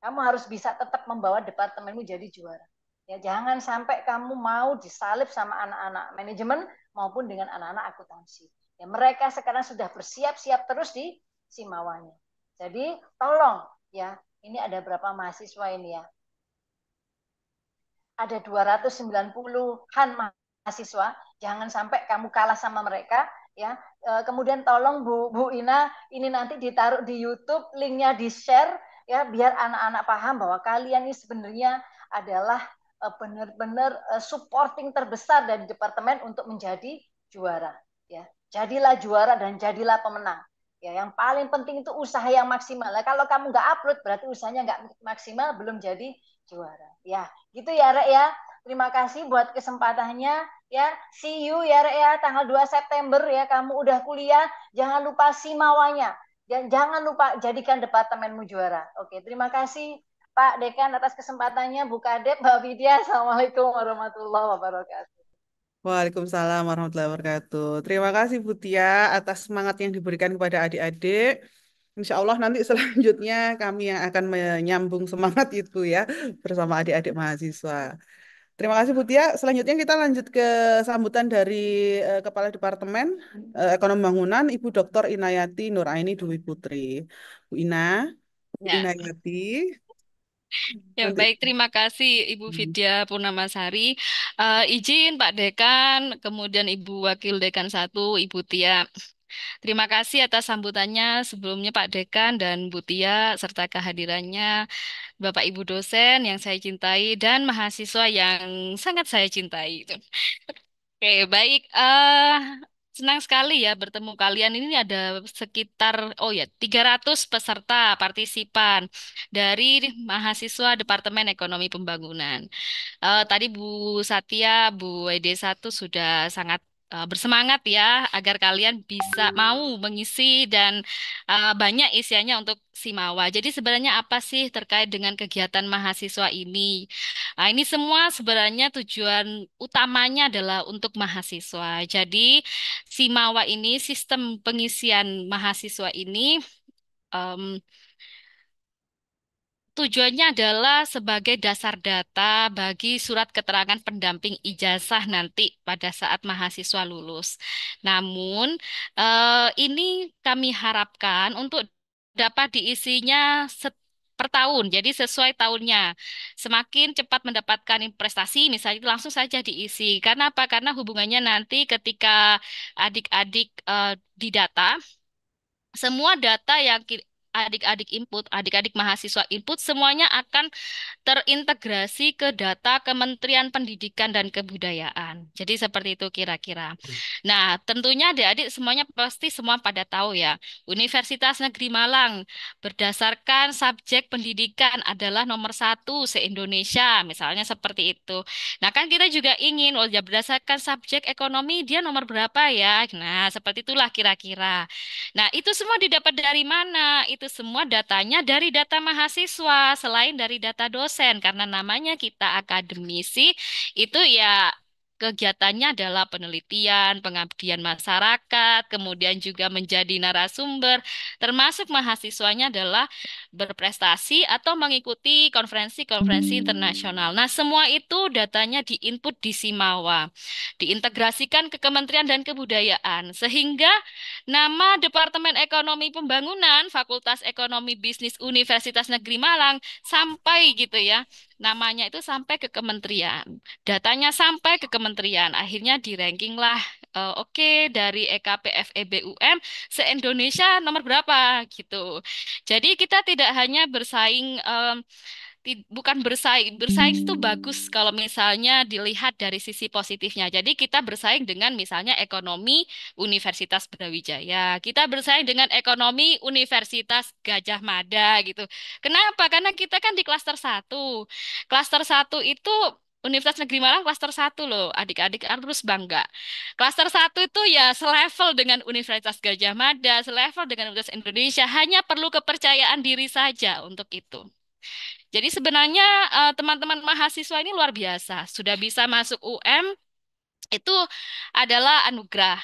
Kamu harus bisa tetap membawa departemenmu jadi juara. Ya, jangan sampai kamu mau disalib sama anak-anak manajemen maupun dengan anak-anak akuntansi. Ya, mereka sekarang sudah bersiap-siap terus di Simawanya. Jadi tolong ya, ini ada berapa mahasiswa ini ya? Ada 290-an mahasiswa, jangan sampai kamu kalah sama mereka ya. Eh, kemudian tolong Bu Bu Ina ini nanti ditaruh di YouTube, linknya di share ya biar anak-anak paham bahwa kalian ini sebenarnya adalah e, benar-benar e, supporting terbesar dari departemen untuk menjadi juara ya jadilah juara dan jadilah pemenang ya yang paling penting itu usaha yang maksimal nah, kalau kamu nggak upload berarti usahanya nggak maksimal belum jadi juara ya gitu ya Rek ya terima kasih buat kesempatannya ya see you ya Rek ya tanggal 2 September ya kamu udah kuliah jangan lupa simawanya jangan lupa jadikan departemenmu juara. Oke, terima kasih Pak Dekan atas kesempatannya, Bu Kadep, Mbak Widya. Assalamualaikum warahmatullahi wabarakatuh. Waalaikumsalam warahmatullahi wabarakatuh. Terima kasih Bu Tia atas semangat yang diberikan kepada adik-adik. Insya Allah nanti selanjutnya kami yang akan menyambung semangat itu ya bersama adik-adik mahasiswa. Terima kasih Bu Tia. Selanjutnya kita lanjut ke sambutan dari uh, Kepala Departemen uh, Ekonomi Bangunan Ibu Dr. Inayati Nuraini Dwi Putri. Bu Ina, Bu ya. Inayati. Ya, Nanti. baik. Terima kasih Ibu hmm. Vidya Purnamasari. Uh, izin Pak Dekan, kemudian Ibu Wakil Dekan 1, Ibu Tia. Terima kasih atas sambutannya sebelumnya Pak Dekan dan Bu Tia serta kehadirannya Bapak Ibu dosen yang saya cintai dan mahasiswa yang sangat saya cintai. Oke, baik. Uh, senang sekali ya bertemu kalian. Ini ada sekitar oh ya 300 peserta partisipan dari mahasiswa Departemen Ekonomi Pembangunan. Uh, tadi Bu Satya, Bu WD1 sudah sangat uh, bersemangat ya agar kalian bisa mau mengisi dan uh, banyak isiannya untuk Simawa. Jadi sebenarnya apa sih terkait dengan kegiatan mahasiswa ini? Nah, ini semua sebenarnya tujuan utamanya adalah untuk mahasiswa. Jadi Simawa ini sistem pengisian mahasiswa ini um, tujuannya adalah sebagai dasar data bagi surat keterangan pendamping ijazah nanti pada saat mahasiswa lulus. Namun, eh, ini kami harapkan untuk dapat diisinya per tahun. Jadi sesuai tahunnya. Semakin cepat mendapatkan prestasi misalnya langsung saja diisi. Karena apa? Karena hubungannya nanti ketika adik-adik eh, didata semua data yang adik-adik input, adik-adik mahasiswa input, semuanya akan terintegrasi ke data Kementerian Pendidikan dan Kebudayaan. Jadi seperti itu kira-kira. Nah, tentunya adik-adik semuanya pasti semua pada tahu ya. Universitas Negeri Malang berdasarkan subjek pendidikan adalah nomor satu se-Indonesia, misalnya seperti itu. Nah, kan kita juga ingin, oh ya berdasarkan subjek ekonomi dia nomor berapa ya? Nah, seperti itulah kira-kira. Nah, itu semua didapat dari mana? itu semua datanya dari data mahasiswa selain dari data dosen karena namanya kita akademisi itu ya kegiatannya adalah penelitian, pengabdian masyarakat, kemudian juga menjadi narasumber, termasuk mahasiswanya adalah berprestasi atau mengikuti konferensi-konferensi hmm. internasional. Nah, semua itu datanya diinput di Simawa, diintegrasikan ke Kementerian dan Kebudayaan, sehingga nama Departemen Ekonomi Pembangunan Fakultas Ekonomi Bisnis Universitas Negeri Malang sampai gitu ya namanya itu sampai ke kementerian, datanya sampai ke kementerian, akhirnya di ranking lah, Uh, oke dari EKPF EBUM se Indonesia nomor berapa gitu. Jadi kita tidak hanya bersaing e, bukan bersaing. Bersaing itu bagus kalau misalnya dilihat dari sisi positifnya. Jadi kita bersaing dengan misalnya ekonomi Universitas Brawijaya, kita bersaing dengan ekonomi Universitas Gajah Mada gitu. Kenapa? Karena kita kan di klaster satu. Klaster satu itu Universitas Negeri Malang klaster 1 loh, adik-adik harus kan bangga. Klaster 1 itu ya selevel dengan Universitas Gajah Mada, selevel dengan Universitas Indonesia, hanya perlu kepercayaan diri saja untuk itu. Jadi sebenarnya eh, teman-teman uh, mahasiswa ini luar biasa, sudah bisa masuk UM itu adalah anugerah.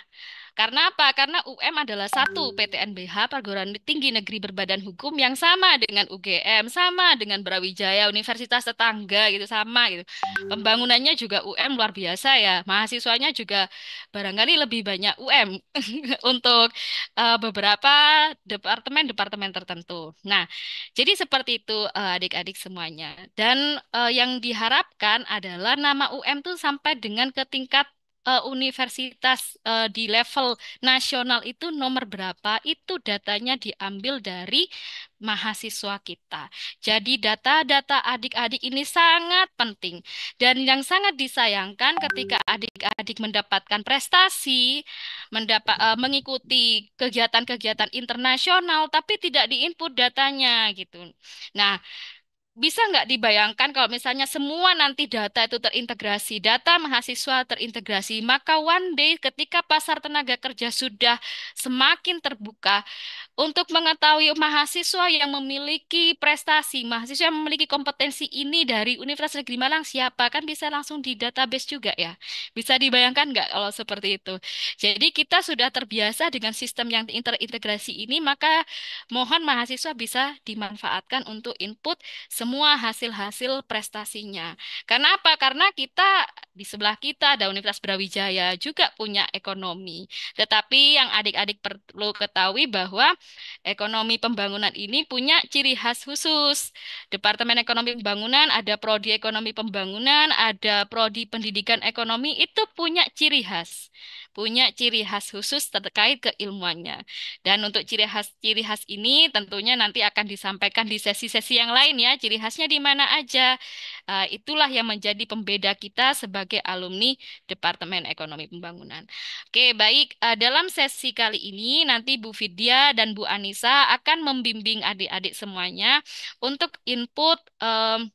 Karena apa? Karena UM adalah satu PTNBH perguruan tinggi negeri berbadan hukum yang sama dengan UGM, sama dengan Brawijaya, universitas tetangga gitu sama gitu. Hmm. Pembangunannya juga UM luar biasa ya. Mahasiswanya juga barangkali lebih banyak UM untuk uh, beberapa departemen-departemen tertentu. Nah, jadi seperti itu adik eh, adik-adik semuanya. Dan uh, yang diharapkan adalah nama UM tuh sampai dengan ke tingkat uh, universitas uh, di level nasional itu nomor berapa, itu datanya diambil dari mahasiswa kita. Jadi data-data adik-adik ini sangat penting. Dan yang sangat disayangkan ketika adik-adik mendapatkan prestasi, mendapat uh, eh, mengikuti kegiatan-kegiatan internasional tapi tidak diinput datanya gitu. Nah, bisa nggak dibayangkan kalau misalnya semua nanti data itu terintegrasi, data mahasiswa terintegrasi, maka one day ketika pasar tenaga kerja sudah semakin terbuka, untuk mengetahui mahasiswa yang memiliki prestasi, mahasiswa yang memiliki kompetensi ini dari Universitas Negeri Malang siapa, kan bisa langsung di database juga ya. Bisa dibayangkan nggak kalau seperti itu? Jadi kita sudah terbiasa dengan sistem yang terintegrasi ini, maka mohon mahasiswa bisa dimanfaatkan untuk input semua hasil-hasil prestasinya. Karena apa? Karena kita di sebelah kita ada Universitas Brawijaya juga punya ekonomi. Tetapi yang adik-adik perlu ketahui bahwa ekonomi pembangunan ini punya ciri khas khusus. Departemen Ekonomi Pembangunan ada prodi ekonomi pembangunan, ada prodi pendidikan ekonomi itu punya ciri khas punya ciri khas khusus terkait keilmuannya. Dan untuk ciri khas ciri khas ini tentunya nanti akan disampaikan di sesi-sesi yang lain ya, ciri khasnya di mana aja. Uh, itulah yang menjadi pembeda kita sebagai alumni Departemen Ekonomi Pembangunan. Oke, baik. Uh, dalam sesi kali ini nanti Bu Vidya dan Bu Anissa akan membimbing adik-adik semuanya untuk input um,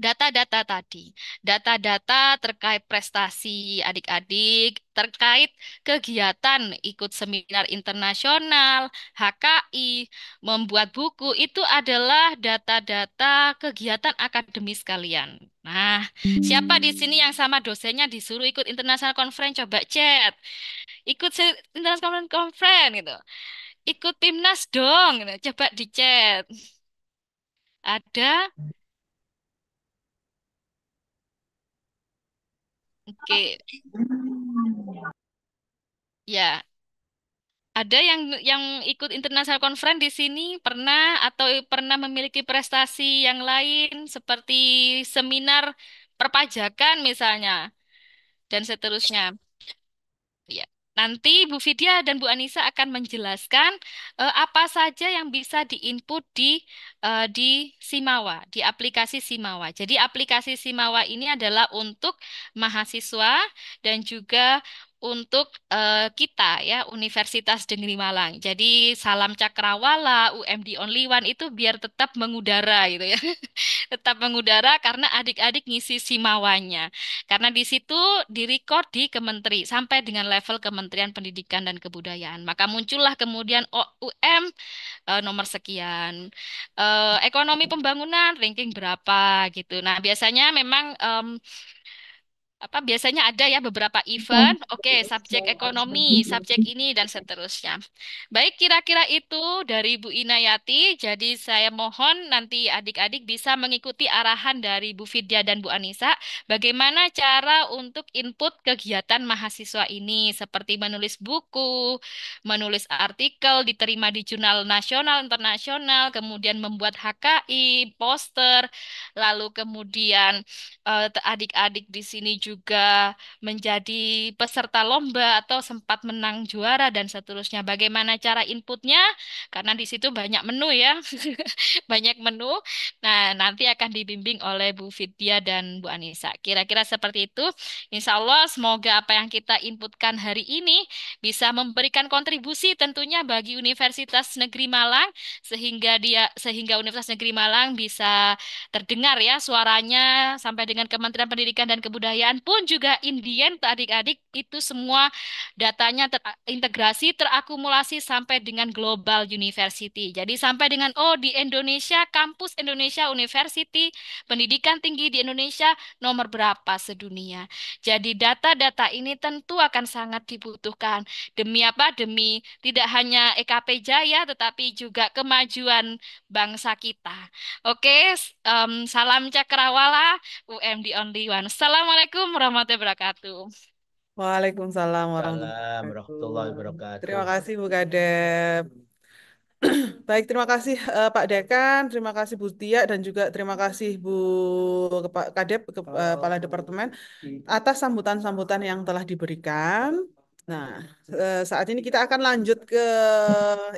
data-data tadi, data-data terkait prestasi adik-adik, terkait kegiatan ikut seminar internasional, HKI, membuat buku, itu adalah data-data kegiatan akademis kalian. Nah, siapa di sini yang sama dosennya disuruh ikut international conference? Coba chat. Ikut international conference gitu. Ikut timnas dong, gitu. coba di chat. Ada Oke. Ya. Ada yang yang ikut international conference di sini pernah atau pernah memiliki prestasi yang lain seperti seminar perpajakan misalnya dan seterusnya. Ya. Nanti Bu Vidya dan Bu Anissa akan menjelaskan uh, apa saja yang bisa diinput di uh, di Simawa, di aplikasi Simawa. Jadi aplikasi Simawa ini adalah untuk mahasiswa dan juga untuk uh, kita ya Universitas Negeri Malang. Jadi salam cakrawala, UMD Only One itu biar tetap mengudara gitu ya. tetap mengudara karena adik-adik ngisi simawanya. Karena di situ direcord di Kementeri sampai dengan level Kementerian Pendidikan dan Kebudayaan. Maka muncullah kemudian UM uh, nomor sekian. Uh, ekonomi pembangunan ranking berapa gitu. Nah, biasanya memang um, apa biasanya ada ya beberapa hmm. event, oke, okay, subjek ekonomi, subjek ini dan seterusnya. Baik, kira-kira itu dari Bu Inayati. Jadi saya mohon nanti adik-adik bisa mengikuti arahan dari Bu Vidya dan Bu Anisa bagaimana cara untuk input kegiatan mahasiswa ini seperti menulis buku, menulis artikel diterima di jurnal nasional, internasional, kemudian membuat HKI, poster, lalu kemudian eh, adik-adik di sini juga juga menjadi peserta lomba atau sempat menang juara dan seterusnya. Bagaimana cara inputnya? Karena di situ banyak menu ya, banyak menu. Nah, nanti akan dibimbing oleh Bu Fitia dan Bu Anissa. Kira-kira seperti itu. Insya Allah semoga apa yang kita inputkan hari ini bisa memberikan kontribusi tentunya bagi Universitas Negeri Malang sehingga dia sehingga Universitas Negeri Malang bisa terdengar ya suaranya sampai dengan Kementerian Pendidikan dan Kebudayaan pun juga Indian adik-adik itu semua datanya terintegrasi terakumulasi sampai dengan Global University. Jadi sampai dengan oh di Indonesia kampus Indonesia University pendidikan tinggi di Indonesia nomor berapa sedunia. Jadi data-data ini tentu akan sangat dibutuhkan demi apa? Demi tidak hanya EKP Jaya tetapi juga kemajuan bangsa kita. Oke, um, salam cakrawala UMD Only One. Assalamualaikum Assalamualaikum warahmatullahi wabarakatuh. Waalaikumsalam warahmatullahi wabarakatuh. Terima kasih Bu Kadep. Baik, terima kasih uh, Pak Dekan, terima kasih Bu Tia, dan juga terima kasih Bu Kepa Kadep, eh, Kepala Departemen, atas sambutan-sambutan yang telah diberikan. Nah, eh, saat ini kita akan lanjut ke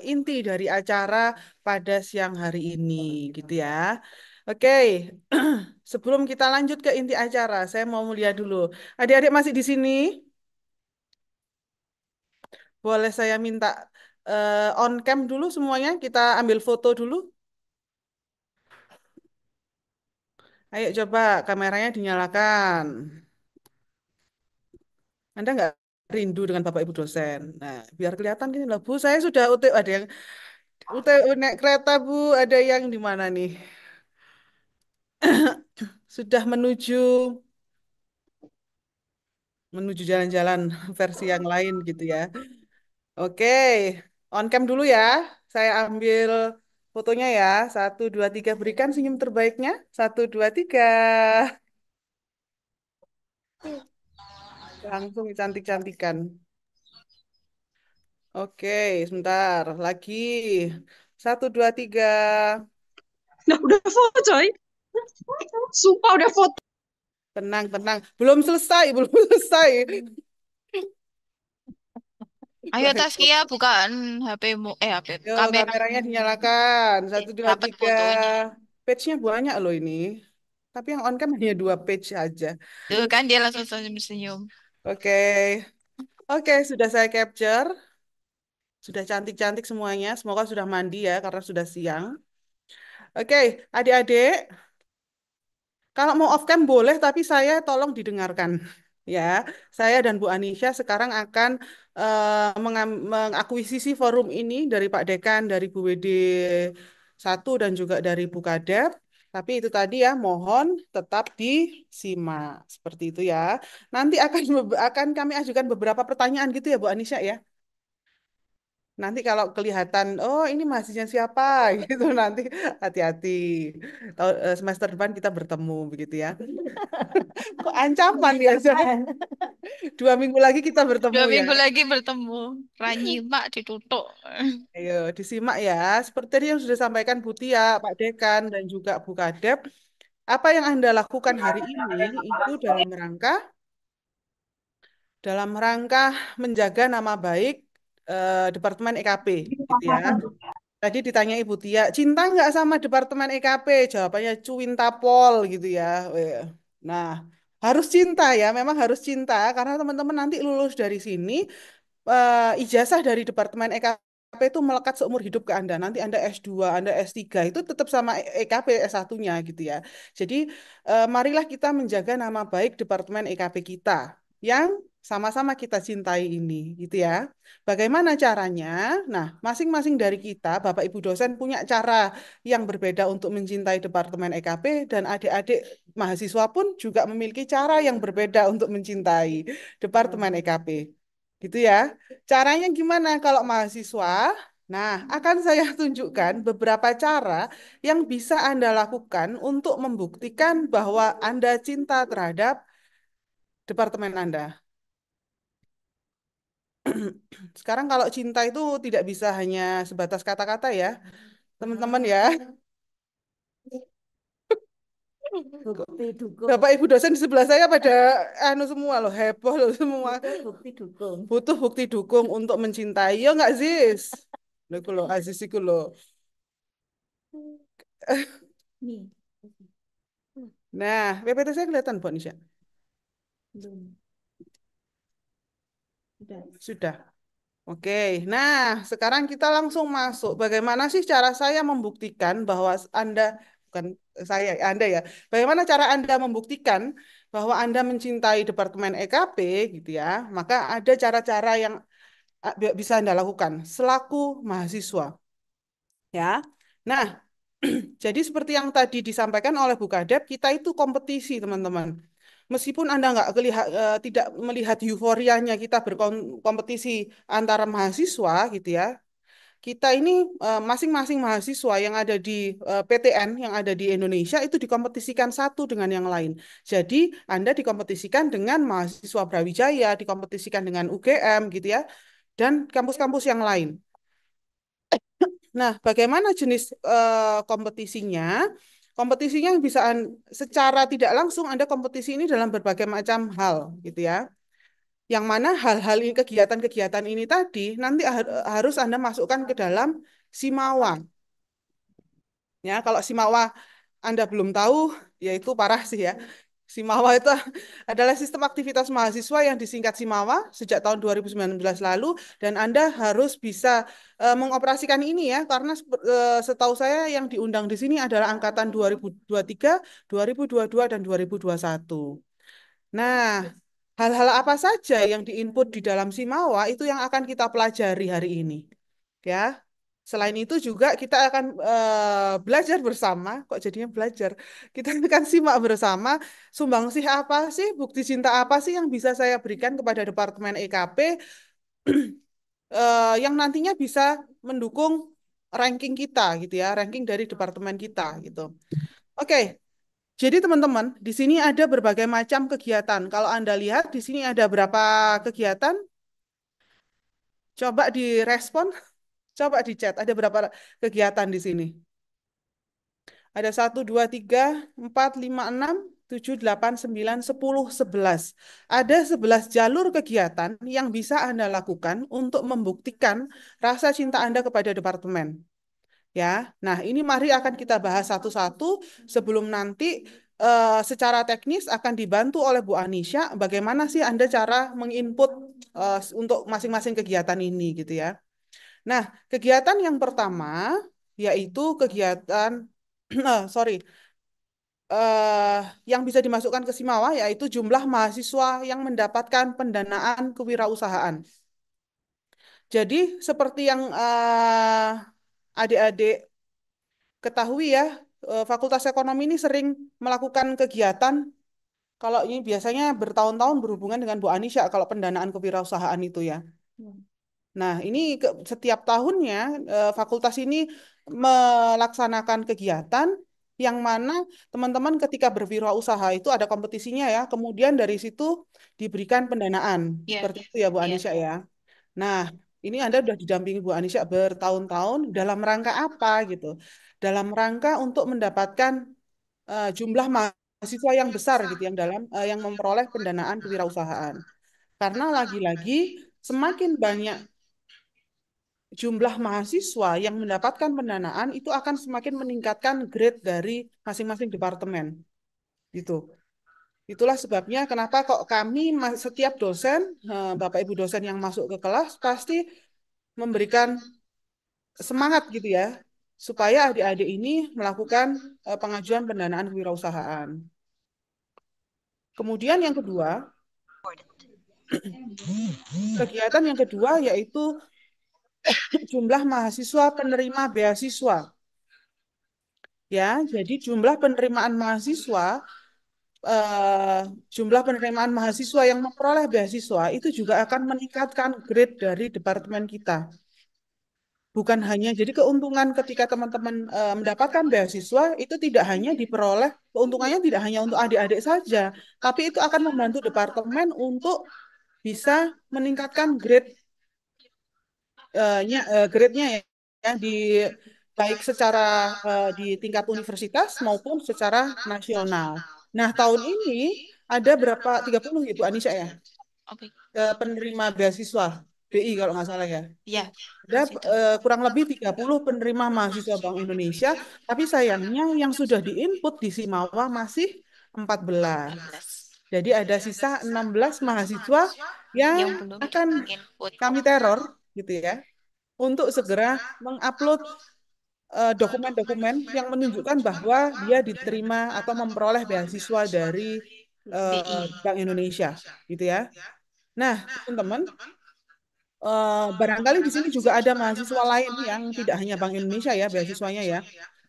inti dari acara pada siang hari ini, gitu ya. Oke, sebelum kita lanjut ke inti acara, saya mau mulia dulu. Adik-adik masih di sini? Boleh saya minta uh, on cam dulu semuanya, kita ambil foto dulu. Ayo coba kameranya dinyalakan. Anda nggak rindu dengan Bapak Ibu dosen. Nah, biar kelihatan gini lah, Bu, saya sudah UTW, ada yang UTW naik kereta, Bu, ada yang di mana nih? sudah menuju menuju jalan-jalan versi yang lain gitu ya. Oke, on cam dulu ya. Saya ambil fotonya ya. Satu, dua, tiga. Berikan senyum terbaiknya. Satu, dua, tiga. Langsung cantik-cantikan. Oke, sebentar. Lagi. Satu, dua, tiga. Nah, udah foto, coy. Sumpah udah foto. Tenang, tenang. Belum selesai, belum selesai. Ayo Taskia, bukaan HPmu. Eh, HP. Yo, kamera. kameranya dinyalakan. Satu, dua, tiga. Page-nya banyak loh ini. Tapi yang on cam hanya dua page aja. Tuh kan dia langsung senyum Oke. Okay. Oke, okay, sudah saya capture. Sudah cantik-cantik semuanya. Semoga sudah mandi ya, karena sudah siang. Oke, okay, adik-adik. Kalau mau off cam boleh, tapi saya tolong didengarkan. Ya, saya dan Bu Anisha sekarang akan uh, mengakuisisi forum ini dari Pak Dekan, dari Bu WD 1 dan juga dari Bu Kadep. Tapi itu tadi ya, mohon tetap disimak. Seperti itu ya. Nanti akan akan kami ajukan beberapa pertanyaan gitu ya Bu Anisha ya. Nanti kalau kelihatan, oh ini mahasiswa siapa gitu nanti hati-hati. Tahun eh, semester depan kita bertemu begitu ya. Kok ancaman ya? Dua minggu lagi kita bertemu Dua ya. minggu lagi bertemu. Ranyimak ditutup. Ayo iya, disimak ya. Seperti yang sudah sampaikan Butia, Pak Dekan dan juga Bu Kadep, apa yang Anda lakukan hari ini itu dalam rangka dalam rangka menjaga nama baik Eh, Departemen EKP iya, gitu ya. Tadi ditanya Ibu Tia, cinta nggak sama Departemen EKP? Jawabannya cuinta pol gitu ya. Nah, harus cinta ya, memang harus cinta karena teman-teman nanti lulus dari sini uh, ijazah dari Departemen EKP itu melekat seumur hidup ke Anda. Nanti Anda S2, Anda S3 itu tetap sama EKP S1-nya gitu ya. Jadi eh, marilah kita menjaga nama baik Departemen EKP kita yang sama-sama kita cintai ini, gitu ya. Bagaimana caranya? Nah, masing-masing dari kita, Bapak Ibu dosen punya cara yang berbeda untuk mencintai Departemen EKP dan adik-adik mahasiswa pun juga memiliki cara yang berbeda untuk mencintai Departemen hmm. EKP. Gitu ya. Caranya gimana kalau mahasiswa? Nah, akan saya tunjukkan beberapa cara yang bisa Anda lakukan untuk membuktikan bahwa Anda cinta terhadap departemen Anda Sekarang kalau cinta itu tidak bisa hanya sebatas kata-kata ya, teman-teman ya. Bapak Ibu dosen di sebelah saya pada anu semua loh, heboh loh semua. Butuh bukti dukung. Butuh bukti dukung untuk mencintai. Ya enggak, Aziz? Lho loh, Aziz iku loh. Nah, PPT saya kelihatan, Bu Nisha? Belum. Sudah. Sudah. Oke, nah sekarang kita langsung masuk. Bagaimana sih cara saya membuktikan bahwa Anda bukan saya, Anda ya. Bagaimana cara Anda membuktikan bahwa Anda mencintai departemen EKP gitu ya? Maka ada cara-cara yang bisa Anda lakukan selaku mahasiswa. Ya. Nah, jadi seperti yang tadi disampaikan oleh Bu Kadep, kita itu kompetisi, teman-teman meskipun Anda nggak kelihat, uh, tidak melihat euforianya kita berkompetisi antara mahasiswa gitu ya, kita ini eh, masing-masing mahasiswa yang ada di eh, PTN yang ada di Indonesia itu dikompetisikan satu dengan yang lain. Jadi Anda dikompetisikan dengan mahasiswa Brawijaya, dikompetisikan dengan UGM gitu ya, dan kampus-kampus yang lain. Nah, bagaimana jenis kompetisinya? kompetisinya bisa secara tidak langsung Anda kompetisi ini dalam berbagai macam hal gitu ya. Yang mana hal-hal ini kegiatan-kegiatan ini tadi nanti harus Anda masukkan ke dalam Simawa. Ya, kalau Simawa Anda belum tahu, yaitu parah sih ya. Simawa itu adalah sistem aktivitas mahasiswa yang disingkat Simawa sejak tahun 2019 lalu dan Anda harus bisa uh, mengoperasikan ini ya karena uh, setahu saya yang diundang di sini adalah angkatan 2023, 2022 dan 2021. Nah, hal-hal apa saja yang diinput di dalam Simawa itu yang akan kita pelajari hari ini. Ya. Selain itu juga kita akan uh, belajar bersama, kok jadinya belajar. Kita akan simak bersama sih apa sih, bukti cinta apa sih yang bisa saya berikan kepada Departemen EKP uh, eh, yang nantinya bisa mendukung ranking kita gitu ya, ranking dari departemen kita gitu. Oke. Okay. Jadi teman-teman, di sini ada berbagai macam kegiatan. Kalau Anda lihat di sini ada berapa kegiatan? Coba direspon. Coba dicat, ada berapa kegiatan di sini? Ada 1, 2, 3, 4, 5, 6, 7, 8, 9, 10, 11. Ada 11 jalur kegiatan yang bisa Anda lakukan untuk membuktikan rasa cinta Anda kepada departemen. Ya, nah ini mari akan kita bahas satu-satu sebelum nanti uh, secara teknis akan dibantu oleh Bu Anisha bagaimana sih Anda cara menginput uh, untuk masing-masing kegiatan ini gitu ya. Nah, kegiatan yang pertama yaitu kegiatan eh, sorry eh, yang bisa dimasukkan ke Simawa yaitu jumlah mahasiswa yang mendapatkan pendanaan kewirausahaan. Jadi seperti yang eh, adik-adik eh, ketahui ya, eh, Fakultas Ekonomi ini sering melakukan kegiatan kalau ini biasanya bertahun-tahun berhubungan dengan Bu Anisya kalau pendanaan kewirausahaan itu ya. Hmm. Nah, ini ke, setiap tahunnya eh, fakultas ini melaksanakan kegiatan yang mana teman-teman ketika berwirausaha itu ada kompetisinya ya. Kemudian dari situ diberikan pendanaan. Yeah. Seperti iya. itu ya Bu iya. Anisha yeah. ya. Nah, ini Anda sudah didampingi Bu Anisha bertahun-tahun dalam rangka apa gitu? Dalam rangka untuk mendapatkan uh, jumlah mahasiswa yang besar gitu yang dalam uh, yang memperoleh pendanaan kewirausahaan. Karena lagi-lagi semakin banyak jumlah mahasiswa yang mendapatkan pendanaan itu akan semakin meningkatkan grade dari masing-masing departemen. Gitu. Itulah sebabnya kenapa kok kami setiap dosen, eh, Bapak Ibu dosen yang masuk ke kelas pasti memberikan semangat gitu ya, supaya adik-adik ini melakukan eh, pengajuan pendanaan kewirausahaan. Kemudian yang kedua, kegiatan yang kedua yaitu jumlah mahasiswa penerima beasiswa. Ya, jadi jumlah penerimaan mahasiswa eh, jumlah penerimaan mahasiswa yang memperoleh beasiswa itu juga akan meningkatkan grade dari departemen kita. Bukan hanya jadi keuntungan ketika teman-teman e, mendapatkan beasiswa itu tidak hanya diperoleh keuntungannya tidak hanya untuk adik-adik saja, tapi itu akan membantu departemen untuk bisa meningkatkan grade uh, nya, uh, grade-nya ya, ya di baik secara uh, di tingkat universitas maupun secara nasional. Nah, tahun ini ada berapa 30 gitu Anissa ya? Okay. Uh, penerima beasiswa BI kalau nggak salah ya. Iya. Ada uh, kurang lebih 30 penerima mahasiswa Bank Indonesia, tapi sayangnya yang sudah diinput di Simawa masih 14. Jadi ada sisa 16 mahasiswa yang, yang akan kami teror gitu ya, untuk segera mengupload eh, dokumen-dokumen uh, yang menunjukkan bahwa dia diterima atau memperoleh beasiswa dari uh, Bank Indonesia, gitu ya. Nah, teman-teman, uh, barangkali di sini juga ada mahasiswa lain yang tidak hanya Bank Indonesia ya beasiswanya ya,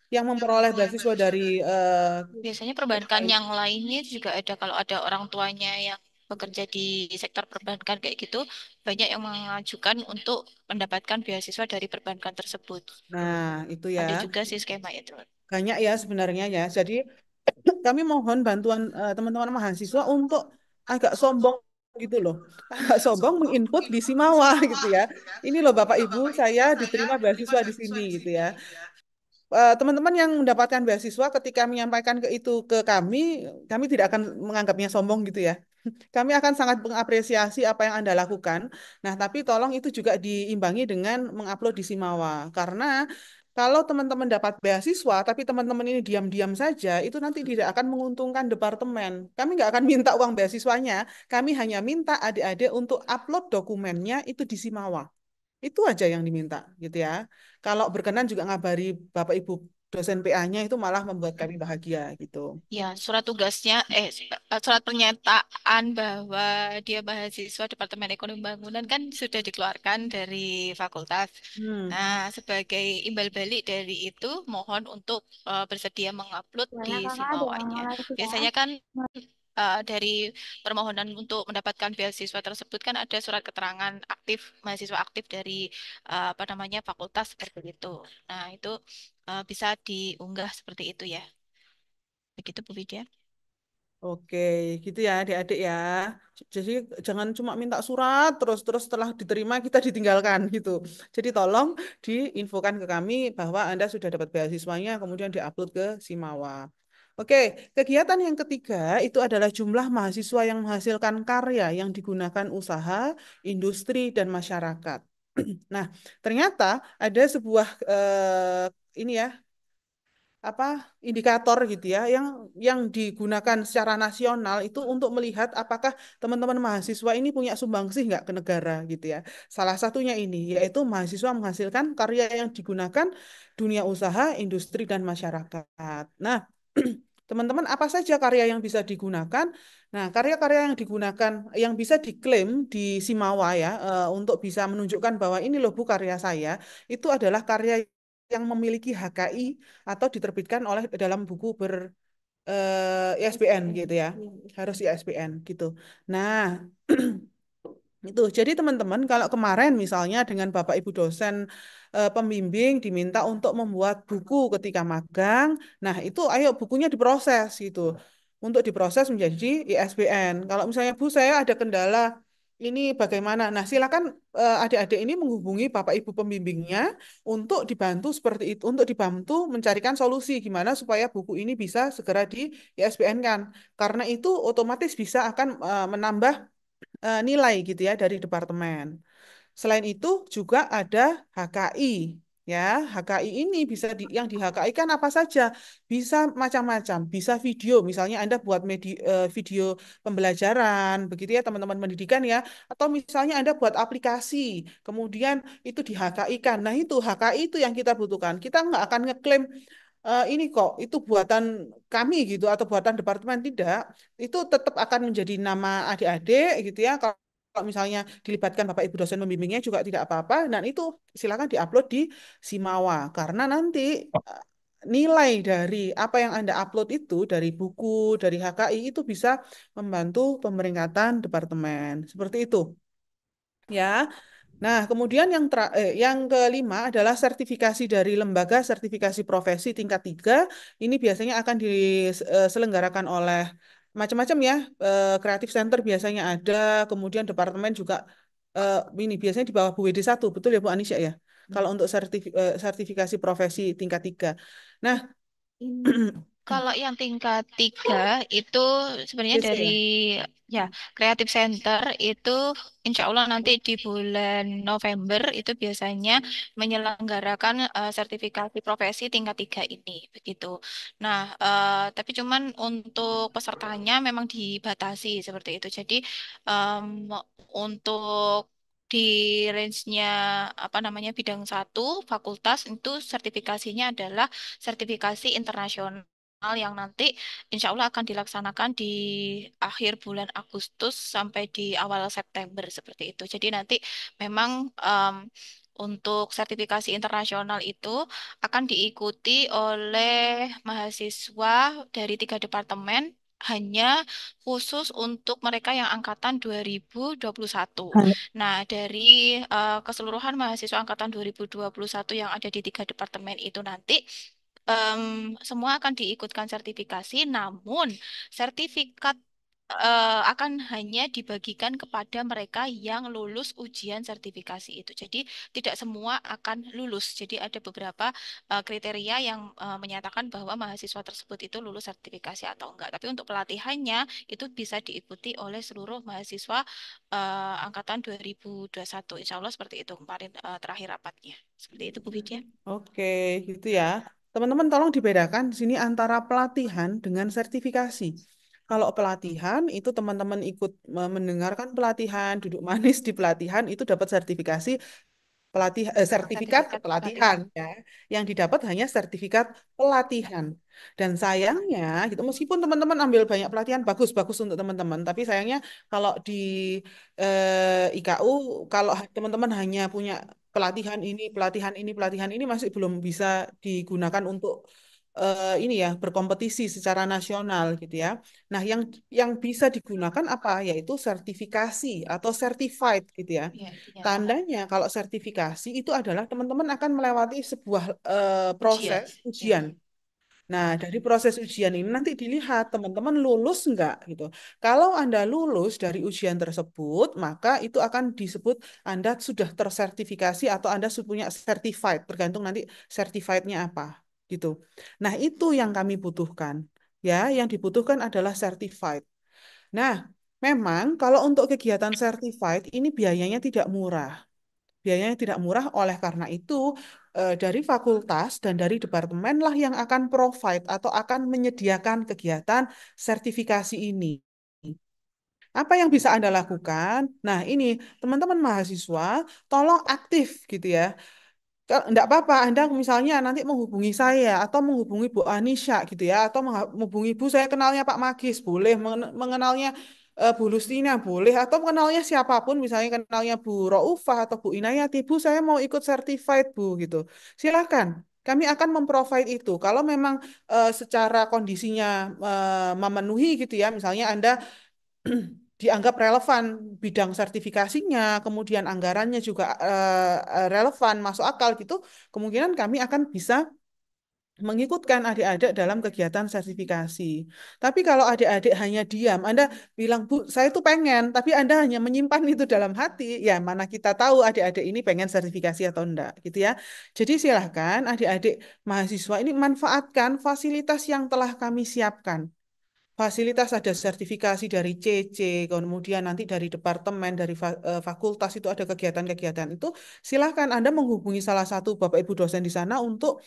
yang memperoleh beasiswa dari uh, biasanya perbankan yang lainnya juga ada kalau ada orang tuanya yang bekerja di sektor perbankan kayak gitu banyak yang mengajukan untuk mendapatkan beasiswa dari perbankan tersebut. Nah, itu ya. Ada juga sih skema itu. Ya, banyak ya sebenarnya ya. Jadi kami mohon bantuan eh, teman-teman uh, mahasiswa untuk agak sombong gitu loh. Agak sombong menginput di Simawa gitu ya. Ini loh Bapak Ibu, saya diterima beasiswa di sini gitu ya eh, teman-teman yang mendapatkan beasiswa ketika menyampaikan ke itu ke kami, kami tidak akan menganggapnya sombong gitu ya. Kami akan sangat mengapresiasi apa yang Anda lakukan. Nah, tapi tolong itu juga diimbangi dengan mengupload di Simawa. Karena kalau teman-teman dapat beasiswa, tapi teman-teman ini diam-diam saja, itu nanti tidak akan menguntungkan departemen. Kami nggak akan minta uang beasiswanya, kami hanya minta adik-adik untuk upload dokumennya itu di Simawa. Itu aja yang diminta, gitu ya. Kalau berkenan juga ngabari Bapak Ibu dosen PA-nya itu malah membuat kami bahagia gitu. Ya, surat tugasnya eh, eh surat pernyataan bahwa dia mahasiswa Departemen Ekonomi Bangunan kan sudah dikeluarkan dari fakultas. Hmm. Nah, sebagai imbal balik dari itu mohon untuk uh, bersedia mengupload ya, di ya, ya, ya, Simawanya. Biasanya kan nah, Eh, dari permohonan untuk mendapatkan beasiswa tersebut kan ada surat keterangan aktif mahasiswa aktif dari uh, apa namanya fakultas seperti itu. Nah, itu uh, bisa diunggah seperti itu ya. Begitu Bu Widya. Oke, gitu ya adik-adik ya. Jadi jangan cuma minta surat, terus-terus setelah diterima kita ditinggalkan gitu. Jadi tolong diinfokan ke kami bahwa Anda sudah dapat beasiswanya, kemudian diupload ke Simawa. Oke, kegiatan yang ketiga itu adalah jumlah mahasiswa yang menghasilkan karya yang digunakan usaha, industri, dan masyarakat. nah, ternyata ada sebuah eh, ini ya apa indikator gitu ya yang yang digunakan secara nasional itu untuk melihat apakah teman-teman mahasiswa ini punya sumbangsih nggak ke negara gitu ya. Salah satunya ini yaitu mahasiswa menghasilkan karya yang digunakan dunia usaha, industri dan masyarakat. Nah, Teman-teman, apa saja karya yang bisa digunakan? Nah, karya-karya yang digunakan, yang bisa diklaim di Simawa ya, eh, untuk bisa menunjukkan bahwa ini loh bu karya saya, itu adalah karya yang memiliki HKI atau diterbitkan oleh dalam buku ber eh, ISBN gitu ya. Harus ISBN gitu. Nah, Itu. Jadi teman-teman kalau kemarin misalnya dengan Bapak Ibu dosen e, pembimbing diminta untuk membuat buku ketika magang, nah itu ayo bukunya diproses gitu. Untuk diproses menjadi ISBN. Kalau misalnya Bu saya ada kendala ini bagaimana? Nah, silakan eh, adik-adik ini menghubungi Bapak Ibu pembimbingnya untuk dibantu seperti itu, untuk dibantu mencarikan solusi gimana supaya buku ini bisa segera di ISBN-kan. Karena itu otomatis bisa akan eh, menambah uh, nilai gitu ya dari departemen. Selain itu juga ada HKI ya. HKI ini bisa di, yang di HKI kan apa saja? Bisa macam-macam, bisa video misalnya Anda buat medi, uh, video pembelajaran begitu ya teman-teman pendidikan ya atau misalnya Anda buat aplikasi kemudian itu di HKI kan. Nah, itu HKI itu yang kita butuhkan. Kita nggak akan ngeklaim uh, ini kok itu buatan kami gitu atau buatan departemen tidak itu tetap akan menjadi nama adik-adik gitu ya kalau kalau misalnya dilibatkan Bapak Ibu dosen membimbingnya juga tidak apa-apa, dan itu silakan diupload di Simawa karena nanti eh, nilai dari apa yang Anda upload itu dari buku, dari HKI itu bisa membantu pemeringkatan departemen. Seperti itu. Ya. Nah, kemudian yang tra eh, yang kelima adalah sertifikasi dari lembaga sertifikasi profesi tingkat tiga. Ini biasanya akan diselenggarakan eh, oleh macam-macam ya, kreatif eh, center biasanya ada, kemudian departemen juga eh, ini biasanya di bawah Bu WD 1, betul ya Bu Anisya ya? Hmm. Kalau untuk eh, sertifikasi profesi tingkat tiga. Nah, ini. Kalau yang tingkat tiga itu sebenarnya Yes, dari ya Creative Center itu insya Allah nanti di bulan November itu biasanya menyelenggarakan uh, sertifikasi profesi tingkat tiga ini begitu. Nah, uh, tapi cuman untuk pesertanya memang dibatasi seperti itu. Jadi um, untuk di range-nya apa namanya bidang satu fakultas itu sertifikasinya adalah sertifikasi internasional yang nanti insya Allah akan dilaksanakan di akhir bulan Agustus sampai di awal September seperti itu. Jadi nanti memang um, untuk sertifikasi internasional itu akan diikuti oleh mahasiswa dari tiga departemen hanya khusus untuk mereka yang angkatan 2021. Nah, dari uh, keseluruhan mahasiswa angkatan 2021 yang ada di tiga departemen itu nanti um, semua akan diikutkan sertifikasi, namun sertifikat uh, akan hanya dibagikan kepada mereka yang lulus ujian sertifikasi itu. Jadi tidak semua akan lulus. Jadi ada beberapa uh, kriteria yang uh, menyatakan bahwa mahasiswa tersebut itu lulus sertifikasi atau enggak. Tapi untuk pelatihannya itu bisa diikuti oleh seluruh mahasiswa uh, angkatan 2021. Insya Allah seperti itu kemarin uh, terakhir rapatnya. Seperti itu Bu Widya. Oke, okay, gitu ya. Teman-teman tolong dibedakan di sini antara pelatihan dengan sertifikasi. Kalau pelatihan itu teman-teman ikut mendengarkan pelatihan, duduk manis di pelatihan itu dapat sertifikasi pelatih eh, sertifikat, pelatihan ya. Yang didapat hanya sertifikat pelatihan. Dan sayangnya gitu meskipun teman-teman ambil banyak pelatihan bagus-bagus untuk teman-teman, tapi sayangnya kalau di eh, IKU kalau teman-teman hanya punya pelatihan ini, pelatihan ini, pelatihan ini masih belum bisa digunakan untuk uh, ini ya berkompetisi secara nasional gitu ya. Nah, yang yang bisa digunakan apa yaitu sertifikasi atau certified gitu ya. Yeah, yeah. Tandanya kalau sertifikasi itu adalah teman-teman akan melewati sebuah uh, proses ujian. ujian. Nah, dari proses ujian ini nanti dilihat teman-teman lulus enggak gitu. Kalau Anda lulus dari ujian tersebut, maka itu akan disebut Anda sudah tersertifikasi atau Anda sudah punya certified, tergantung nanti certified-nya apa gitu. Nah, itu yang kami butuhkan. Ya, yang dibutuhkan adalah certified. Nah, memang kalau untuk kegiatan certified ini biayanya tidak murah biayanya tidak murah. Oleh karena itu, eh, dari fakultas dan dari departemen lah yang akan provide atau akan menyediakan kegiatan sertifikasi ini. Apa yang bisa Anda lakukan? Nah, ini teman-teman mahasiswa, tolong aktif gitu ya. Enggak apa-apa, Anda misalnya nanti menghubungi saya atau menghubungi Bu Anisha gitu ya, atau menghubungi Bu, saya kenalnya Pak Magis, boleh mengenalnya uh, Bu Lustina boleh atau kenalnya siapapun misalnya kenalnya Bu Raufah atau Bu Inayati Bu saya mau ikut certified Bu gitu silakan kami akan memprovide itu kalau memang uh, secara kondisinya uh, memenuhi gitu ya misalnya Anda dianggap relevan bidang sertifikasinya, kemudian anggarannya juga uh, relevan, masuk akal gitu, kemungkinan kami akan bisa mengikutkan adik-adik dalam kegiatan sertifikasi. Tapi kalau adik-adik hanya diam, Anda bilang, Bu, saya itu pengen, tapi Anda hanya menyimpan itu dalam hati, ya mana kita tahu adik-adik ini pengen sertifikasi atau enggak, gitu ya. Jadi silahkan adik-adik mahasiswa ini manfaatkan fasilitas yang telah kami siapkan fasilitas ada sertifikasi dari CC, kemudian nanti dari departemen, dari eh, fakultas itu ada kegiatan-kegiatan itu, silahkan Anda menghubungi salah satu Bapak Ibu dosen di sana untuk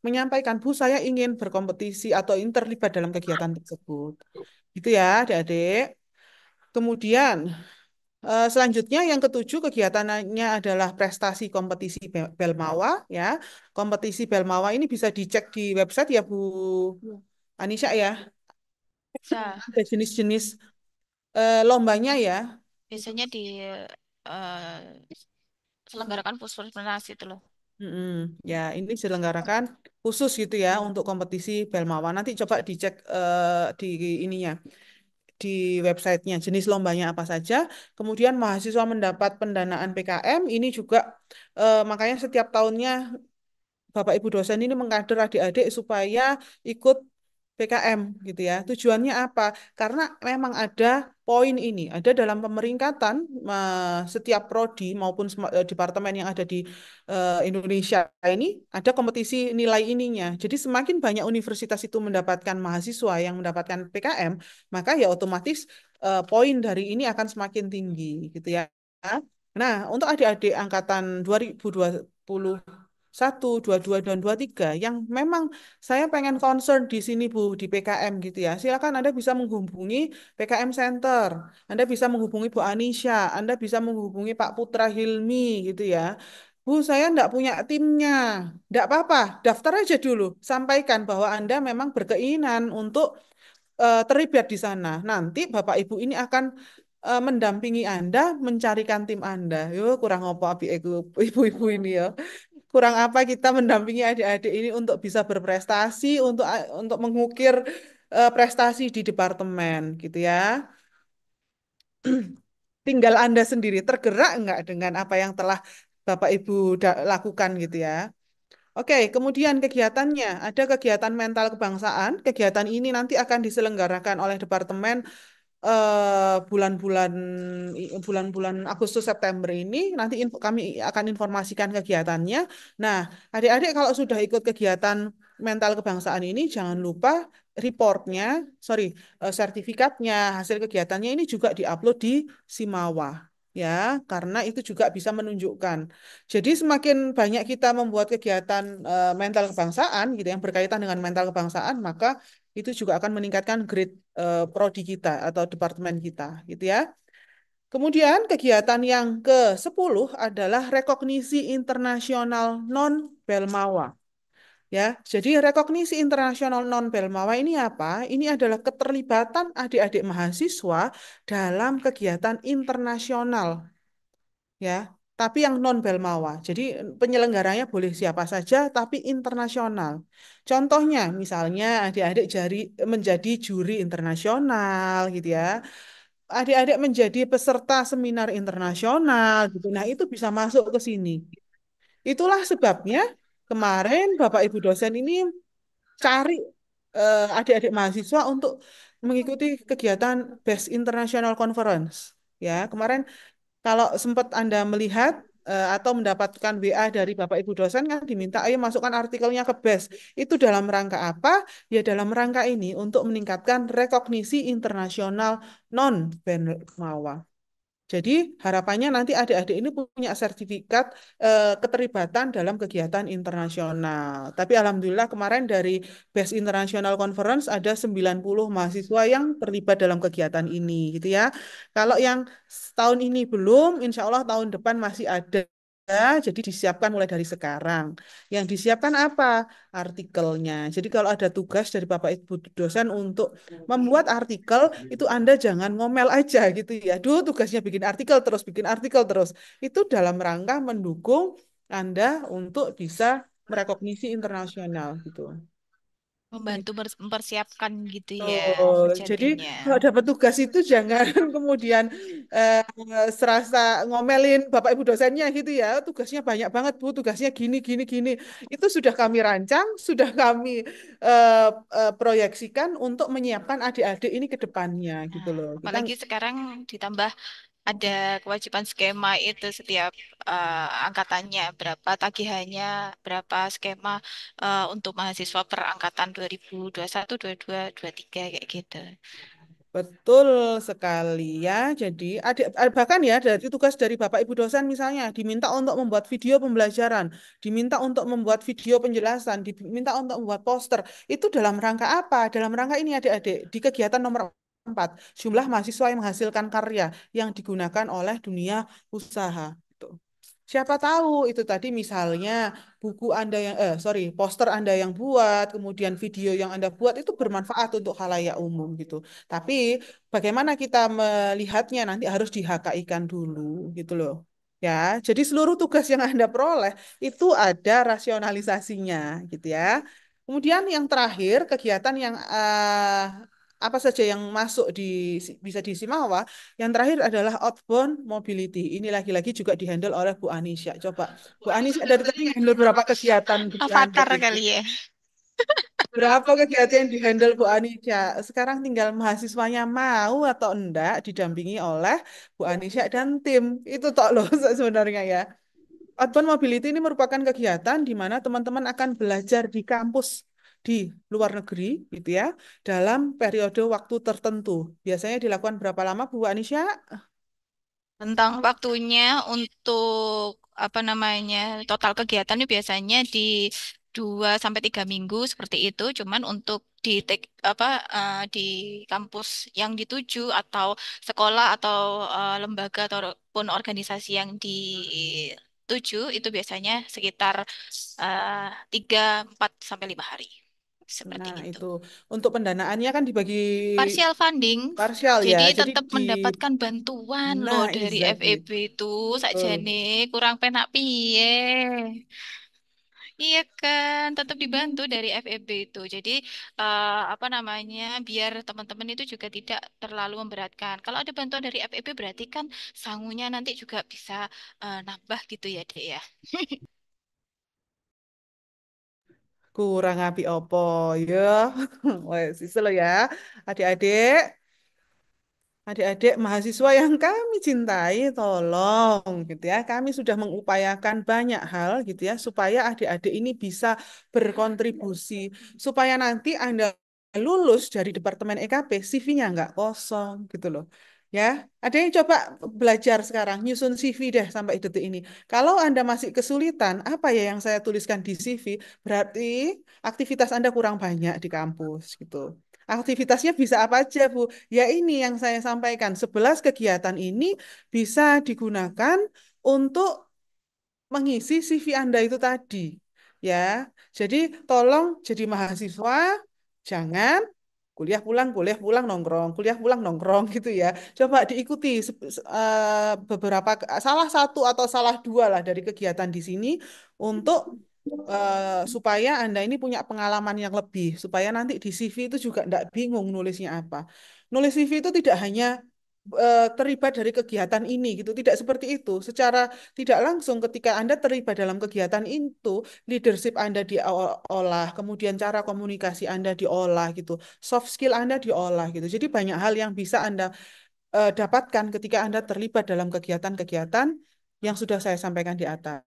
menyampaikan Bu saya ingin berkompetisi atau terlibat dalam kegiatan tersebut. Gitu ya, Adik-adik. Kemudian eh, selanjutnya yang ketujuh kegiatannya adalah prestasi kompetisi Belmawa ya. Kompetisi Belmawa ini bisa dicek di website ya Bu Anisha ya. Ada jenis-jenis eh, lombanya ya. Biasanya di uh, selenggarakan pusat itu loh mm Ya, ini diselenggarakan khusus gitu ya untuk kompetisi Belmawan. Nanti coba dicek eh, di ininya, di websitenya jenis lombanya apa saja. Kemudian mahasiswa mendapat pendanaan PKM ini juga eh, makanya setiap tahunnya Bapak Ibu dosen ini mengkader adik-adik supaya ikut PKM gitu ya. Tujuannya apa? Karena memang ada poin ini ada dalam pemeringkatan setiap prodi maupun eh, departemen yang ada di eh, Indonesia ini ada kompetisi nilai ininya. Jadi semakin banyak universitas itu mendapatkan mahasiswa yang mendapatkan PKM, maka ya otomatis eh, poin dari ini akan semakin tinggi gitu ya. Nah, untuk adik-adik angkatan 2020 satu dua dua dan dua tiga yang memang saya pengen concern di sini Bu, di PKM gitu ya. Silakan Anda bisa menghubungi PKM Center, Anda bisa menghubungi Bu Anisha, Anda bisa menghubungi Pak Putra Hilmi gitu ya. Bu, saya enggak punya timnya. Enggak apa-apa, daftar aja dulu. Sampaikan bahwa Anda memang berkeinginan untuk uh, terlibat di sana. Nanti Bapak Ibu ini akan eh, mendampingi Anda mencarikan tim Anda. Yo kurang apa ibu-ibu ini ya kurang apa kita mendampingi adik-adik ini untuk bisa berprestasi, untuk eh, untuk mengukir uh, prestasi di departemen gitu ya. Tinggal Anda sendiri tergerak enggak dengan apa yang telah Bapak Ibu lakukan gitu ya. Oke, kemudian kegiatannya ada kegiatan mental kebangsaan. Kegiatan ini nanti akan diselenggarakan oleh Departemen Eh, bulan-bulan uh, bulan-bulan Agustus September ini nanti info, kami akan informasikan kegiatannya. Nah, adik-adik kalau sudah ikut kegiatan mental kebangsaan ini jangan lupa reportnya, sorry, uh, sertifikatnya, hasil kegiatannya ini juga diupload di Simawa ya, karena itu juga bisa menunjukkan. Jadi semakin banyak kita membuat kegiatan uh, mental kebangsaan gitu yang berkaitan dengan mental kebangsaan, maka itu juga akan meningkatkan grade uh, prodi kita atau departemen kita gitu ya. Kemudian kegiatan yang ke-10 adalah rekognisi internasional non Belmawa. Ya, jadi rekognisi internasional non Belmawa ini apa? Ini adalah keterlibatan adik-adik mahasiswa dalam kegiatan internasional. Ya, tapi yang non Belmawa. Jadi eh, penyelenggaranya boleh siapa saja, tapi internasional. Contohnya, misalnya adik-adik jari menjadi juri internasional, gitu ya. Adik-adik menjadi peserta seminar internasional, gitu. Nah itu bisa masuk ke sini. Itulah sebabnya kemarin Bapak Ibu dosen ini cari eh, adik-adik mahasiswa untuk mengikuti kegiatan Best International Conference. Ya, kemarin kalau sempat Anda melihat eh, atau mendapatkan WA dari Bapak Ibu dosen kan diminta ayo masukkan artikelnya ke BES. Itu dalam rangka apa? Ya dalam rangka ini untuk meningkatkan rekognisi internasional non Benmawa. Jadi harapannya nanti adik-adik ini punya sertifikat eh, keterlibatan dalam kegiatan internasional. Tapi alhamdulillah kemarin dari Best International Conference ada 90 mahasiswa yang terlibat dalam kegiatan ini gitu ya. Kalau yang tahun ini belum, insya Allah tahun depan masih ada Ya, jadi disiapkan mulai dari sekarang. Yang disiapkan apa? Artikelnya. Jadi kalau ada tugas dari Bapak Ibu dosen untuk membuat artikel, itu Anda jangan ngomel aja gitu ya. Duh, tugasnya bikin artikel terus, bikin artikel terus. Itu dalam rangka mendukung Anda untuk bisa merekognisi internasional gitu membantu iya. mempersiapkan gitu ya. Oh, jadi kalau dapat tugas itu jangan kemudian eh, serasa ngomelin bapak ibu dosennya gitu ya. Tugasnya banyak banget bu, tugasnya gini gini gini. Itu sudah kami rancang, sudah kami eh, eh, proyeksikan untuk menyiapkan adik-adik ini ke depannya gitu nah, loh. Apalagi Kita... sekarang ditambah ada kewajiban skema itu setiap uh, angkatannya berapa tagihannya berapa skema uh, untuk mahasiswa per angkatan 2021 22 23 kayak gitu. Betul sekali ya. Jadi ada eh, bahkan ya dari tugas dari Bapak Ibu dosen misalnya diminta untuk membuat video pembelajaran, diminta untuk membuat video penjelasan, diminta untuk membuat poster. Itu dalam rangka apa? Dalam rangka ini adik-adik di kegiatan nomor 4. Jumlah mahasiswa yang menghasilkan karya yang digunakan oleh dunia usaha. Gitu. Siapa tahu itu tadi misalnya buku Anda yang eh sorry, poster Anda yang buat, kemudian video yang Anda buat itu bermanfaat untuk halayak umum gitu. Tapi bagaimana kita melihatnya nanti harus dihakaikan dulu gitu loh. Ya, jadi seluruh tugas yang Anda peroleh itu ada rasionalisasinya gitu ya. Kemudian yang terakhir, kegiatan yang uh, apa saja yang masuk di bisa di Simawa. Yang terakhir adalah outbound mobility. Ini lagi-lagi juga dihandle oleh Bu Anisha. Coba Bu Anisha dari tadi handle berapa kegiatan? Avatar kali ya. Berapa kegiatan yang dihandle Bu Anisha? Sekarang tinggal mahasiswanya mau atau enggak didampingi oleh Bu Anisha dan tim. Itu tok loh sebenarnya ya. Outbound Mobility ini merupakan kegiatan di mana teman-teman akan belajar di kampus di luar negeri gitu ya dalam periode waktu tertentu. Biasanya dilakukan berapa lama Bu Anisha Tentang waktunya untuk apa namanya total kegiatan ini biasanya di 2 sampai 3 minggu seperti itu. Cuman untuk di take, apa uh, di kampus yang dituju atau sekolah atau uh, lembaga ataupun organisasi yang dituju itu biasanya sekitar uh, 3 4 sampai 5 hari seperti nah, itu. itu. Untuk pendanaannya kan dibagi partial funding. Partial Jadi ya. Jadi tetap di... mendapatkan bantuan nah, loh dari exactly. FEB itu saja nih kurang penak piye. Iya kan, tetap dibantu dari FEB itu. Jadi uh, apa namanya, biar teman-teman itu juga tidak terlalu memberatkan. Kalau ada bantuan dari FEB berarti kan sangunya nanti juga bisa uh, nambah gitu ya, deh ya. kurang api opo ya wes lo ya adik-adik adik-adik mahasiswa yang kami cintai tolong gitu ya kami sudah mengupayakan banyak hal gitu ya supaya adik-adik ini bisa berkontribusi supaya nanti Anda lulus dari Departemen EKP CV-nya nggak kosong gitu loh Ya, ada yang coba belajar sekarang nyusun CV deh sampai detik ini. Kalau Anda masih kesulitan, apa ya yang saya tuliskan di CV? Berarti aktivitas Anda kurang banyak di kampus gitu. Aktivitasnya bisa apa aja, Bu? Ya ini yang saya sampaikan, sebelas kegiatan ini bisa digunakan untuk mengisi CV Anda itu tadi. Ya. Jadi tolong jadi mahasiswa jangan kuliah pulang, kuliah pulang nongkrong, kuliah pulang nongkrong gitu ya. Coba diikuti uh, beberapa salah satu atau salah dua lah dari kegiatan di sini untuk uh, supaya Anda ini punya pengalaman yang lebih, supaya nanti di CV itu juga tidak bingung nulisnya apa. Nulis CV itu tidak hanya Eh, terlibat dari kegiatan ini gitu tidak seperti itu secara tidak langsung ketika anda terlibat dalam kegiatan itu leadership anda diolah kemudian cara komunikasi anda diolah gitu soft skill anda diolah gitu jadi banyak hal yang bisa anda uh, dapatkan ketika anda terlibat dalam kegiatan-kegiatan yang sudah saya sampaikan di atas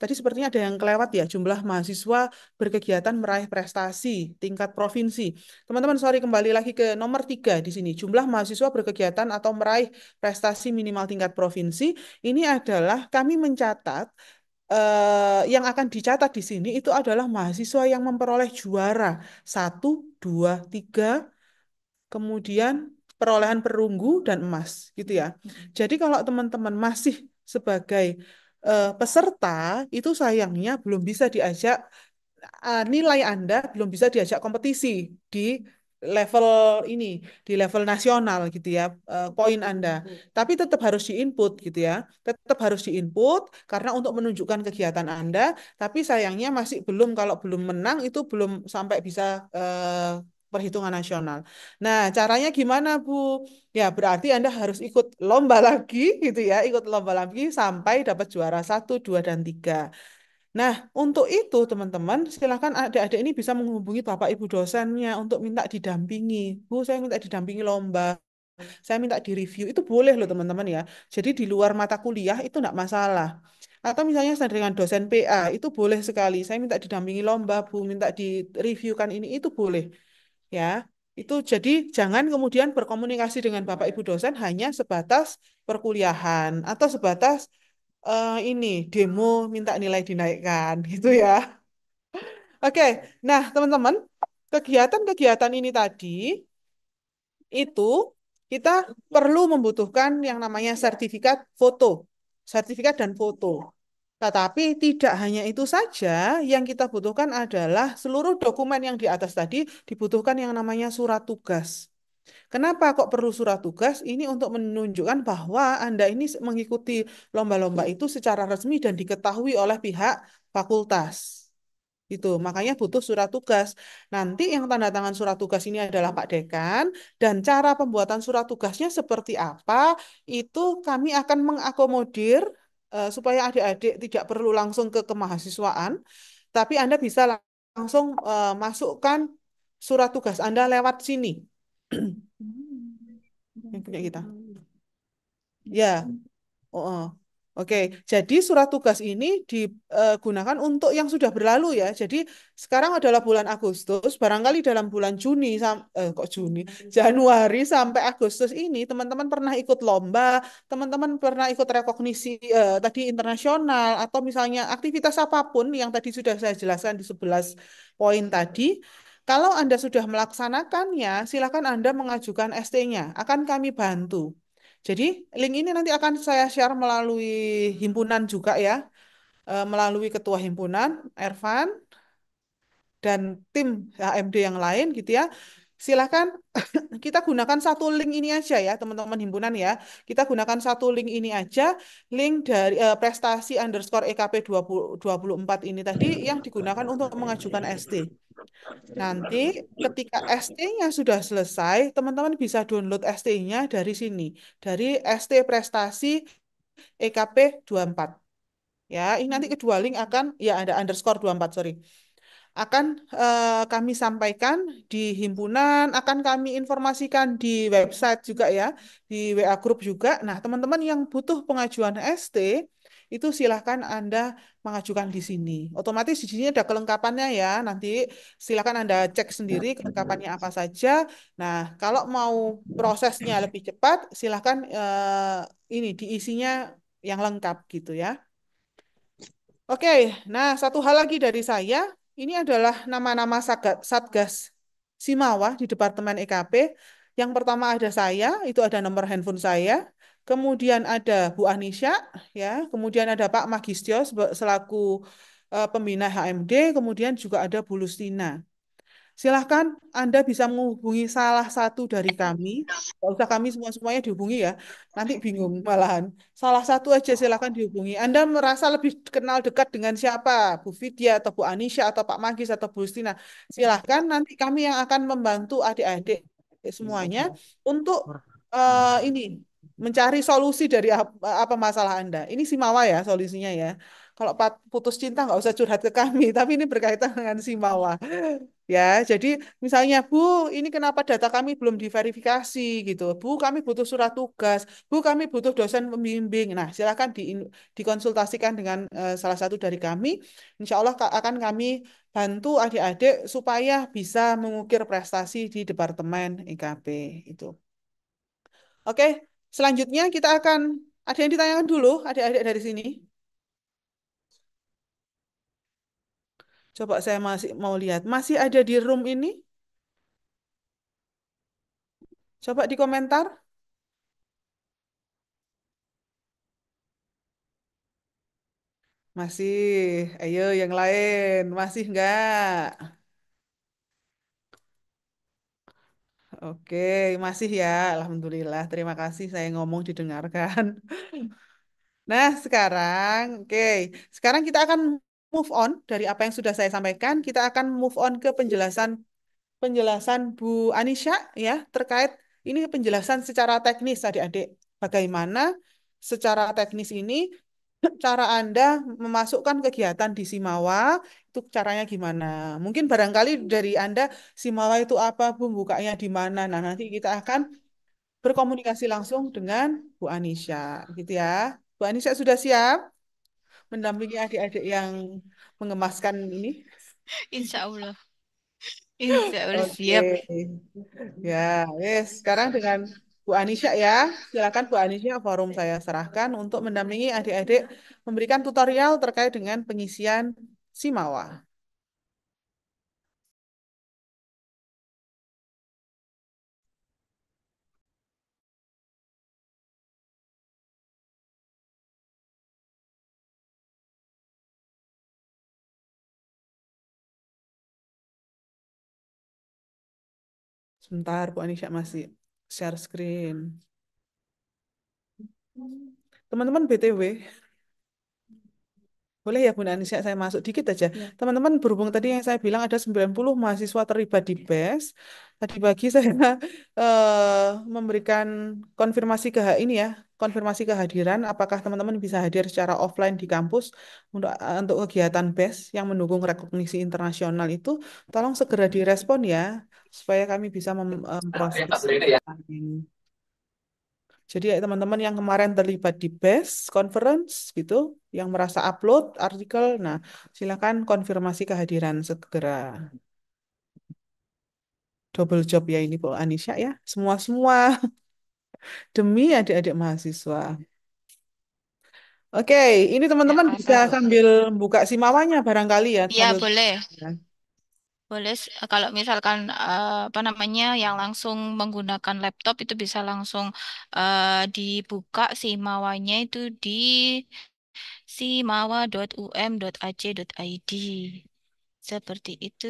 Tadi sepertinya ada yang kelewat ya, jumlah mahasiswa berkegiatan meraih prestasi tingkat provinsi. Teman-teman, sorry, kembali lagi ke nomor tiga di sini. Jumlah mahasiswa berkegiatan atau meraih prestasi minimal tingkat provinsi, ini adalah kami mencatat eh, yang akan dicatat di sini itu adalah mahasiswa yang memperoleh juara satu, dua, tiga, kemudian perolehan perunggu dan emas, gitu ya. Mm-hmm. Jadi kalau teman-teman masih sebagai uh, peserta itu sayangnya belum bisa diajak uh, nilai Anda belum bisa diajak kompetisi di level ini di level nasional gitu ya eh, poin Anda. Hmm. Tapi tetap harus diinput gitu ya. Tetap harus diinput karena untuk menunjukkan kegiatan Anda, tapi sayangnya masih belum kalau belum menang itu belum sampai bisa uh, perhitungan nasional. Nah, caranya gimana, Bu? Ya, berarti Anda harus ikut lomba lagi gitu ya, ikut lomba lagi sampai dapat juara satu, dua dan tiga. Nah, untuk itu teman-teman, silahkan adik-adik ini bisa menghubungi Bapak Ibu dosennya untuk minta didampingi. Bu, saya minta didampingi lomba saya minta di review itu boleh loh teman-teman ya jadi di luar mata kuliah itu tidak masalah atau misalnya dengan dosen PA itu boleh sekali saya minta didampingi lomba bu minta direviewkan reviewkan ini itu boleh ya itu jadi jangan kemudian berkomunikasi dengan Bapak Ibu dosen hanya sebatas perkuliahan atau sebatas uh, ini demo minta nilai dinaikkan gitu ya. Oke, okay. nah teman-teman kegiatan-kegiatan ini tadi itu kita perlu membutuhkan yang namanya sertifikat foto, sertifikat dan foto. Tetapi tidak hanya itu saja, yang kita butuhkan adalah seluruh dokumen yang di atas tadi dibutuhkan yang namanya surat tugas. Kenapa kok perlu surat tugas? Ini untuk menunjukkan bahwa Anda ini mengikuti lomba-lomba itu secara resmi dan diketahui oleh pihak fakultas. Itu makanya butuh surat tugas. Nanti yang tanda tangan surat tugas ini adalah Pak Dekan dan cara pembuatan surat tugasnya seperti apa itu kami akan mengakomodir Eh, supaya adik-adik tidak perlu langsung ke kemahasiswaan, tapi Anda bisa langsung eh, masukkan surat tugas Anda lewat sini. Hmm. Yang punya kita. Iya. Ya. Yeah. Oh, oh. Oke, jadi surat tugas ini digunakan eh, untuk yang sudah berlalu ya. Jadi sekarang adalah bulan Agustus, barangkali dalam bulan Juni, eh, kok Juni, Januari sampai Agustus ini teman-teman pernah ikut lomba, teman-teman pernah ikut rekognisi eh, tadi internasional atau misalnya aktivitas apapun yang tadi sudah saya jelaskan di 11 poin tadi. Kalau Anda sudah melaksanakannya, silakan Anda mengajukan ST-nya. Akan kami bantu. Jadi link ini nanti akan saya share melalui himpunan juga ya, eh, melalui ketua himpunan Ervan dan tim HMD yang lain gitu ya. Silahkan kita gunakan satu link ini aja ya teman-teman himpunan ya. Kita gunakan satu link ini aja, link dari eh, prestasi underscore EKP 20, 24 ini tadi yang digunakan untuk mengajukan ST. Nanti ketika ST-nya sudah selesai, teman-teman bisa download ST-nya dari sini, dari ST prestasi EKP 24. Ya, ini nanti hmm. kedua link akan ya ada underscore 24, sorry. Akan eh, kami sampaikan di himpunan, akan kami informasikan di website juga ya, di WA grup juga. Nah, teman-teman yang butuh pengajuan ST itu silahkan Anda mengajukan di sini. Otomatis di sini ada kelengkapannya ya, nanti silahkan Anda cek sendiri nah, kelengkapannya apa saja. Nah, kalau mau prosesnya lebih cepat, silahkan eh, ini diisinya yang lengkap gitu ya. Oke, nah satu hal lagi dari saya, ini adalah nama-nama Satgas Simawa di Departemen EKP. Yang pertama ada saya, itu ada nomor handphone saya. Kemudian ada Bu Anisha, ya. Kemudian ada Pak Magistio selaku uh, pembina HMD. Kemudian juga ada Bu Lustina. Silahkan Anda bisa menghubungi salah satu dari kami. Tidak usah kami semua-semuanya dihubungi ya. Nanti bingung malahan. Salah satu aja silahkan dihubungi. Anda merasa lebih kenal dekat dengan siapa? Bu Vidya atau Bu Anisha atau Pak Magis atau Bu Lustina. Silahkan nanti kami yang akan membantu adik-adik semuanya untuk uh, ini mencari solusi dari apa masalah Anda. Ini Simawa ya solusinya ya. Kalau putus cinta nggak usah curhat ke kami, tapi ini berkaitan dengan si Simawa. Ya, jadi misalnya Bu, ini kenapa data kami belum diverifikasi gitu. Bu, kami butuh surat tugas. Bu, kami butuh dosen pembimbing. Nah, silakan di, dikonsultasikan dengan uh, salah satu dari kami. Insya Allah akan kami bantu adik-adik supaya bisa mengukir prestasi di departemen IKP e itu. Oke, Selanjutnya kita akan ada yang ditanyakan dulu adik-adik dari sini. Coba saya masih mau lihat. Masih ada di room ini? Coba di komentar. Masih. Ayo yang lain. Masih enggak? Oke, masih ya. Alhamdulillah. Terima kasih saya ngomong didengarkan. Nah, sekarang, oke. Sekarang kita akan move on dari apa yang sudah saya sampaikan. Kita akan move on ke penjelasan penjelasan Bu Anisha ya terkait ini penjelasan secara teknis adik-adik. Bagaimana secara teknis ini cara Anda memasukkan kegiatan di Simawa itu caranya gimana? Mungkin barangkali dari Anda si mawa itu apa, Bu, bukanya di mana? Nah, nanti kita akan berkomunikasi langsung dengan Bu Anisha, gitu ya. Bu Anisha sudah siap mendampingi adik-adik yang mengemaskan ini? Insya Allah. Insya Allah okay. siap. Ya, yes. Sekarang dengan Bu Anisha ya. Silakan Bu Anisha forum saya serahkan untuk mendampingi adik-adik memberikan tutorial terkait dengan pengisian Simawa. Sebentar, Bu Anisha masih share screen. Teman-teman BTW, boleh ya Bu Nani saya masuk dikit aja. Ya. Teman-teman ya. berhubung tadi yang saya bilang ada 90 mahasiswa terlibat di iya. BES. Tadi pagi saya uh, memberikan konfirmasi ke ini ya, konfirmasi kehadiran apakah teman-teman bisa hadir secara offline di kampus untuk eh, untuk kegiatan BES yang mendukung rekognisi internasional itu tolong segera direspon ya supaya kami bisa eh, memproses. Ya, jadi ya, teman-teman yang kemarin terlibat di best conference gitu, yang merasa upload artikel, nah silakan konfirmasi kehadiran segera. Double job ya ini Bu Anisha ya, semua-semua demi adik-adik mahasiswa. Oke, ini teman-teman ya, bisa sambil buka si simawanya barangkali ya. Iya, boleh. Ya. Boleh, kalau misalkan uh, apa namanya yang langsung menggunakan laptop itu bisa langsung uh, dibuka si mawanya itu di si simawa.um.ac.id. Seperti itu.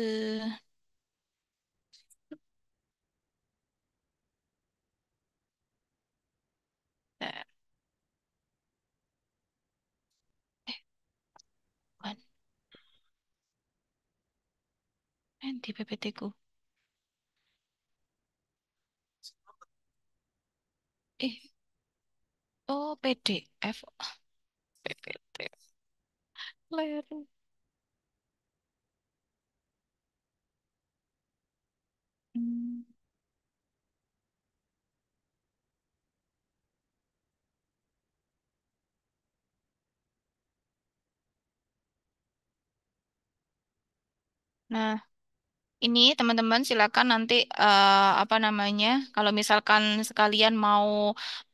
Eh, Di PPT-ku. Eh, oh PDF. PPT. Layar. Nah, ini teman-teman silakan nanti uh, apa namanya kalau misalkan sekalian mau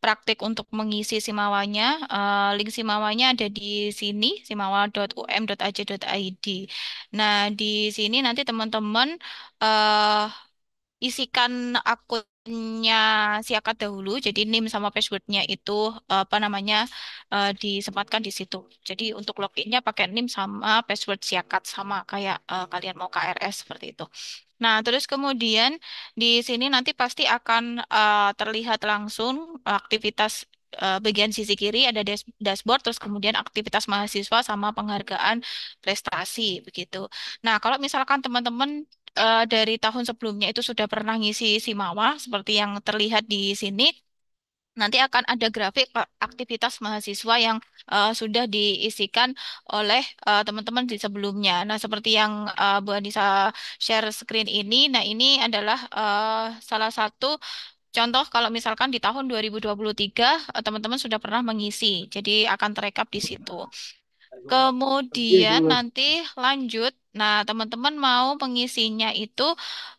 praktik untuk mengisi simawanya uh, link simawanya ada di sini simawa.um.ac.id Nah, di sini nanti teman-teman uh, isikan akun nya siakat dahulu, jadi name sama passwordnya itu apa namanya eh, disempatkan di situ. Jadi untuk loginnya pakai name sama password siakat sama kayak uh, kalian mau KRS seperti itu. Nah, terus kemudian di sini nanti pasti akan uh, terlihat langsung aktivitas bagian sisi kiri ada dashboard terus kemudian aktivitas mahasiswa sama penghargaan prestasi begitu. Nah, kalau misalkan teman-teman uh, dari tahun sebelumnya itu sudah pernah ngisi Simawa seperti yang terlihat di sini nanti akan ada grafik aktivitas mahasiswa yang uh, sudah diisikan oleh teman eh, teman-teman di sebelumnya. Nah, seperti yang uh, Bu Anissa share screen ini, nah ini adalah uh, salah satu contoh kalau misalkan di tahun 2023 teman-teman uh, sudah pernah mengisi. Jadi akan terekap di situ. Kemudian iya, iya. nanti lanjut. Nah, teman-teman mau pengisinya itu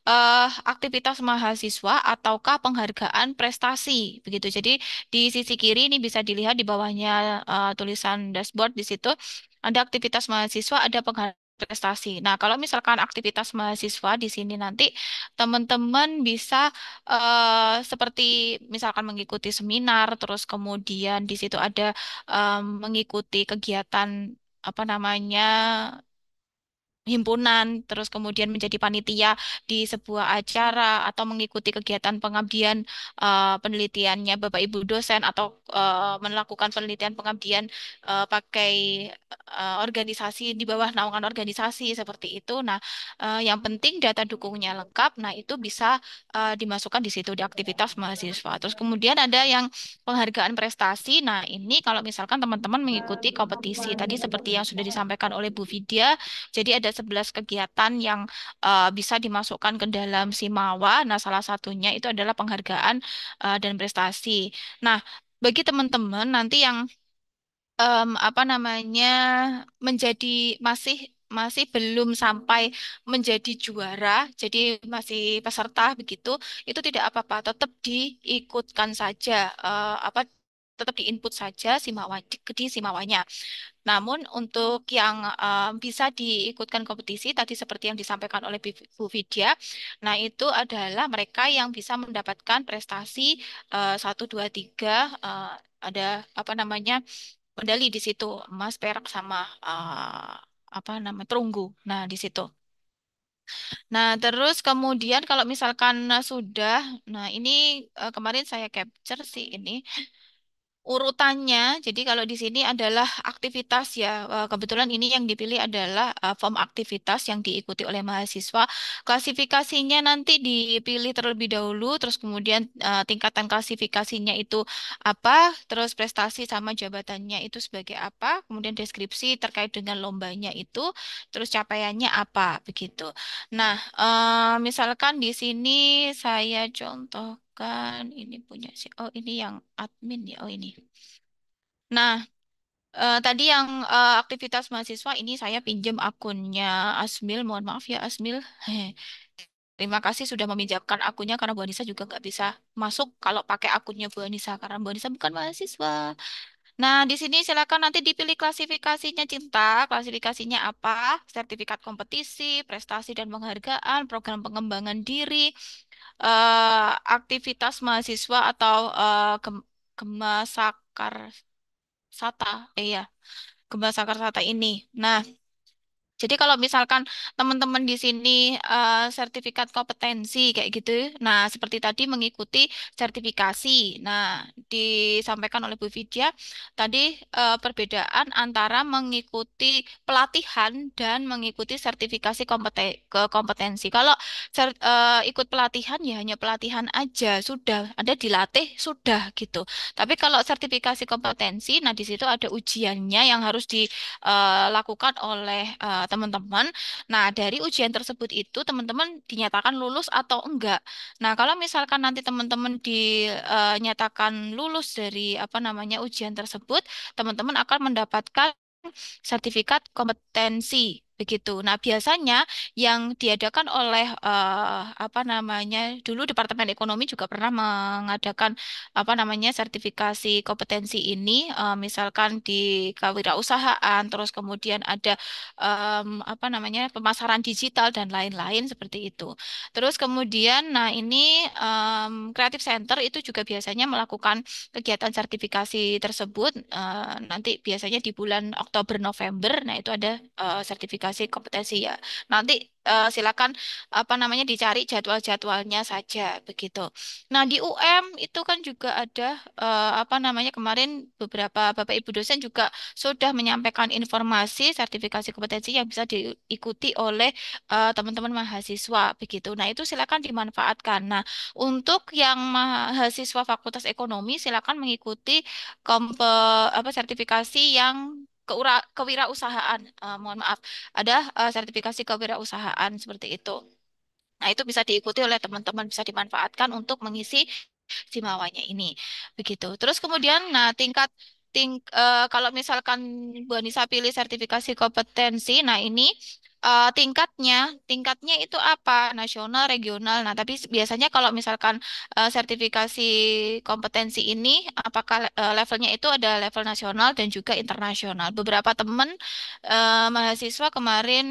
eh, aktivitas mahasiswa ataukah penghargaan prestasi begitu. Jadi di sisi kiri ini bisa dilihat di bawahnya eh, tulisan dashboard di situ ada aktivitas mahasiswa, ada penghargaan prestasi. Nah, kalau misalkan aktivitas mahasiswa di sini nanti teman-teman bisa uh, seperti misalkan mengikuti seminar, terus kemudian di situ ada um, mengikuti kegiatan apa namanya himpunan, terus kemudian menjadi panitia di sebuah acara atau mengikuti kegiatan pengabdian uh, penelitiannya Bapak Ibu dosen atau uh, melakukan penelitian pengabdian uh, pakai uh, organisasi di bawah naungan organisasi seperti itu. Nah, uh, yang penting data dukungnya lengkap. Nah, itu bisa uh, dimasukkan di situ di aktivitas mahasiswa. Terus kemudian ada yang penghargaan prestasi. Nah, ini kalau misalkan teman-teman mengikuti kompetisi tadi seperti yang sudah disampaikan oleh Bu Vidya, jadi ada 11 kegiatan yang uh, bisa dimasukkan ke dalam Simawa. Nah, salah satunya itu adalah penghargaan uh, dan prestasi. Nah, bagi teman-teman nanti yang um, apa namanya menjadi masih masih belum sampai menjadi juara, jadi masih peserta begitu, itu tidak apa-apa, tetap diikutkan saja uh, apa tetap di input saja simawa di simawanya. Namun untuk yang uh, bisa diikutkan kompetisi tadi seperti yang disampaikan oleh Bu Vidya, nah itu adalah mereka yang bisa mendapatkan prestasi satu dua tiga ada apa namanya medali di situ emas perak sama uh, apa namanya perunggu. Nah di situ. Nah, terus kemudian kalau misalkan sudah, nah ini kemarin saya capture sih ini urutannya. Jadi kalau di sini adalah aktivitas ya. Eh, kebetulan ini yang dipilih adalah eh, form aktivitas yang diikuti oleh mahasiswa. Klasifikasinya nanti dipilih terlebih dahulu, terus kemudian eh, tingkatan klasifikasinya itu apa, terus prestasi sama jabatannya itu sebagai apa, kemudian deskripsi terkait dengan lombanya itu, terus capaiannya apa begitu. Nah, misalkan di sini saya contoh bukan ini punya si oh ini yang admin ya oh ini nah eh, tadi yang eh, aktivitas mahasiswa ini saya pinjam akunnya Asmil mohon maaf ya Asmil Terima kasih sudah meminjamkan akunnya karena Bu Anissa juga nggak bisa masuk kalau pakai akunnya Bu Anissa karena Bu Anissa bukan mahasiswa. Nah, di sini silakan nanti dipilih klasifikasinya cinta, klasifikasinya apa, sertifikat kompetisi, prestasi dan penghargaan, program pengembangan diri, Eh, aktivitas mahasiswa atau uh, Gemasakar Sata, eh, iya, Gemasakar Sata ini. Nah, jadi kalau misalkan teman-teman di sini uh, sertifikat kompetensi kayak gitu, nah seperti tadi mengikuti sertifikasi. Nah, disampaikan oleh Bu Vidya tadi uh, perbedaan antara mengikuti pelatihan dan mengikuti sertifikasi kompeten kompetensi. Kalau ser, uh, ikut pelatihan ya hanya pelatihan aja, sudah ada dilatih sudah gitu. Tapi kalau sertifikasi kompetensi, nah di situ ada ujiannya yang harus dilakukan oleh uh, teman-teman. Nah, dari ujian tersebut itu teman-teman dinyatakan lulus atau enggak. Nah, kalau misalkan nanti teman-teman dinyatakan eh, lulus dari apa namanya ujian tersebut, teman-teman akan mendapatkan sertifikat kompetensi begitu. Nah, biasanya yang diadakan oleh uh, apa namanya dulu Departemen Ekonomi juga pernah mengadakan apa namanya sertifikasi kompetensi ini uh, misalkan di kewirausahaan terus kemudian ada um, apa namanya pemasaran digital dan lain-lain seperti itu. Terus kemudian nah ini Creative Center itu juga biasanya melakukan kegiatan sertifikasi tersebut eh, nanti biasanya di bulan Oktober November. Nah, itu ada sertifikasi evaluasi kompetensi ya. Nanti uh, silakan apa namanya dicari jadwal-jadwalnya saja begitu. Nah, di UM itu kan juga ada uh, apa namanya kemarin beberapa Bapak Ibu dosen juga sudah menyampaikan informasi sertifikasi kompetensi yang bisa diikuti oleh eh, teman-teman uh, mahasiswa begitu. Nah, itu silakan dimanfaatkan. Nah, untuk yang mahasiswa Fakultas Ekonomi silakan mengikuti kompe, apa sertifikasi yang keura, kewirausahaan. Uh, mohon maaf, ada uh, sertifikasi kewirausahaan seperti itu. Nah, itu bisa diikuti oleh teman-teman, bisa dimanfaatkan untuk mengisi simawanya ini. Begitu. Terus kemudian nah tingkat ting, uh, kalau misalkan Bu Anissa pilih sertifikasi kompetensi, nah ini uh, tingkatnya, tingkatnya itu apa? Nasional, regional. Nah, tapi biasanya kalau misalkan uh, sertifikasi kompetensi ini, apakah uh, levelnya itu ada level nasional dan juga internasional. Beberapa teman uh, mahasiswa kemarin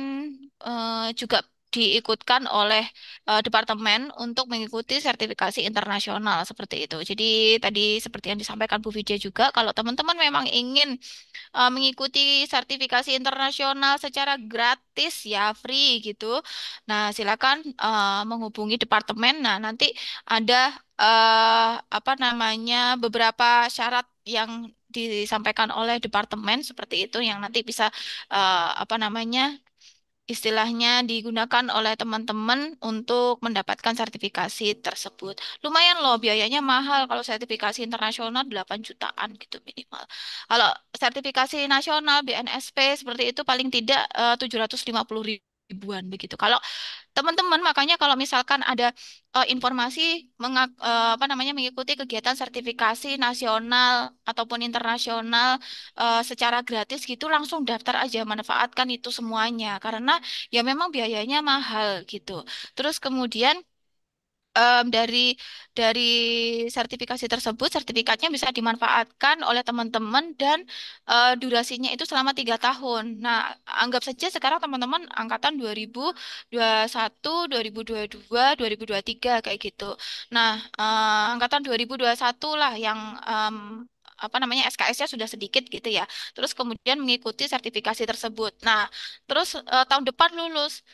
uh, juga diikutkan oleh uh, departemen untuk mengikuti sertifikasi internasional seperti itu. Jadi tadi seperti yang disampaikan Bu Vijaya juga, kalau teman-teman memang ingin uh, mengikuti sertifikasi internasional secara gratis ya free gitu, nah silakan uh, menghubungi departemen. Nah nanti ada uh, apa namanya beberapa syarat yang disampaikan oleh departemen seperti itu yang nanti bisa uh, apa namanya istilahnya digunakan oleh teman-teman untuk mendapatkan sertifikasi tersebut. Lumayan loh biayanya mahal kalau sertifikasi internasional 8 jutaan gitu minimal. Kalau sertifikasi nasional BNSP seperti itu paling tidak eh, uh, 750 ribu ribuan begitu. Kalau teman-teman makanya kalau misalkan ada uh, informasi mengak, uh, apa namanya mengikuti kegiatan sertifikasi nasional ataupun internasional uh, secara gratis gitu langsung daftar aja manfaatkan itu semuanya karena ya memang biayanya mahal gitu. Terus kemudian um, dari dari sertifikasi tersebut sertifikatnya bisa dimanfaatkan oleh teman-teman dan uh, durasinya itu selama tiga tahun. Nah, anggap saja sekarang teman-teman angkatan 2021, 2022, 2023 kayak gitu. Nah, uh, angkatan 2021 lah yang um, apa namanya SKS-nya sudah sedikit gitu ya. Terus kemudian mengikuti sertifikasi tersebut. Nah, terus uh, tahun depan lulus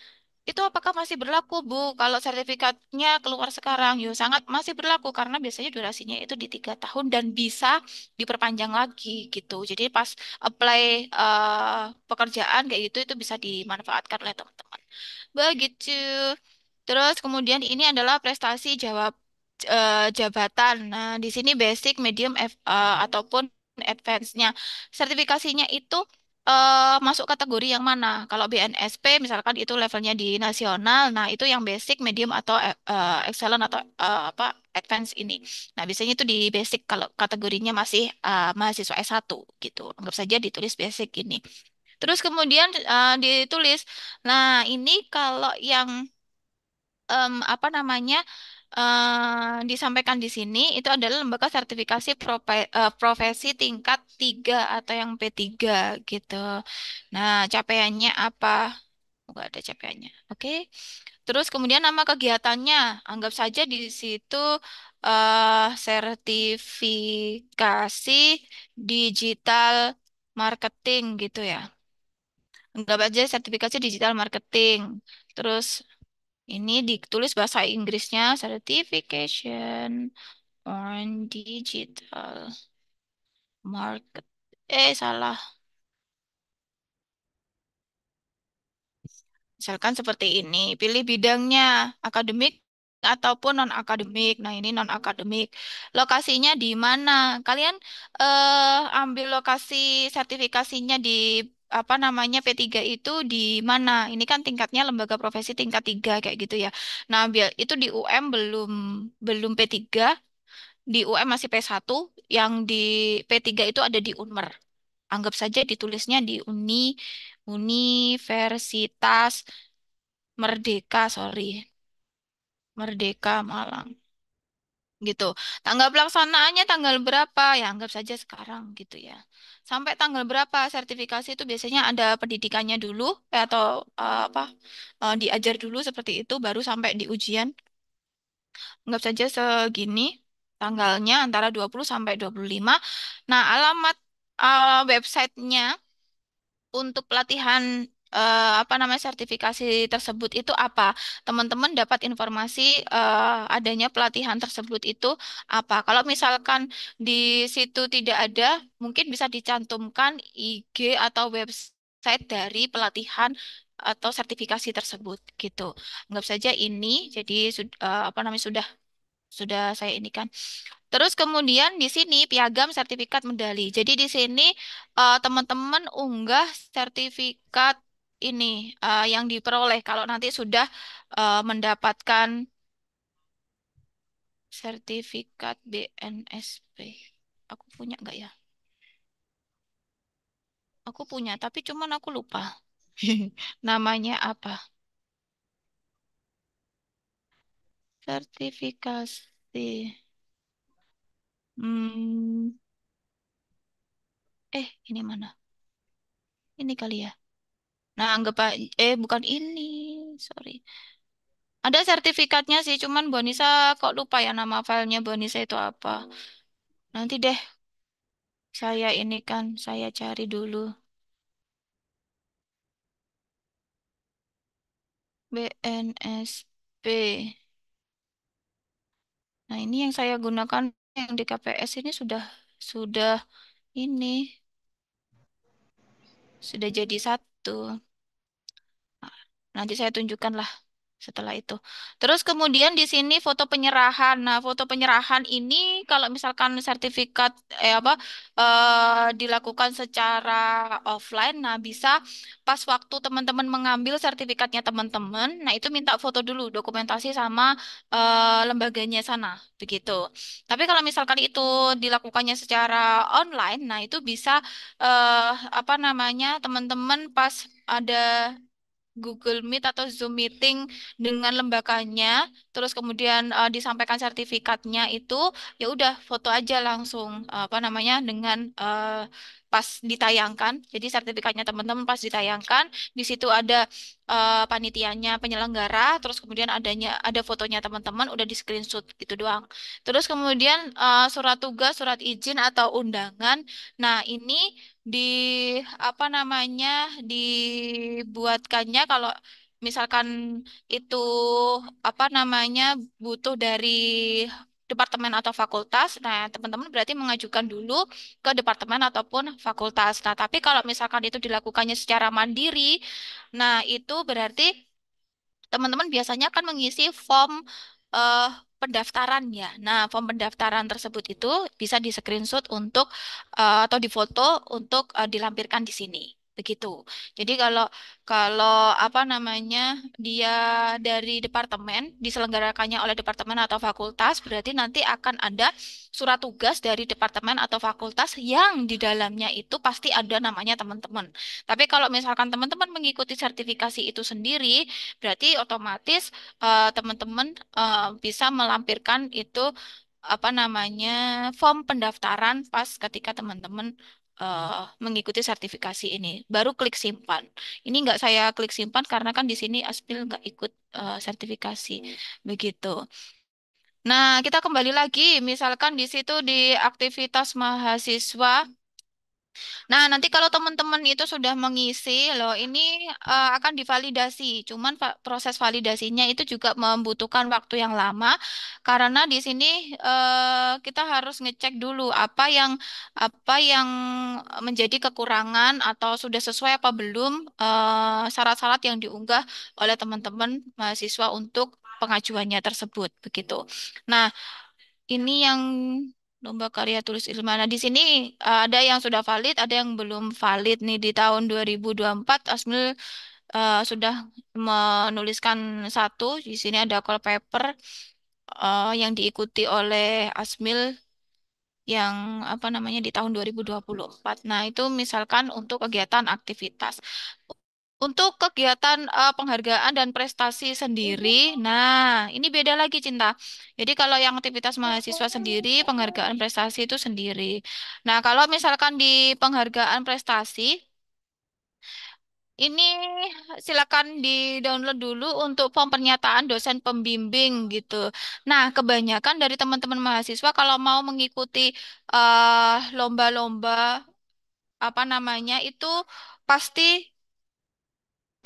itu apakah masih berlaku Bu? Kalau sertifikatnya keluar sekarang, yo ya sangat masih berlaku karena biasanya durasinya itu di tiga tahun dan bisa diperpanjang lagi gitu. Jadi pas apply uh, pekerjaan kayak gitu itu bisa dimanfaatkan oleh teman-teman. Begitu. Terus kemudian ini adalah prestasi jawab uh, jabatan. Nah, di sini basic, medium, uh, ataupun advance-nya. Sertifikasinya itu eh, masuk kategori yang mana. Kalau BNSP misalkan itu levelnya di nasional, nah itu yang basic, medium atau eh, eh excellent atau uh, apa advance ini. Nah, biasanya itu di basic kalau kategorinya masih uh, mahasiswa S1 gitu. Anggap saja ditulis basic ini. Terus kemudian uh, ditulis, nah ini kalau yang um, apa namanya uh, disampaikan di sini itu adalah lembaga sertifikasi profe, uh, profesi tingkat 3 atau yang P3 gitu. Nah, capaiannya apa? Enggak ada capaiannya. Oke. Terus kemudian nama kegiatannya, anggap saja di situ uh, sertifikasi digital marketing gitu ya. Anggap aja sertifikasi digital marketing. Terus ini ditulis bahasa Inggrisnya certification on digital market. Eh, salah. Misalkan seperti ini, pilih bidangnya akademik ataupun non akademik. Nah, ini non akademik. Lokasinya di mana? Kalian eh, ambil lokasi sertifikasinya di apa namanya P3 itu di mana? Ini kan tingkatnya lembaga profesi tingkat 3 kayak gitu ya. Nah, biar itu di UM belum belum P3, di UM masih P1, yang di P3 itu ada di Unmer. Anggap saja ditulisnya di Uni Universitas Merdeka, sorry. Merdeka Malang gitu. Tanggal pelaksanaannya tanggal berapa? Ya anggap saja sekarang gitu ya. Sampai tanggal berapa sertifikasi itu biasanya ada pendidikannya dulu eh, atau uh, apa uh, diajar dulu seperti itu baru sampai di ujian. Anggap saja segini tanggalnya antara 20 sampai 25. Nah, alamat website websitenya untuk pelatihan uh, apa namanya sertifikasi tersebut itu apa. Teman-teman dapat informasi uh, adanya pelatihan tersebut itu apa. Kalau misalkan di situ tidak ada, mungkin bisa dicantumkan IG atau website dari pelatihan atau sertifikasi tersebut gitu. Anggap saja ini jadi uh, apa namanya sudah sudah saya ini kan. Terus kemudian di sini piagam sertifikat medali. Jadi di sini teman-teman uh, unggah sertifikat ini uh, yang diperoleh kalau nanti sudah uh, mendapatkan sertifikat BNSP. Aku punya nggak ya? Aku punya, tapi cuman aku lupa namanya apa. Sertifikasi. Hmm. Eh, ini mana? Ini kali ya. Nah, anggap aja, eh bukan ini, sorry. Ada sertifikatnya sih, cuman Bonisa kok lupa ya nama filenya Bonisa itu apa. Nanti deh, saya ini kan, saya cari dulu. BNSP. Nah, ini yang saya gunakan yang di KPS ini sudah sudah ini sudah jadi satu. Nanti saya tunjukkan lah setelah itu. Terus kemudian di sini foto penyerahan. Nah, foto penyerahan ini kalau misalkan sertifikat eh apa eh, dilakukan secara offline, nah bisa pas waktu teman-teman mengambil sertifikatnya teman-teman, nah itu minta foto dulu dokumentasi sama eh, lembaganya sana, begitu. Tapi kalau misalkan itu dilakukannya secara online, nah itu bisa eh, apa namanya teman-teman pas ada Google Meet atau Zoom meeting dengan lembaganya, terus kemudian uh, disampaikan sertifikatnya itu, ya udah foto aja langsung uh, apa namanya dengan uh, pas ditayangkan. Jadi sertifikatnya teman-teman pas ditayangkan, di situ ada uh, panitianya, penyelenggara, terus kemudian adanya ada fotonya teman-teman udah di screenshot gitu doang. Terus kemudian uh, surat tugas, surat izin atau undangan. Nah, ini di apa namanya dibuatkannya kalau misalkan itu apa namanya butuh dari departemen atau fakultas. Nah, teman-teman berarti mengajukan dulu ke departemen ataupun fakultas. Nah, tapi kalau misalkan itu dilakukannya secara mandiri, nah itu berarti teman-teman biasanya akan mengisi form uh, eh, pendaftaran Nah, form pendaftaran tersebut itu bisa di screenshot untuk uh, atau difoto untuk uh, dilampirkan di sini begitu. Jadi kalau kalau apa namanya dia dari departemen diselenggarakannya oleh departemen atau fakultas berarti nanti akan ada surat tugas dari departemen atau fakultas yang di dalamnya itu pasti ada namanya teman-teman. Tapi kalau misalkan teman-teman mengikuti sertifikasi itu sendiri berarti otomatis teman eh, teman-teman uh, bisa melampirkan itu apa namanya form pendaftaran pas ketika teman-teman uh, mengikuti sertifikasi ini. Baru klik simpan. Ini nggak saya klik simpan karena kan di sini Aspil nggak ikut uh, sertifikasi. Hmm. Begitu. Nah, kita kembali lagi. Misalkan di situ di aktivitas mahasiswa Nah, nanti kalau teman-teman itu sudah mengisi, loh, ini uh, akan divalidasi. Cuman va- proses validasinya itu juga membutuhkan waktu yang lama, karena di sini uh, kita harus ngecek dulu apa yang apa yang menjadi kekurangan atau sudah sesuai apa belum syarat eh, syarat-syarat yang diunggah oleh teman-teman mahasiswa untuk pengajuannya tersebut, begitu. Nah, ini yang Lomba karya tulis ilmiah. Nah, di sini eh, ada yang sudah valid, ada yang belum valid nih di tahun 2024 Asmil uh, sudah menuliskan satu. Di sini ada call paper uh, yang diikuti oleh Asmil yang apa namanya di tahun 2024. Nah, itu misalkan untuk kegiatan aktivitas. Untuk kegiatan uh, penghargaan dan prestasi sendiri, nah ini beda lagi Cinta. Jadi kalau yang aktivitas mahasiswa sendiri, penghargaan prestasi itu sendiri. Nah kalau misalkan di penghargaan prestasi, ini silakan di-download dulu untuk form pernyataan dosen pembimbing gitu. Nah, kebanyakan dari teman-teman mahasiswa kalau mau mengikuti lomba eh, lomba-lomba apa namanya itu pasti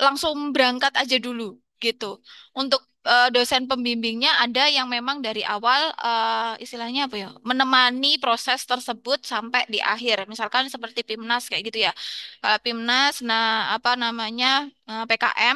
langsung berangkat aja dulu gitu. Untuk uh, dosen pembimbingnya ada yang memang dari awal uh, istilahnya apa ya, menemani proses tersebut sampai di akhir. Misalkan seperti Pimnas kayak gitu ya. Uh, Pimnas nah apa namanya Eh, PKM.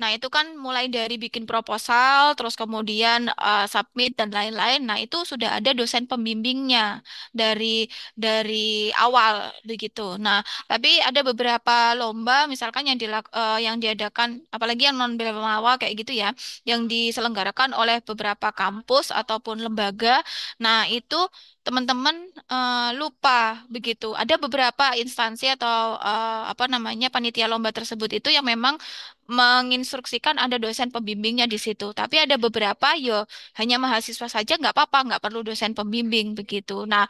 Nah, itu kan mulai dari bikin proposal, terus kemudian uh, submit dan lain-lain. Nah, itu sudah ada dosen pembimbingnya dari dari awal begitu. Nah, tapi ada beberapa lomba misalkan yang dilak, uh, yang diadakan apalagi yang non awal kayak gitu ya, yang diselenggarakan oleh beberapa kampus ataupun lembaga. Nah, itu teman-teman uh, lupa begitu. Ada beberapa instansi atau uh, apa namanya panitia lomba tersebut itu yang memang memang menginstruksikan ada dosen pembimbingnya di situ. Tapi ada beberapa yo ya, hanya mahasiswa saja nggak apa-apa, nggak perlu dosen pembimbing begitu. Nah,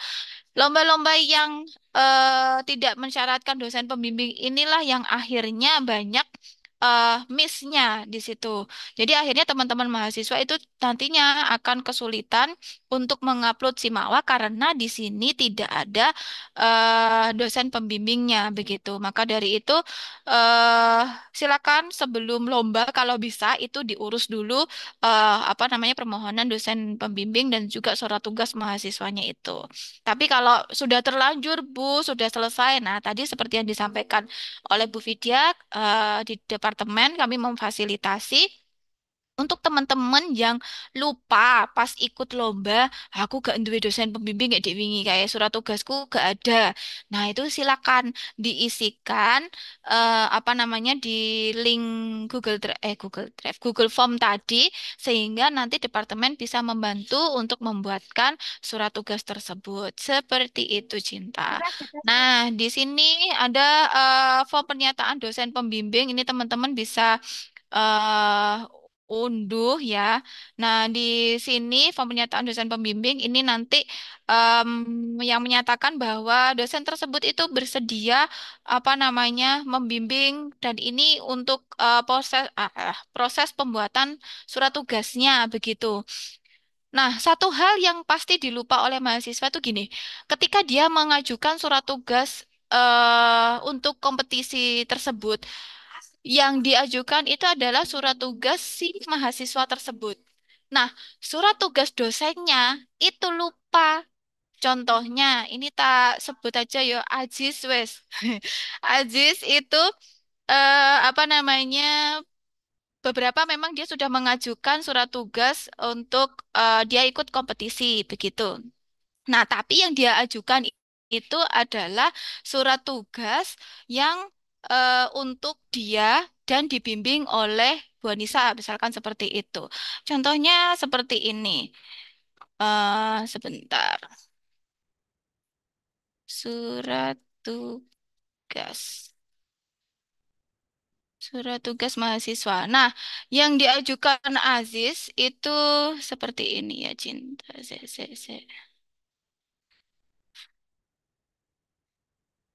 lomba-lomba yang eh, tidak mensyaratkan dosen pembimbing inilah yang akhirnya banyak uh, miss-nya di situ. Jadi akhirnya teman-teman mahasiswa itu nantinya akan kesulitan untuk mengupload Simawa karena di sini tidak ada uh, dosen pembimbingnya begitu. Maka dari itu uh, silakan sebelum lomba kalau bisa itu diurus dulu uh, apa namanya permohonan dosen pembimbing dan juga surat tugas mahasiswanya itu. Tapi kalau sudah terlanjur Bu, sudah selesai. Nah, tadi seperti yang disampaikan oleh Bu Vidya uh, di depan departemen kami memfasilitasi untuk teman-teman yang lupa pas ikut lomba, aku gak duwe dosen pembimbing gak diwingi kayak surat tugasku gak ada. Nah, itu silakan diisikan eh, apa namanya di link Google Drive eh Google Drive, Google Form tadi sehingga nanti departemen bisa membantu untuk membuatkan surat tugas tersebut. Seperti itu, Cinta. Nah, di sini ada eh, form pernyataan dosen pembimbing. Ini teman-teman bisa eh unduh ya. Nah, di sini form pernyataan dosen pembimbing ini nanti um, yang menyatakan bahwa dosen tersebut itu bersedia apa namanya membimbing dan ini untuk uh, proses uh, proses pembuatan surat tugasnya begitu. Nah, satu hal yang pasti dilupa oleh mahasiswa itu gini, ketika dia mengajukan surat tugas uh, untuk kompetisi tersebut yang diajukan itu adalah surat tugas si mahasiswa tersebut. Nah, surat tugas dosennya itu lupa. Contohnya, ini tak sebut aja yo Ajis wes. Ajis itu eh, apa namanya? Beberapa memang dia sudah mengajukan surat tugas untuk eh, dia ikut kompetisi begitu. Nah, tapi yang dia ajukan itu adalah surat tugas yang uh, untuk dia dan dibimbing oleh Bu Anissa, misalkan seperti itu. Contohnya seperti ini. Uh, sebentar. Surat tugas. Surat tugas mahasiswa. Nah, yang diajukan Aziz itu seperti ini ya, Cinta.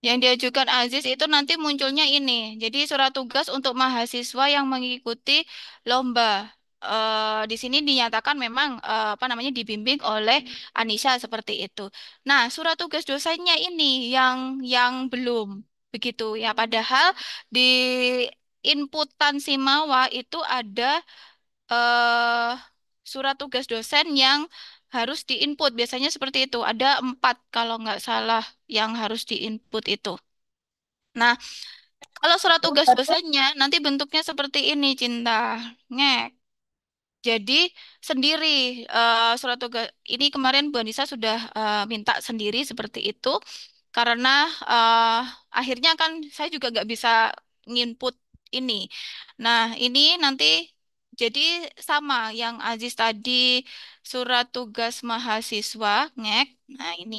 Yang diajukan Aziz itu nanti munculnya ini. Jadi surat tugas untuk mahasiswa yang mengikuti lomba. Eh, di sini dinyatakan memang eh, apa namanya dibimbing oleh Anissa seperti itu. Nah, surat tugas dosennya ini yang yang belum begitu ya. Padahal di inputan Simawa itu ada eh, surat tugas dosen yang harus diinput. Biasanya seperti itu. Ada empat kalau nggak salah yang harus diinput itu. Nah, kalau surat tugas besarnya nanti bentuknya seperti ini, Cinta. Ngek. Jadi sendiri uh, surat tugas ini kemarin Bu Anissa sudah uh, minta sendiri seperti itu karena uh, akhirnya kan saya juga nggak bisa nginput ini. Nah, ini nanti jadi sama yang Aziz tadi surat tugas mahasiswa ngek. Nah, ini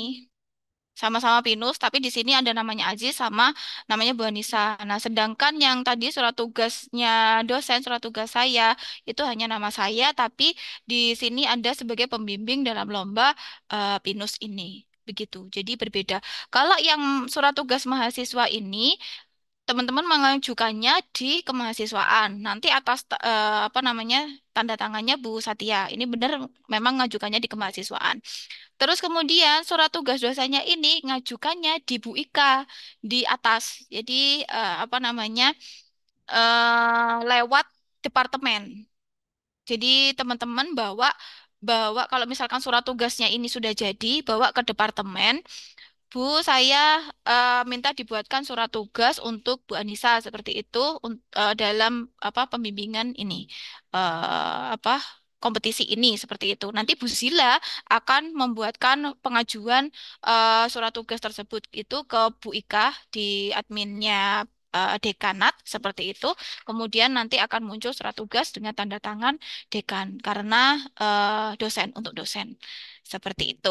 sama-sama Pinus tapi di sini ada namanya Aziz sama namanya Bu Anissa. Nah, sedangkan yang tadi surat tugasnya dosen, surat tugas saya itu hanya nama saya tapi di sini ada sebagai pembimbing dalam lomba uh, Pinus ini. Begitu. Jadi berbeda. Kalau yang surat tugas mahasiswa ini teman-teman mengajukannya di kemahasiswaan. Nanti atas eh, apa namanya tanda tangannya Bu Satya. Ini benar memang ngajukannya di kemahasiswaan. Terus kemudian surat tugas dosanya ini ngajukannya di Bu Ika di atas. Jadi eh, apa namanya eh, lewat departemen. Jadi teman-teman bawa bawa kalau misalkan surat tugasnya ini sudah jadi bawa ke departemen Bu, saya uh, minta dibuatkan surat tugas untuk Bu Anissa seperti itu uh, dalam apa pembimbingan ini uh, apa kompetisi ini seperti itu. Nanti Bu Sila akan membuatkan pengajuan uh, surat tugas tersebut itu ke Bu Ika di adminnya uh, dekanat seperti itu. Kemudian nanti akan muncul surat tugas dengan tanda tangan dekan karena uh, dosen untuk dosen seperti itu.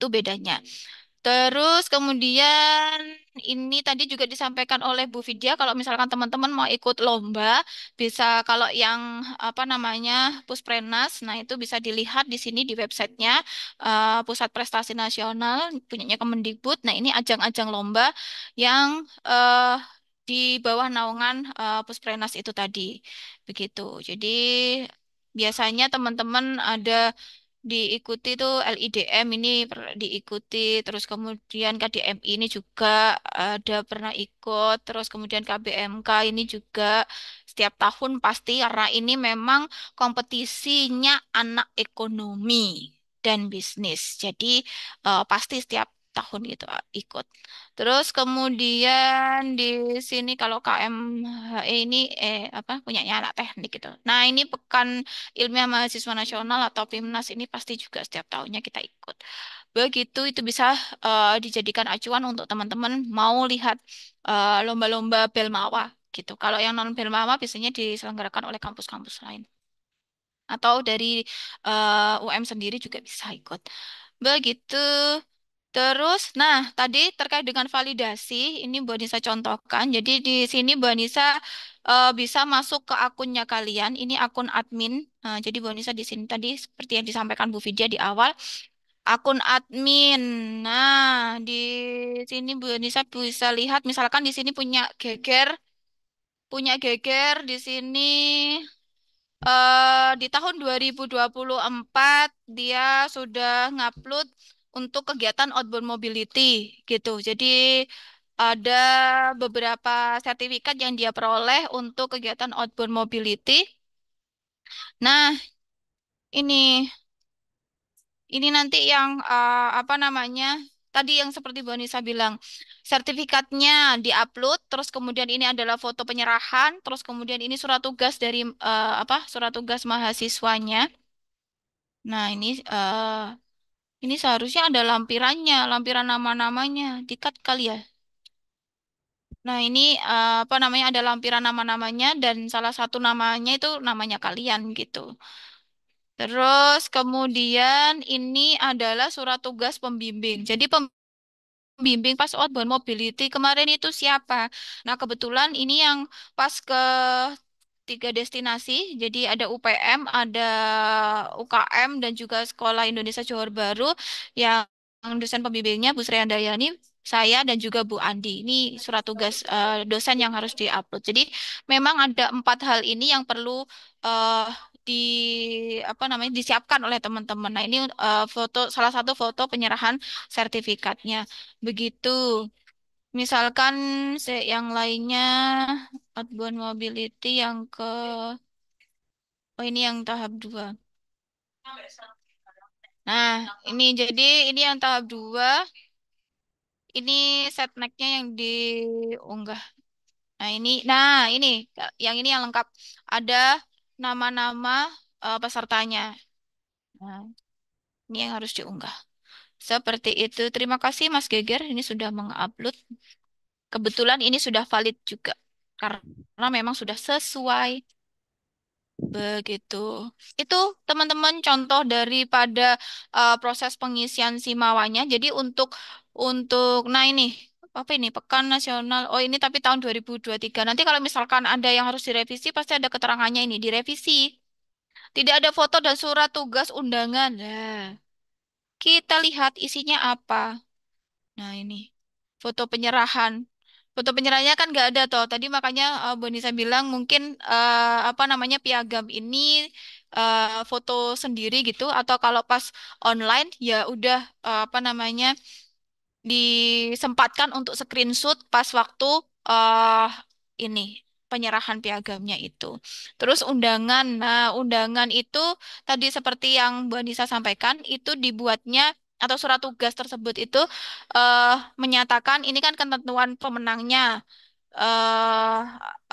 Itu bedanya. Terus kemudian ini tadi juga disampaikan oleh Bu Vidya kalau misalkan teman-teman mau ikut lomba bisa kalau yang apa namanya Pusprenas, nah itu bisa dilihat di sini di websitenya uh, Pusat Prestasi Nasional punyanya Kemendikbud. Nah ini ajang-ajang lomba yang uh, di bawah naungan uh, eh, Pusprenas itu tadi, begitu. Jadi biasanya teman-teman ada diikuti tuh LIDM ini diikuti terus kemudian KDM ini juga ada pernah ikut terus kemudian KBMK ini juga setiap tahun pasti karena ini memang kompetisinya anak ekonomi dan bisnis jadi uh, pasti setiap tahun itu ah, ikut. Terus kemudian di sini kalau KMHE ini eh apa punyanya anak teknik gitu. Nah, ini Pekan Ilmiah Mahasiswa Nasional atau PIMNAS ini pasti juga setiap tahunnya kita ikut. Begitu itu bisa uh, dijadikan acuan untuk teman-teman mau lihat lomba eh, lomba-lomba Belmawa gitu. Kalau yang non Belmawa biasanya diselenggarakan oleh kampus-kampus lain atau dari uh, UM sendiri juga bisa ikut. Begitu. Terus, nah tadi terkait dengan validasi, ini Bu Anissa contohkan. Jadi di sini Bu Anissa uh, eh, bisa masuk ke akunnya kalian. Ini akun admin. Uh, jadi Bu Anissa di sini tadi seperti yang disampaikan Bu Vidya di awal, akun admin. Nah di sini Bu Anissa bisa lihat, misalkan di sini punya geger, punya geger di sini. Uh, di tahun 2024 dia sudah ngupload untuk kegiatan outbound mobility gitu. Jadi ada beberapa sertifikat yang dia peroleh untuk kegiatan outbound mobility. Nah, ini ini nanti yang uh, apa namanya? Tadi yang seperti Bu Anissa bilang, sertifikatnya diupload, terus kemudian ini adalah foto penyerahan, terus kemudian ini surat tugas dari uh, apa? Surat tugas mahasiswanya. Nah, ini uh, ini seharusnya ada lampirannya, lampiran nama-namanya. Dikat kali ya. Nah, ini eh, apa namanya ada lampiran nama-namanya dan salah satu namanya itu namanya kalian gitu. Terus kemudian ini adalah surat tugas pembimbing. Jadi pembimbing pas outbound mobility kemarin itu siapa? Nah, kebetulan ini yang pas ke tiga destinasi, jadi ada UPM, ada UKM, dan juga Sekolah Indonesia Johor Baru yang dosen pembimbingnya Bu Sri Andayani, saya dan juga Bu Andi. Ini surat tugas uh, dosen yang harus diupload. Jadi memang ada empat hal ini yang perlu uh, di apa namanya disiapkan oleh teman-teman. Nah, ini uh, foto salah satu foto penyerahan sertifikatnya. Begitu. Misalkan se yang lainnya outbound mobility yang ke oh ini yang tahap dua. Nah, ini jadi ini yang tahap dua. Ini set nextnya yang diunggah. Nah, ini nah ini yang ini yang lengkap. Ada nama-nama uh, pesertanya. Nah, ini yang harus diunggah. Seperti itu. Terima kasih Mas Geger ini sudah mengupload. Kebetulan ini sudah valid juga karena memang sudah sesuai. Begitu. Itu teman-teman contoh daripada uh, proses pengisian simawanya. Jadi untuk untuk nah ini apa ini Pekan Nasional. Oh ini tapi tahun 2023. Nanti kalau misalkan ada yang harus direvisi pasti ada keterangannya ini direvisi. Tidak ada foto dan surat tugas undangan. Nah. Kita lihat isinya apa. Nah, ini foto penyerahan. Foto penyerahannya kan nggak ada toh. Tadi makanya uh, eh, Bonisa bilang mungkin uh, apa namanya piagam ini uh, foto sendiri gitu atau kalau pas online ya udah uh, apa namanya disempatkan untuk screenshot pas waktu uh, ini penyerahan piagamnya itu. Terus undangan, nah undangan itu tadi seperti yang Bu Anissa sampaikan itu dibuatnya atau surat tugas tersebut itu uh, menyatakan ini kan ketentuan pemenangnya uh,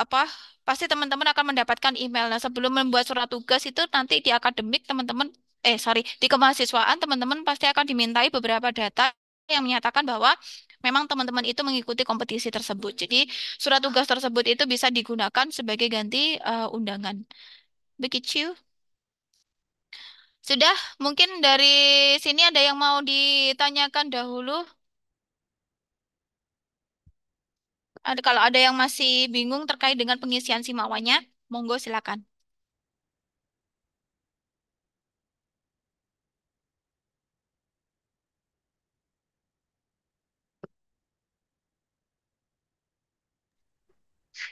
apa pasti teman-teman akan mendapatkan email. Nah, sebelum membuat surat tugas itu nanti di akademik teman-teman eh sorry di kemahasiswaan teman-teman pasti akan dimintai beberapa data yang menyatakan bahwa memang teman-teman itu mengikuti kompetisi tersebut. Jadi surat tugas tersebut itu bisa digunakan sebagai ganti uh, undangan. Begitu. Sudah, mungkin dari sini ada yang mau ditanyakan dahulu? Ada, kalau ada yang masih bingung terkait dengan pengisian simawanya, monggo silakan.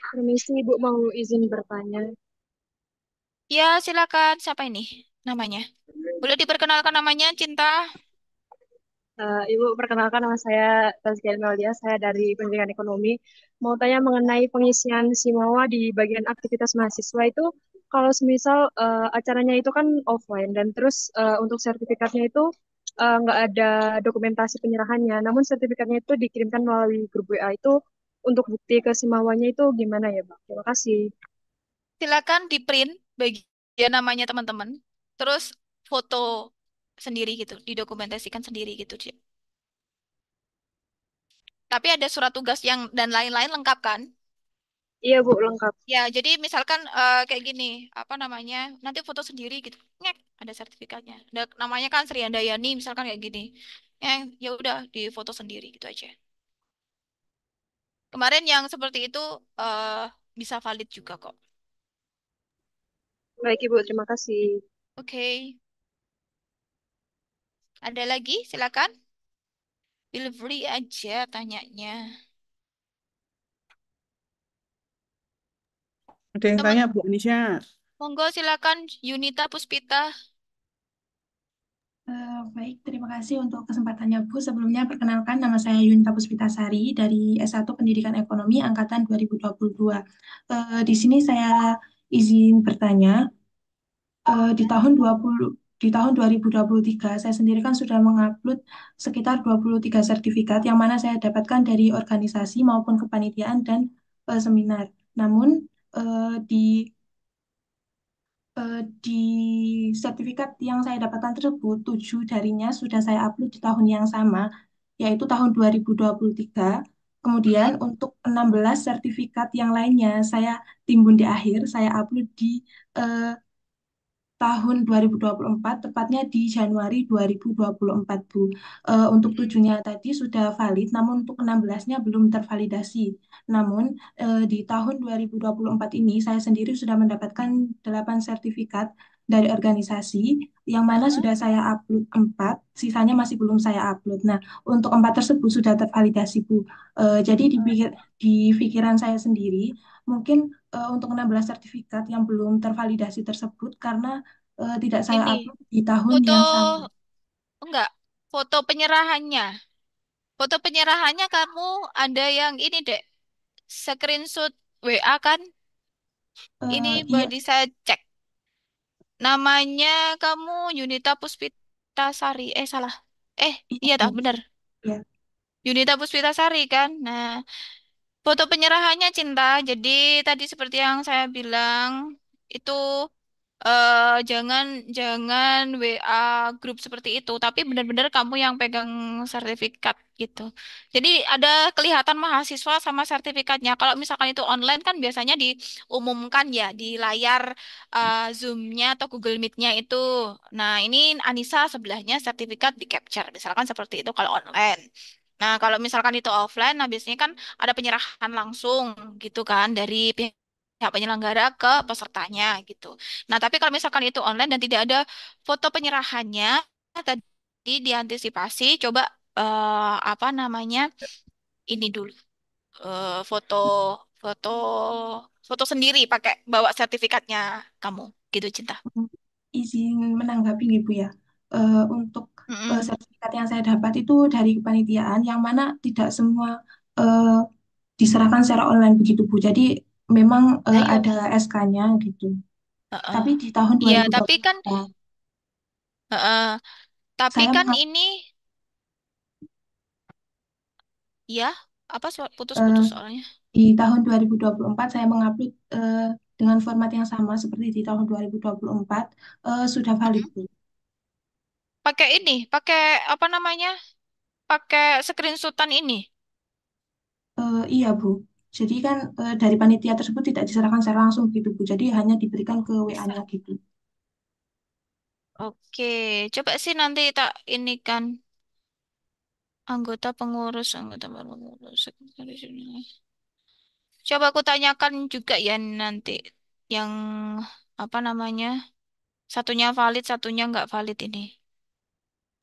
Permisi, Ibu mau izin bertanya. Ya, silakan. Siapa ini namanya? Boleh diperkenalkan namanya, Cinta? Uh, Ibu, perkenalkan nama saya Tazkia Melia. saya dari Pendidikan Ekonomi. Mau tanya mengenai pengisian SIMAWA di bagian aktivitas mahasiswa itu, kalau semisal uh, acaranya itu kan offline, dan terus uh, untuk sertifikatnya itu nggak nggak ada dokumentasi penyerahannya, namun sertifikatnya itu dikirimkan melalui grup WA itu untuk bukti kesimawanya itu gimana ya Bang? Terima kasih. Silakan di print bagian ya namanya teman-teman, terus foto sendiri gitu, didokumentasikan sendiri gitu. Tapi ada surat tugas yang dan lain-lain lengkap kan? Iya Bu, lengkap. Ya, jadi misalkan uh, kayak gini, apa namanya, nanti foto sendiri gitu, ngek, ada sertifikatnya. Ada, namanya kan Sri Andayani, misalkan kayak gini. Eh, ya udah, di foto sendiri gitu aja. Kemarin yang seperti itu eh, bisa valid juga kok. Baik, Ibu. Terima kasih. Oke, Ada lagi? Silakan. Delivery aja tanyanya. Ada yang Teman, tanya Bu Anisha. monggo silakan Yunita Puspita. Eh, baik, terima kasih untuk kesempatannya Bu. Sebelumnya perkenalkan nama saya Yunita Puspitasari dari S1 Pendidikan Ekonomi Angkatan 2022. Uh, eh, di sini saya izin bertanya, eh, di tahun 20, di tahun 2023 saya sendiri kan sudah mengupload sekitar 23 sertifikat yang mana saya dapatkan dari organisasi maupun kepanitiaan dan seminar. Namun di Eh, di sertifikat yang saya dapatkan tersebut, tujuh darinya sudah saya upload di tahun yang sama, yaitu tahun 2023. Kemudian hmm. untuk 16 sertifikat yang lainnya saya timbun di akhir, saya upload di uh, tahun 2024, tepatnya di Januari 2024, Bu. Uh, untuk hmm. tujuhnya tadi sudah valid, namun untuk 16-nya belum tervalidasi. Namun, uh, di tahun 2024 ini, saya sendiri sudah mendapatkan 8 sertifikat dari organisasi, yang mana hmm. sudah saya upload 4, sisanya masih belum saya upload. Nah, untuk empat tersebut sudah tervalidasi, Bu. Uh, jadi di, hmm. di pikiran saya sendiri, mungkin uh, untuk 16 sertifikat yang belum tervalidasi tersebut karena uh, tidak saya Ini upload di tahun foto yang sama. Enggak, foto penyerahannya. Foto penyerahannya kamu ada yang ini, Dek. Screenshot WA kan? Uh, Ini iya. boleh saya cek. Namanya kamu Yunita Sari. Eh, salah. Eh, iya, iya. tak benar. Iya. Yunita Sari kan? Nah, Foto penyerahannya cinta. Jadi tadi seperti yang saya bilang itu eh, jangan jangan WA grup seperti itu, tapi benar-benar kamu yang pegang sertifikat gitu. Jadi ada kelihatan mahasiswa sama sertifikatnya. Kalau misalkan itu online kan biasanya diumumkan ya di layar eh, Zoom-nya atau Google Meet-nya itu. Nah, ini Anissa sebelahnya sertifikat di capture, misalkan seperti itu kalau online. Nah, kalau misalkan itu offline, nah biasanya kan ada penyerahan langsung gitu kan dari pihak penyelenggara ke pesertanya gitu. Nah, tapi kalau misalkan itu online dan tidak ada foto penyerahannya, tadi diantisipasi coba uh, apa namanya ini dulu uh, foto foto foto sendiri pakai bawa sertifikatnya kamu gitu Cinta. Izin menanggapi Ibu ya. Uh, untuk uh, mm sertifikat yang saya dapat itu dari kepanitiaan yang mana tidak semua uh, diserahkan secara online begitu Bu. Jadi memang uh, ada SK-nya gitu. Uh-uh. Tapi di tahun Iya, tapi kan uh-uh. Tapi saya kan ini Iya apa suara- putus putus-putus soalnya. di tahun 2024 saya mengupload uh, dengan format yang sama seperti di tahun 2024 uh, sudah valid mm Bu. Pakai ini, pakai apa namanya? Pakai screenshotan ini. Eh, iya, Bu. Jadi kan uh, dari panitia tersebut tidak diserahkan secara langsung gitu, Bu. Jadi hanya diberikan ke WA-nya gitu. Oke, coba sih nanti tak ini kan anggota pengurus, anggota pengurus sekretaris Coba aku tanyakan juga ya nanti yang apa namanya? Satunya valid, satunya nggak valid ini.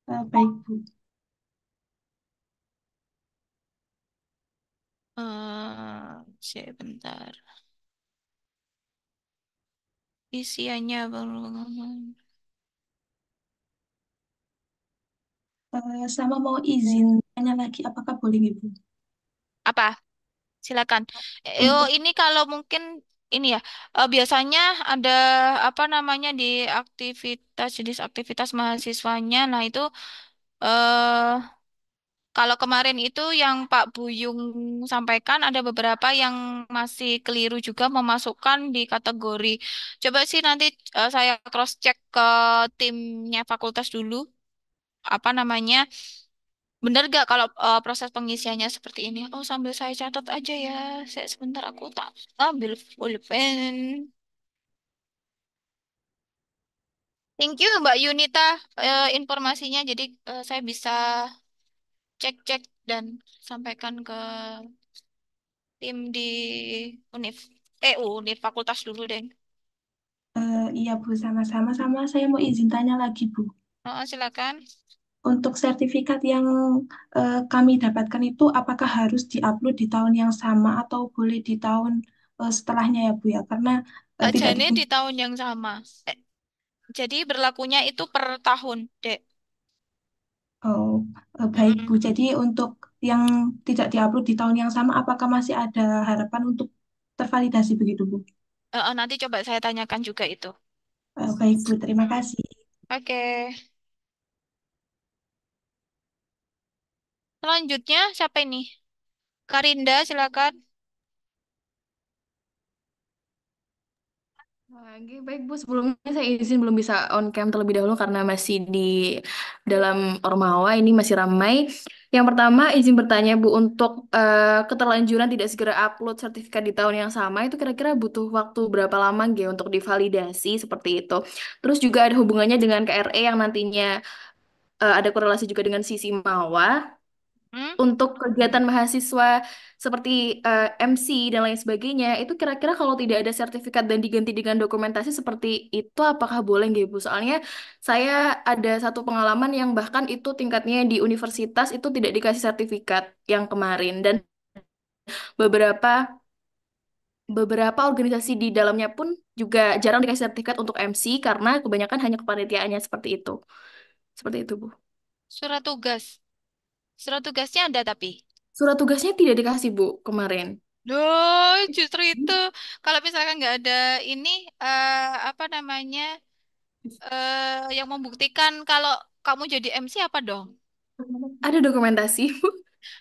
Uh, baik, Bu. Uh, saya bentar. Isiannya baru uh, sama mau izin tanya lagi, apakah boleh Ibu? Apa? Silakan. Yo, ini kalau mungkin ini ya, uh, biasanya ada apa namanya di aktivitas jenis aktivitas mahasiswanya. Nah, itu uh, kalau kemarin itu yang Pak Buyung sampaikan ada beberapa yang masih keliru juga memasukkan di kategori. Coba sih nanti uh, saya cross check ke timnya fakultas dulu apa namanya Benar gak kalau uh, proses pengisiannya seperti ini? Oh, sambil saya catat aja ya. Saya sebentar aku tak ambil pulpen. Thank you Mbak Yunita uh, informasinya. Jadi uh, saya bisa cek-cek dan sampaikan ke tim di Univ. Eh, Univ Fakultas dulu, deh Uh, iya, Bu. Sama-sama. Sama saya mau izin tanya lagi, Bu. Oh, silakan untuk sertifikat yang uh, kami dapatkan itu apakah harus diupload di tahun yang sama atau boleh di tahun uh, setelahnya ya Bu ya? Karena uh, di tahun yang sama. Eh, jadi berlakunya itu per tahun, Dek. Oh, uh, baik Bu. Jadi untuk yang tidak diupload di tahun yang sama, apakah masih ada harapan untuk tervalidasi begitu Bu? Uh, nanti coba saya tanyakan juga itu. Uh, baik Bu, terima kasih. Oke. Okay. Selanjutnya siapa ini? Karinda, silakan. Oke, baik Bu. Sebelumnya saya izin belum bisa on cam terlebih dahulu karena masih di dalam Ormawa, ini masih ramai. Yang pertama, izin bertanya Bu, untuk uh, keterlanjuran tidak segera upload sertifikat di tahun yang sama, itu kira-kira butuh waktu berapa lama G, untuk divalidasi seperti itu? Terus juga ada hubungannya dengan KRE yang nantinya uh, ada korelasi juga dengan sisi MAWA. Hmm? Untuk kegiatan mahasiswa seperti uh, eh, MC dan lain sebagainya, itu kira-kira kalau tidak ada sertifikat dan diganti dengan dokumentasi seperti itu, apakah boleh nggak Bu? Soalnya saya ada satu pengalaman yang bahkan itu tingkatnya di universitas itu tidak dikasih sertifikat yang kemarin dan beberapa beberapa organisasi di dalamnya pun juga jarang dikasih sertifikat untuk MC karena kebanyakan hanya kepanitiaannya seperti itu. Seperti itu, Bu. Surat tugas. Surat tugasnya ada tapi. Surat tugasnya tidak dikasih, Bu, kemarin. Duh, justru itu. Kalau misalkan nggak ada ini, eh apa namanya, eh yang membuktikan kalau kamu jadi MC apa dong? Ada dokumentasi, Bu.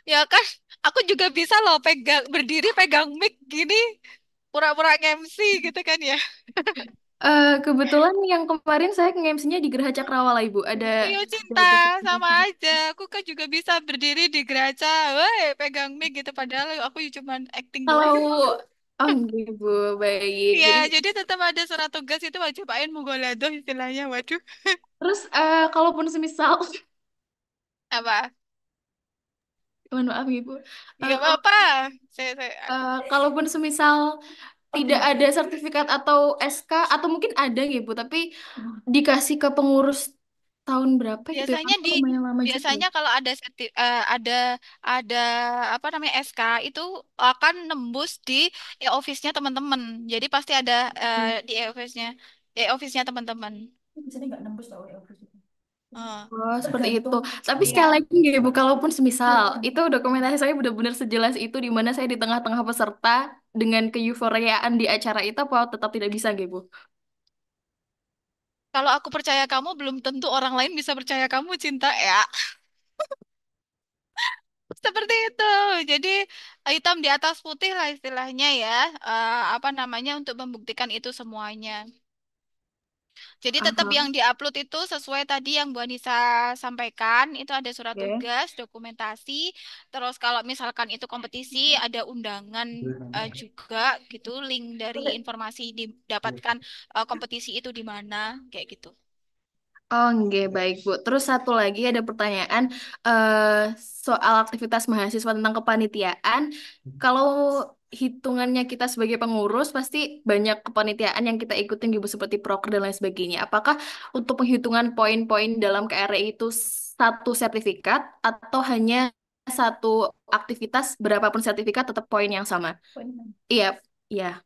Ya kan, aku juga bisa loh pegang, berdiri pegang mic gini, pura-pura MC gitu kan ya. Eh, kebetulan yang kemarin saya nge-MC-nya di Geraha Cakrawala, Ibu. Ada Iya cinta, sama aja. Aku kan juga bisa berdiri di Geraca, woi, pegang mic gitu. Padahal aku ya cuma acting doang. Oh, Ibu, baik. Iya, Jadi tetap ada surat tugas itu wajib ain mugoledoh istilahnya. Waduh. terus eh, kalaupun semisal Apa? Mohon maaf Ibu. uh, apa-apa. Saya, saya, eh, kalaupun semisal tidak ada sertifikat atau SK atau mungkin ada ya tapi hmm. dikasih ke pengurus tahun berapa gitu ya, biasanya gitu, di lama biasanya gitu. kalau ada sertif, uh, eh, ada ada apa namanya SK itu akan nembus di e-office-nya teman-teman jadi pasti ada uh, di e-office-nya e-office-nya teman-teman biasanya nggak nembus tau e-office Oh, seperti itu. Tapi iya. sekali lagi ya, Bu, kalaupun semisal itu dokumentasi saya benar-benar sejelas itu di mana saya di tengah-tengah peserta dengan keyuforiaan di acara itu apa tetap tidak bisa, nggih, Bu? Kalau aku percaya kamu, belum tentu orang lain bisa percaya kamu, Cinta, ya. Seperti itu. Jadi hitam di atas putih lah istilahnya ya. Uh, apa namanya untuk membuktikan itu semuanya. Jadi tetap yang diupload itu sesuai tadi yang Bu Anissa sampaikan, itu ada surat Oke. tugas, dokumentasi, terus kalau misalkan itu kompetisi ada undangan uh, juga gitu, link dari informasi didapatkan uh, eh, kompetisi itu di mana kayak gitu. Oh, baik, Bu. Terus satu lagi ada pertanyaan uh, soal aktivitas mahasiswa tentang kepanitiaan. Hmm. Kalau hitungannya kita sebagai pengurus pasti banyak kepanitiaan yang kita ikutin gitu seperti proker dan lain sebagainya. Apakah untuk penghitungan poin-poin dalam KRI itu satu sertifikat atau hanya satu aktivitas berapapun sertifikat tetap poin yang sama? Poin. Iya, iya.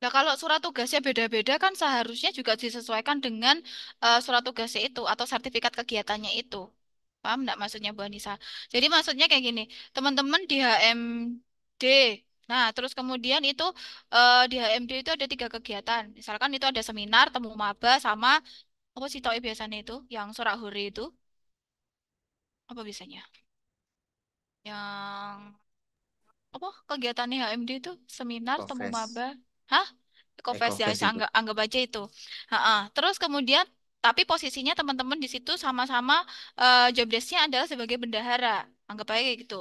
Nah, kalau surat tugasnya beda-beda kan seharusnya juga disesuaikan dengan uh, surat tugasnya itu atau sertifikat kegiatannya itu. Paham enggak maksudnya Bu Anissa? Jadi maksudnya kayak gini, teman-teman di HMD Nah, terus kemudian itu eh, di HMD itu ada tiga kegiatan. Misalkan itu ada seminar, temu maba, sama apa sih tau biasanya itu yang sorak huri itu apa biasanya? Yang apa kegiatannya HMD itu seminar, temu maba, hah? Kofes ya, anggap, anggap aja itu. Ha-ha. Terus kemudian tapi posisinya teman-teman di situ sama-sama eh, job adalah sebagai bendahara, anggap aja gitu.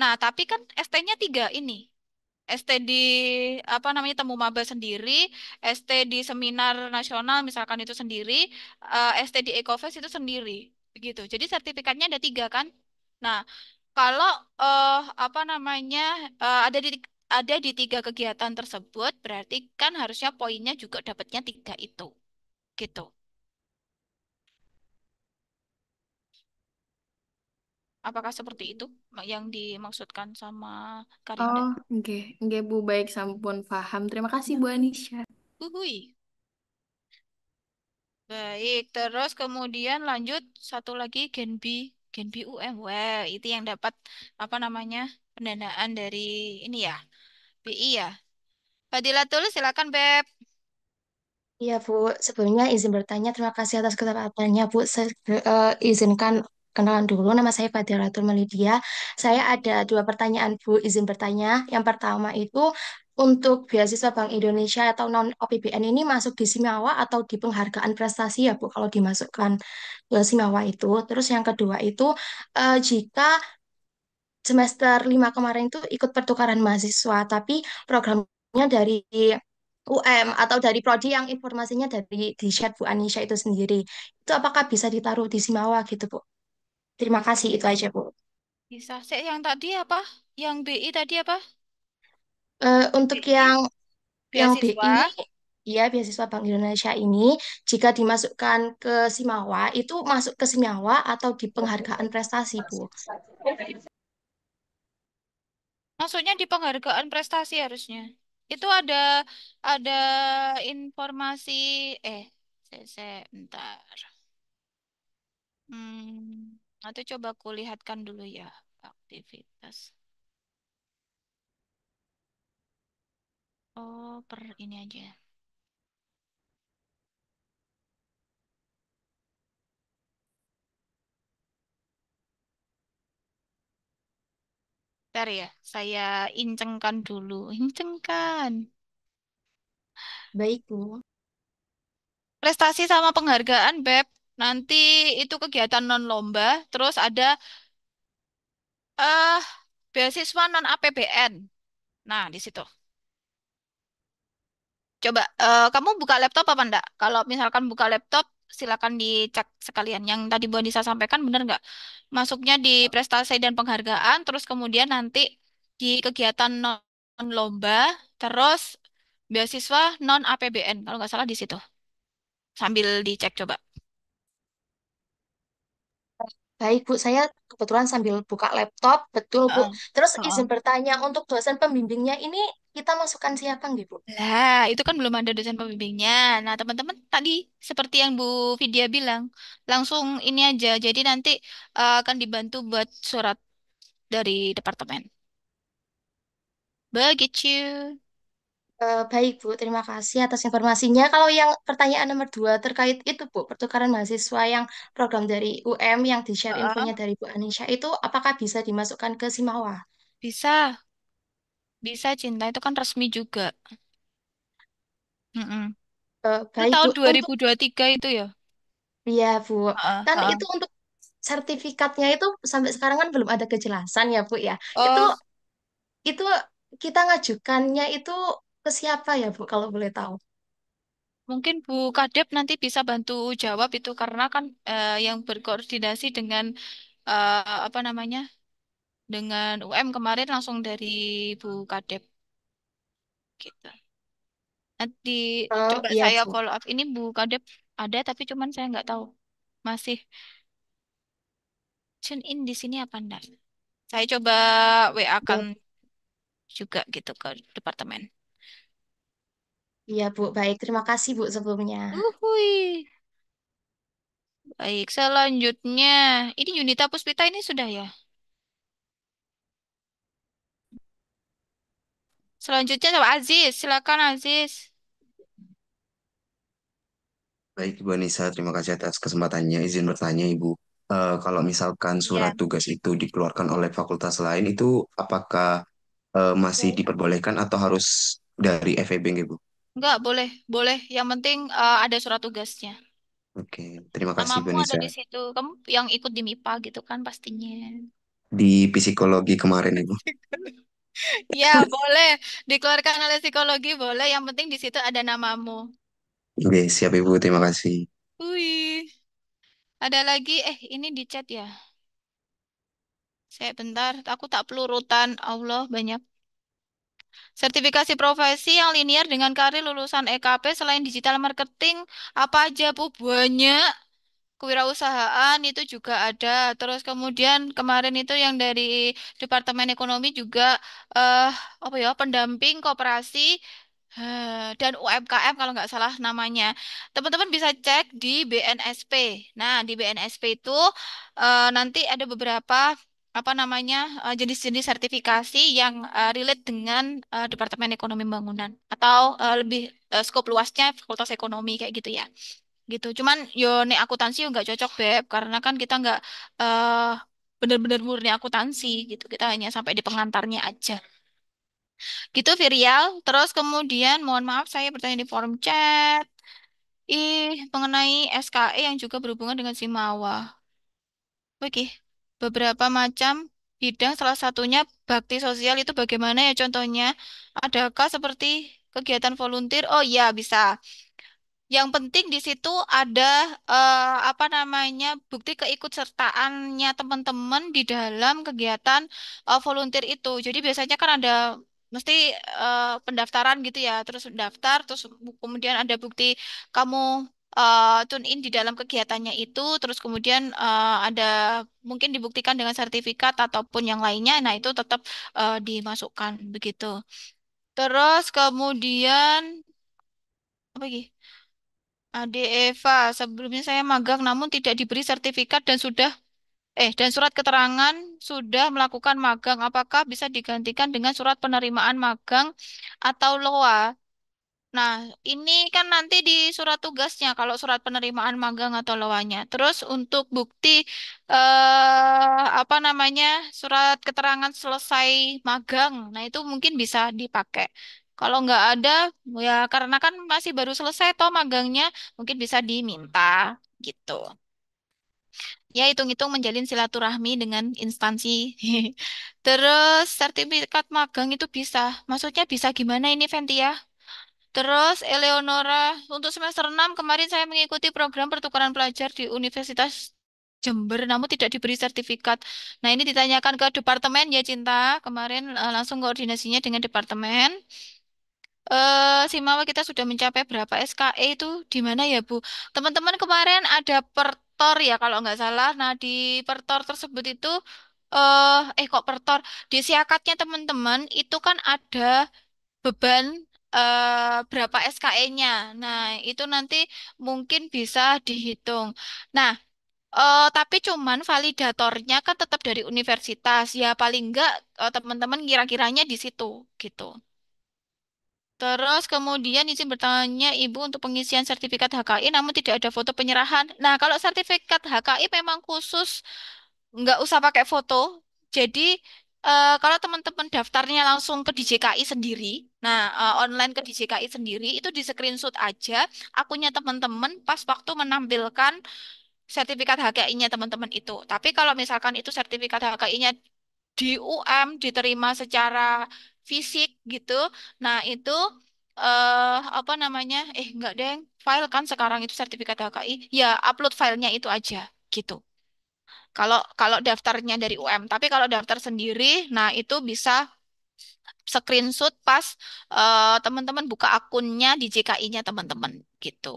Nah, tapi kan ST-nya tiga ini. ST di apa namanya temu maba sendiri, ST di seminar nasional misalkan itu sendiri, uh, eh, ST di Ecofest itu sendiri, begitu. Jadi sertifikatnya ada tiga kan? Nah, kalau uh, apa namanya uh, ada di ada di tiga kegiatan tersebut, berarti kan harusnya poinnya juga dapatnya tiga itu, gitu. Apakah seperti itu yang dimaksudkan sama Karina? Oh, nggih, Okay, Bu, baik sampun paham. Terima kasih Bu Anisha. Uhui. Baik, terus kemudian lanjut satu lagi Gen B, Gen B UM. Well, itu yang dapat apa namanya? pendanaan dari ini ya, BI ya. Fadila tulis silakan, Beb. Iya, Bu. Sebelumnya izin bertanya, terima kasih atas kesempatannya, Bu. Se uh, izinkan kenalan dulu. Nama saya Fadilatul Melidia. Saya ada dua pertanyaan, Bu. Izin bertanya. Yang pertama itu, untuk beasiswa Bank Indonesia atau non-OPBN ini masuk di SIMAWA atau di penghargaan prestasi ya, Bu, kalau dimasukkan ke SIMAWA itu. Terus yang kedua itu, eh, jika semester lima kemarin itu ikut pertukaran mahasiswa, tapi programnya dari UM atau dari prodi yang informasinya dari di chat Bu Anisha itu sendiri. Itu apakah bisa ditaruh di Simawa gitu, Bu? Terima kasih, itu aja, Bu. Bisa. sih yang tadi apa? Yang BI tadi apa? Uh, untuk BI, yang yang BI, beasiswa. ya beasiswa Bank Indonesia ini, jika dimasukkan ke Simawa, itu masuk ke Simawa atau di penghargaan prestasi, Bu. Maksudnya di penghargaan prestasi harusnya. Itu ada ada informasi eh saya bentar. Hmm. Atau coba aku lihatkan dulu ya aktivitas. Oh, per ini aja. Bentar ya, saya incengkan dulu. Incengkan. Baik, Bu. Prestasi sama penghargaan, Beb. Nanti itu kegiatan non lomba, terus ada eh beasiswa non APBN. Nah, di situ. Coba uh, kamu buka laptop apa enggak? Kalau misalkan buka laptop, silakan dicek sekalian yang tadi Bu Anissa sampaikan benar nggak? Masuknya di prestasi dan penghargaan, terus kemudian nanti di kegiatan non lomba, terus beasiswa non APBN kalau nggak salah di situ. Sambil dicek coba. Baik, Bu. Saya kebetulan sambil buka laptop. Betul, Bu. Oh, Terus oh, izin bertanya, untuk dosen pembimbingnya ini kita masukkan siapa nggih, Bu? Lah, itu kan belum ada dosen pembimbingnya. Nah, teman-teman tadi seperti yang Bu Vidya bilang, langsung ini aja. Jadi nanti uh, akan dibantu buat surat dari departemen. Begitu. Uh, baik Bu, terima kasih atas informasinya. Kalau yang pertanyaan nomor dua terkait itu Bu, pertukaran mahasiswa yang program dari UM yang di-share infonya dari Bu Anisha itu apakah bisa dimasukkan ke Simawa? Bisa, bisa Cinta itu kan resmi juga. Mm-mm. Eh, baik, Itu tahun Bu, untuk itu ya. Iya, Bu. Uh, Kan uh. itu untuk sertifikatnya itu sampai sekarang kan belum ada kejelasan ya, Bu ya. Itu oh. itu kita ngajukannya itu ke siapa ya Bu kalau boleh tahu? Mungkin Bu Kadep nanti bisa bantu jawab itu karena kan uh, yang berkoordinasi dengan uh, apa namanya dengan UM kemarin langsung dari Bu Kadep gitu. Nanti oh, coba iya saya Bu. follow up ini Bu Kadep ada tapi cuman saya nggak tahu masih tune in di sini apa enggak. Saya coba WA-kan iya. juga gitu ke departemen. Iya, Bu. Baik. Terima kasih, Bu, sebelumnya. Uhui. Baik, selanjutnya. Ini Yunita Puspita ini sudah ya? Selanjutnya sama Aziz. Silakan Aziz. Baik, Ibu Anissa, terima kasih atas kesempatannya. Izin bertanya, Ibu, uh, kalau misalkan iya. surat tugas itu dikeluarkan oleh fakultas lain, itu apakah uh, masih iya. diperbolehkan atau harus dari FEB, Ibu? Enggak, boleh, boleh. Yang penting uh, ada surat tugasnya. Oke, terima kasih Bu ada di situ. Kamu yang ikut di MIPA gitu kan pastinya. Di psikologi kemarin Ibu. Ya, boleh. Dikeluarkan oleh psikologi boleh. Yang penting di situ ada namamu. Oke, siap Ibu, terima kasih. Wih, ada lagi. Eh, ini di chat ya. Saya bentar, aku tak pelurutan. Allah, banyak. Sertifikasi profesi yang linear dengan karir lulusan EKP selain digital marketing, apa aja Bu? Banyak kewirausahaan itu juga ada. Terus kemudian kemarin itu yang dari Departemen Ekonomi juga eh apa ya, pendamping kooperasi uh, eh, dan UMKM kalau nggak salah namanya. Teman-teman bisa cek di BNSP. Nah, di BNSP itu uh, nanti ada beberapa apa namanya eh, jenis-jenis sertifikasi yang uh, relate dengan uh, Departemen Ekonomi Bangunan atau uh, lebih uh, skop luasnya Fakultas Ekonomi kayak gitu ya gitu cuman yo nek akuntansi juga nggak cocok beb karena kan kita nggak uh, benar bener murni akuntansi gitu kita hanya sampai di pengantarnya aja gitu Virial terus kemudian mohon maaf saya bertanya di forum chat ih mengenai SKE yang juga berhubungan dengan Simawa oke okay beberapa macam bidang, salah satunya bakti sosial itu bagaimana ya contohnya? Adakah seperti kegiatan volunteer? Oh iya, bisa. Yang penting di situ ada eh, apa namanya bukti keikutsertaannya teman-teman di dalam kegiatan eh, volunteer itu. Jadi biasanya kan ada mesti eh, pendaftaran gitu ya, terus daftar, terus kemudian ada bukti kamu uh, tune in di dalam kegiatannya itu, terus kemudian uh, ada mungkin dibuktikan dengan sertifikat ataupun yang lainnya, nah itu tetap uh, dimasukkan begitu. Terus kemudian apa lagi? Ade ah, Eva, sebelumnya saya magang namun tidak diberi sertifikat dan sudah eh dan surat keterangan sudah melakukan magang. Apakah bisa digantikan dengan surat penerimaan magang atau LOA? Nah, ini kan nanti di surat tugasnya kalau surat penerimaan magang atau lowanya. Terus untuk bukti eh apa namanya? surat keterangan selesai magang. Nah, itu mungkin bisa dipakai. Kalau nggak ada ya karena kan masih baru selesai toh magangnya, mungkin bisa diminta gitu. Ya, hitung-hitung menjalin silaturahmi dengan instansi. Terus sertifikat magang itu bisa. Maksudnya bisa gimana ini, ya? Terus Eleonora, untuk semester 6 kemarin saya mengikuti program pertukaran pelajar di Universitas Jember, namun tidak diberi sertifikat. Nah, ini ditanyakan ke departemen ya, Cinta. Kemarin uh, langsung koordinasinya dengan departemen. Eh, uh, Simawa kita sudah mencapai berapa SKE itu di mana ya, Bu? Teman-teman kemarin ada pertor ya kalau nggak salah. Nah, di pertor tersebut itu eh uh, eh kok pertor? Di siakatnya teman-teman itu kan ada beban Eh, berapa SKE-nya. Nah, itu nanti mungkin bisa dihitung. Nah, Uh, tapi cuman validatornya kan tetap dari universitas. Ya paling enggak uh, eh, teman-teman kira-kiranya di situ gitu. Terus kemudian izin bertanya Ibu untuk pengisian sertifikat HKI namun tidak ada foto penyerahan. Nah, kalau sertifikat HKI memang khusus nggak usah pakai foto. Jadi uh, kalau teman-teman daftarnya langsung ke DJKI sendiri, nah uh, online ke DJKI sendiri itu di screenshot aja akunnya teman-teman pas waktu menampilkan sertifikat HKI-nya teman-teman itu. Tapi kalau misalkan itu sertifikat HKI-nya di UM diterima secara fisik gitu, nah itu eh apa namanya? Eh enggak, Deng. File kan sekarang itu sertifikat HKI, ya upload filenya itu aja gitu. Kalau kalau daftarnya dari UM, tapi kalau daftar sendiri, nah itu bisa screenshot pas eh, teman-teman uh, buka akunnya di JKI-nya teman-teman gitu.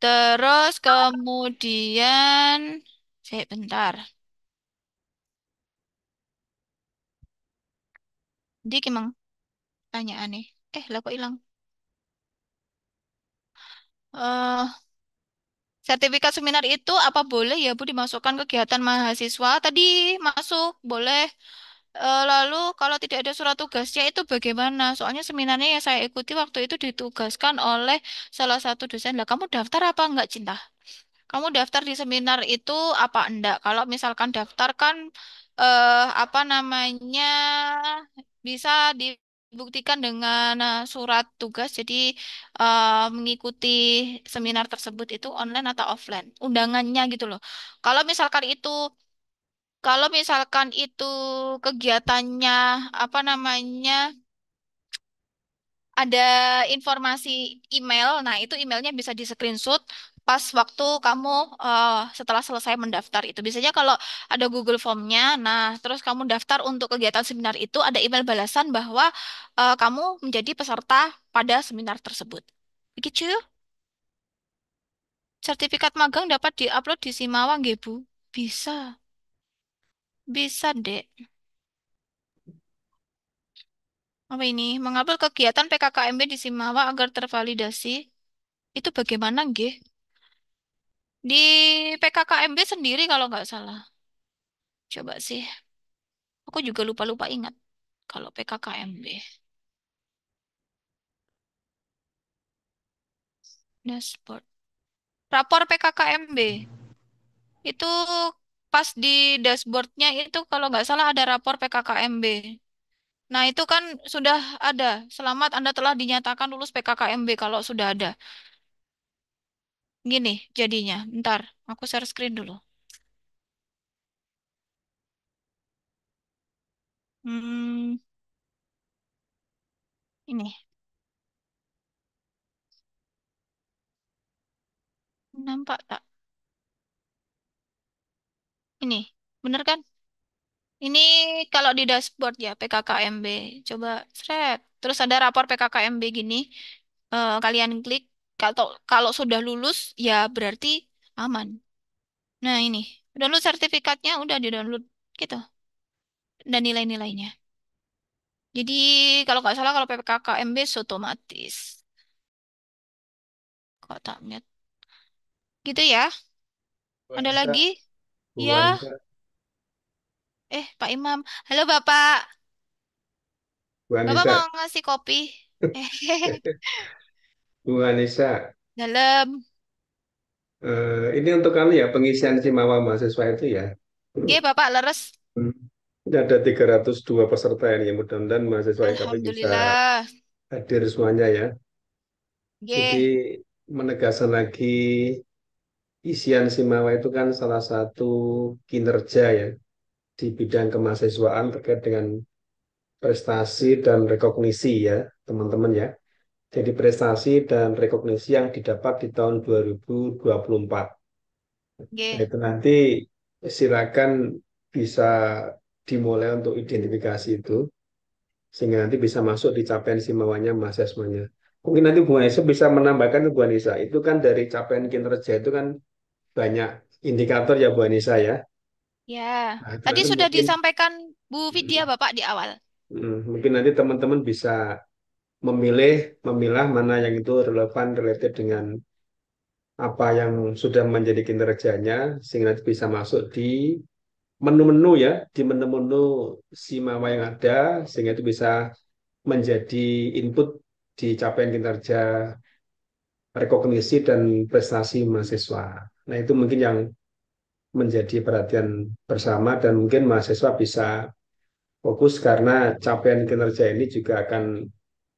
Terus kemudian, saya bentar. Di emang tanya aneh. Eh, lah kok hilang? Eh, uh, Sertifikat seminar itu apa boleh ya Bu dimasukkan kegiatan mahasiswa? Tadi masuk boleh. E, lalu kalau tidak ada surat tugasnya itu bagaimana? Soalnya seminarnya yang saya ikuti waktu itu ditugaskan oleh salah satu dosen. Lah kamu daftar apa enggak cinta? Kamu daftar di seminar itu apa enggak? Kalau misalkan daftar kan eh, apa namanya bisa di dibuktikan dengan eh, surat tugas jadi uh, mengikuti seminar tersebut itu online atau offline undangannya gitu loh kalau misalkan itu kalau misalkan itu kegiatannya apa namanya ada informasi email nah itu emailnya bisa di screenshot pas waktu kamu uh, setelah selesai mendaftar itu. Biasanya kalau ada Google Formnya, nah terus kamu daftar untuk kegiatan seminar itu ada email balasan bahwa uh, kamu menjadi peserta pada seminar tersebut. Begitu. Sertifikat magang dapat diupload di Simawa nggih, Bisa. Bisa, Dek. Apa ini? mengambil kegiatan PKKMB di Simawa agar tervalidasi. Itu bagaimana, nggih? Di PKKMB sendiri kalau nggak salah. Coba sih. Aku juga lupa-lupa ingat kalau PKKMB. Dashboard. Rapor PKKMB. Itu pas di dashboardnya itu kalau nggak salah ada rapor PKKMB. Nah, itu kan sudah ada. Selamat Anda telah dinyatakan lulus PKKMB kalau sudah ada. Gini jadinya. Bentar, aku share screen dulu. Hmm, ini. nampak tak? Ini, bener kan? Ini kalau di dashboard ya PKKMB. Coba seret. Terus ada rapor PKKMB gini. Uh, kalian klik. Kalau kalau sudah lulus ya berarti aman. Nah, ini download sertifikatnya udah di-download gitu. Dan nilai-nilainya. Jadi kalau nggak salah kalau PPKKMB otomatis. Kok tak lihat. Gitu ya. Buang Ada lagi? Ya. Eh, Pak Imam. Halo, Bapak. Bapak mau ngasih kopi? Eh, Bu Anissa, Dalam. uh, eh, ini untuk kami ya pengisian Simawa mahasiswa itu ya. Oke iya, Bapak leres. Hmm. Ini ada 302 peserta ini ya. Mudah-mudahan mahasiswa kami bisa hadir semuanya ya. Iya. Jadi menegaskan lagi isian Simawa itu kan salah satu kinerja ya di bidang kemahasiswaan terkait dengan prestasi dan rekognisi ya teman-teman ya jadi prestasi dan rekognisi yang didapat di tahun 2024. Okay. Nah, itu nanti silakan bisa dimulai untuk identifikasi itu sehingga nanti bisa masuk di capaian simawanya Mas Mungkin nanti Bu Anissa bisa menambahkan Bu Anissa. Itu kan dari capaian kinerja itu kan banyak indikator ya Bu Anissa ya. Ya, nah, tadi sudah mungkin, disampaikan Bu Vidya Bapak di awal. Hmm, mungkin nanti teman-teman bisa memilih memilah mana yang itu relevan related dengan apa yang sudah menjadi kinerjanya sehingga bisa masuk di menu-menu ya di menu-menu si mama yang ada sehingga itu bisa menjadi input di capaian kinerja rekognisi dan prestasi mahasiswa. Nah itu mungkin yang menjadi perhatian bersama dan mungkin mahasiswa bisa fokus karena capaian kinerja ini juga akan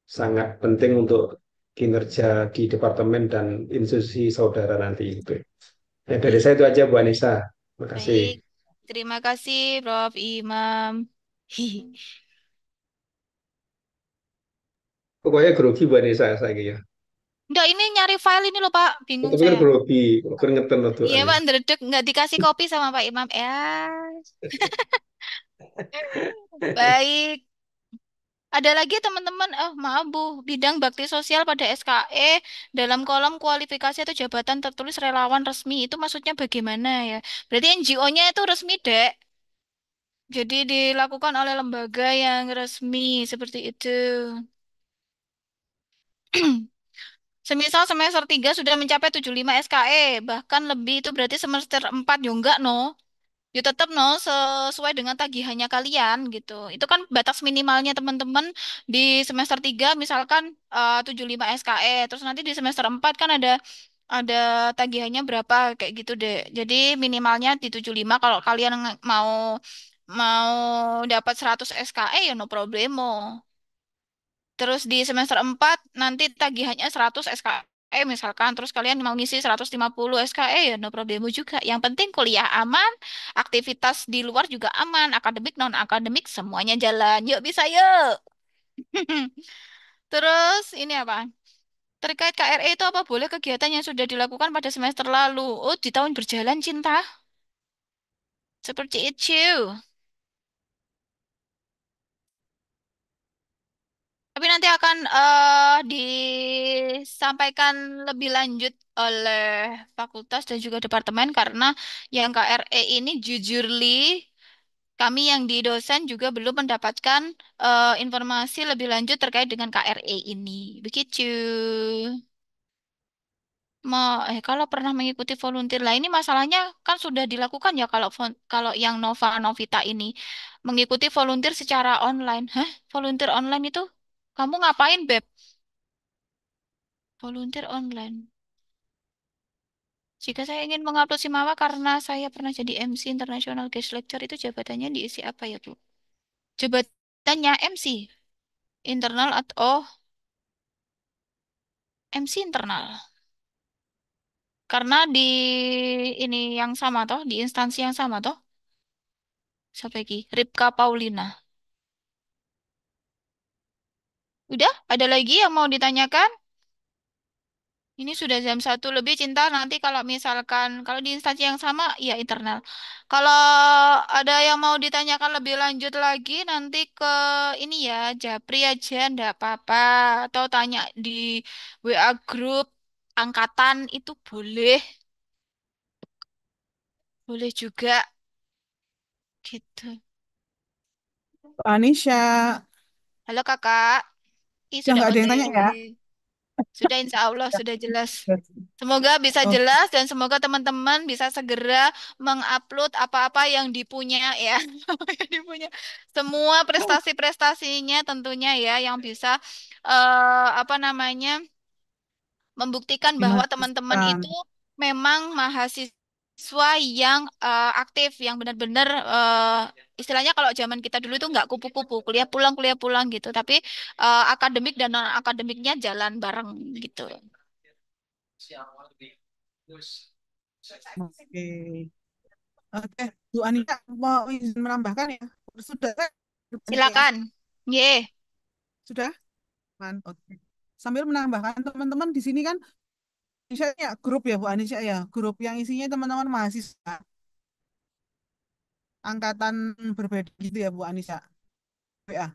sangat penting untuk kinerja di departemen dan institusi saudara nanti itu. Ya, dari saya itu aja Bu Anissa. Terima kasih. Baik. Terima kasih Prof. Imam. Pokoknya grogi Bu Anissa saya ya. Enggak, ini nyari file ini loh Pak, bingung Tapi saya. grogi, ngeten tuh. Iya Pak, ndredeg nggak dikasih kopi sama Pak Imam. Ya. Baik. Ada lagi teman-teman, eh maaf Bu, bidang bakti sosial pada SKE dalam kolom kualifikasi atau jabatan tertulis relawan resmi itu maksudnya bagaimana ya? Berarti NGO-nya itu resmi, Dek. Jadi dilakukan oleh lembaga yang resmi seperti itu. Semisal semester 3 sudah mencapai 75 SKE, bahkan lebih itu berarti semester 4 juga ya, no. Ya tetap no sesuai dengan tagihannya kalian gitu. Itu kan batas minimalnya teman-teman di semester 3 misalkan eh, 75 SKE, terus nanti di semester 4 kan ada ada tagihannya berapa kayak gitu deh. Jadi minimalnya di 75 kalau kalian mau mau dapat 100 SKE ya no problemo. Terus di semester 4 nanti tagihannya 100 SKE SKE eh, misalkan terus kalian mau ngisi 150 SKE ya no problemu juga. Yang penting kuliah aman, aktivitas di luar juga aman, akademik non akademik semuanya jalan. Yuk bisa yuk. terus ini apa? Terkait KRE itu apa boleh kegiatan yang sudah dilakukan pada semester lalu? Oh, di tahun berjalan cinta. Seperti itu. tapi nanti akan uh, disampaikan lebih lanjut oleh fakultas dan juga departemen karena yang KRE ini jujurly kami yang di dosen juga belum mendapatkan uh, informasi lebih lanjut terkait dengan KRE ini. Begitu. Ma- eh, kalau pernah mengikuti volunteer lah ini masalahnya kan sudah dilakukan ya kalau kalau yang Nova Novita ini mengikuti volunteer secara online. Hah? Volunteer online itu kamu ngapain, Beb? Volunteer online. Jika saya ingin mengupload si mawa karena saya pernah jadi MC International Guest Lecture, itu jabatannya diisi apa ya, Bu? Jabatannya MC. Internal atau MC internal. Karena di ini yang sama toh, di instansi yang sama toh. Sampai lagi? Ripka Paulina. Udah, ada lagi yang mau ditanyakan? Ini sudah jam satu lebih, Cinta. Nanti kalau misalkan, kalau di instansi yang sama, ya internal. Kalau ada yang mau ditanyakan lebih lanjut lagi, nanti ke ini ya, Japri aja, ndak apa-apa. Atau tanya di WA grup angkatan itu boleh. Boleh juga, gitu. Anisha, Halo kakak sudah ada yang tanya ya? Sudah insya Allah sudah jelas. Semoga bisa oh. jelas dan semoga teman-teman bisa segera mengupload apa-apa yang dipunya ya. yang dipunya. Semua prestasi-prestasinya tentunya ya yang bisa uh, apa namanya membuktikan bahwa teman-teman itu memang mahasiswa yang uh, aktif, yang benar-benar uh, istilahnya kalau zaman kita dulu itu nggak kupu-kupu kuliah pulang kuliah pulang gitu tapi uh, akademik dan non akademiknya jalan bareng gitu oke oke Bu Anita mau izin menambahkan ya sudah kan? silakan ya yeah. sudah oke okay. sambil menambahkan teman-teman di sini kan Indonesia ya, grup ya Bu Anita ya grup yang isinya teman-teman mahasiswa angkatan berbeda gitu ya Bu Anissa? WA.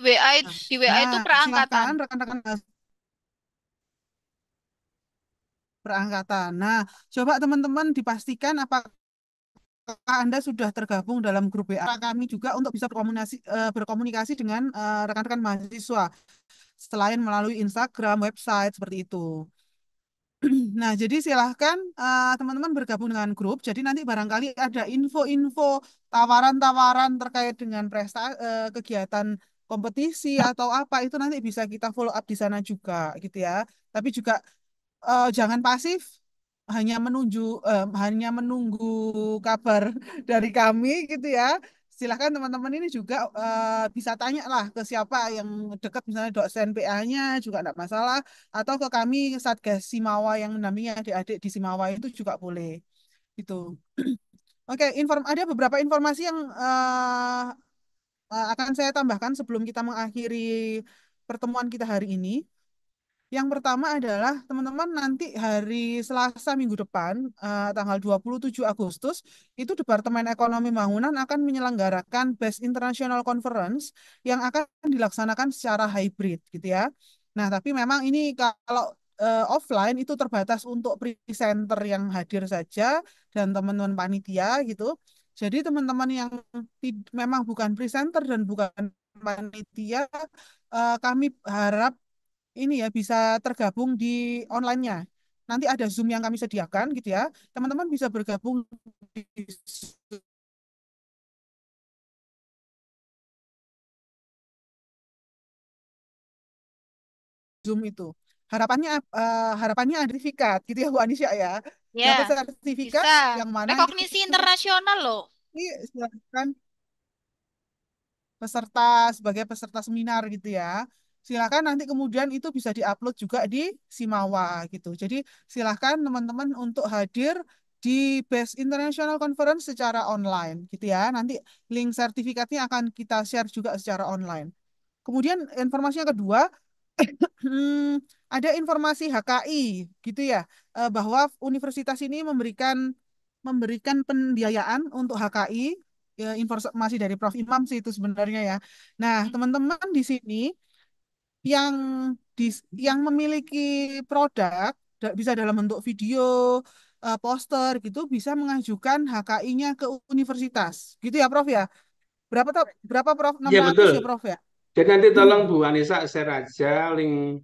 WA di WA itu nah, itu nah, perangkatan. rekan-rekan perangkatan. Nah, coba teman-teman dipastikan apakah Anda sudah tergabung dalam grup WA kami juga untuk bisa berkomunikasi eh, berkomunikasi dengan eh, rekan-rekan mahasiswa selain melalui Instagram, website seperti itu. Nah, jadi silahkan teman eh, teman-teman bergabung dengan grup. Jadi nanti barangkali ada info-info, tawaran-tawaran terkait dengan presta uh, kegiatan kompetisi atau apa itu nanti bisa kita follow up di sana juga, gitu ya. Tapi juga uh, jangan pasif, hanya menunggu, uh, hanya menunggu kabar dari kami, gitu ya silahkan teman-teman ini juga uh, bisa tanya lah ke siapa yang dekat misalnya dosen PA-nya juga tidak masalah atau ke kami Satgas Simawa yang namanya adik-adik di Simawa itu juga boleh itu oke inform ada beberapa informasi yang uh, akan saya tambahkan sebelum kita mengakhiri pertemuan kita hari ini yang pertama adalah teman-teman nanti hari Selasa minggu depan uh, tanggal 27 Agustus itu Departemen Ekonomi Bangunan akan menyelenggarakan Best International Conference yang akan dilaksanakan secara hybrid gitu ya. Nah, tapi memang ini kalau uh, offline itu terbatas untuk presenter yang hadir saja dan teman-teman panitia gitu. Jadi teman-teman yang memang bukan presenter dan bukan panitia, eh, kami harap ini ya bisa tergabung di online-nya. Nanti ada Zoom yang kami sediakan gitu ya. Teman-teman bisa bergabung di Zoom. itu. Harapannya uh, harapannya ada sertifikat gitu ya Bu Anisya ya. Ya. Dapat sertifikat bisa. yang mana rekognisi internasional loh. Ini iya, silakan peserta sebagai peserta seminar gitu ya silahkan nanti kemudian itu bisa diupload juga di Simawa gitu. Jadi silahkan teman-teman untuk hadir di Best International Conference secara online gitu ya. Nanti link sertifikatnya akan kita share juga secara online. Kemudian informasinya kedua ada informasi HKI gitu ya eh, bahwa universitas ini memberikan memberikan pembiayaan untuk HKI eh, informasi dari Prof Imam sih itu sebenarnya ya. Nah, hmm. teman-teman di sini yang di, yang memiliki produk bisa dalam bentuk video, eh, poster gitu bisa mengajukan HKI-nya ke universitas. Gitu ya, Prof ya. Berapa berapa Prof? Iya, enam ya, ratus ya Prof ya. jadi nanti tolong hmm. Bu Anissa share aja link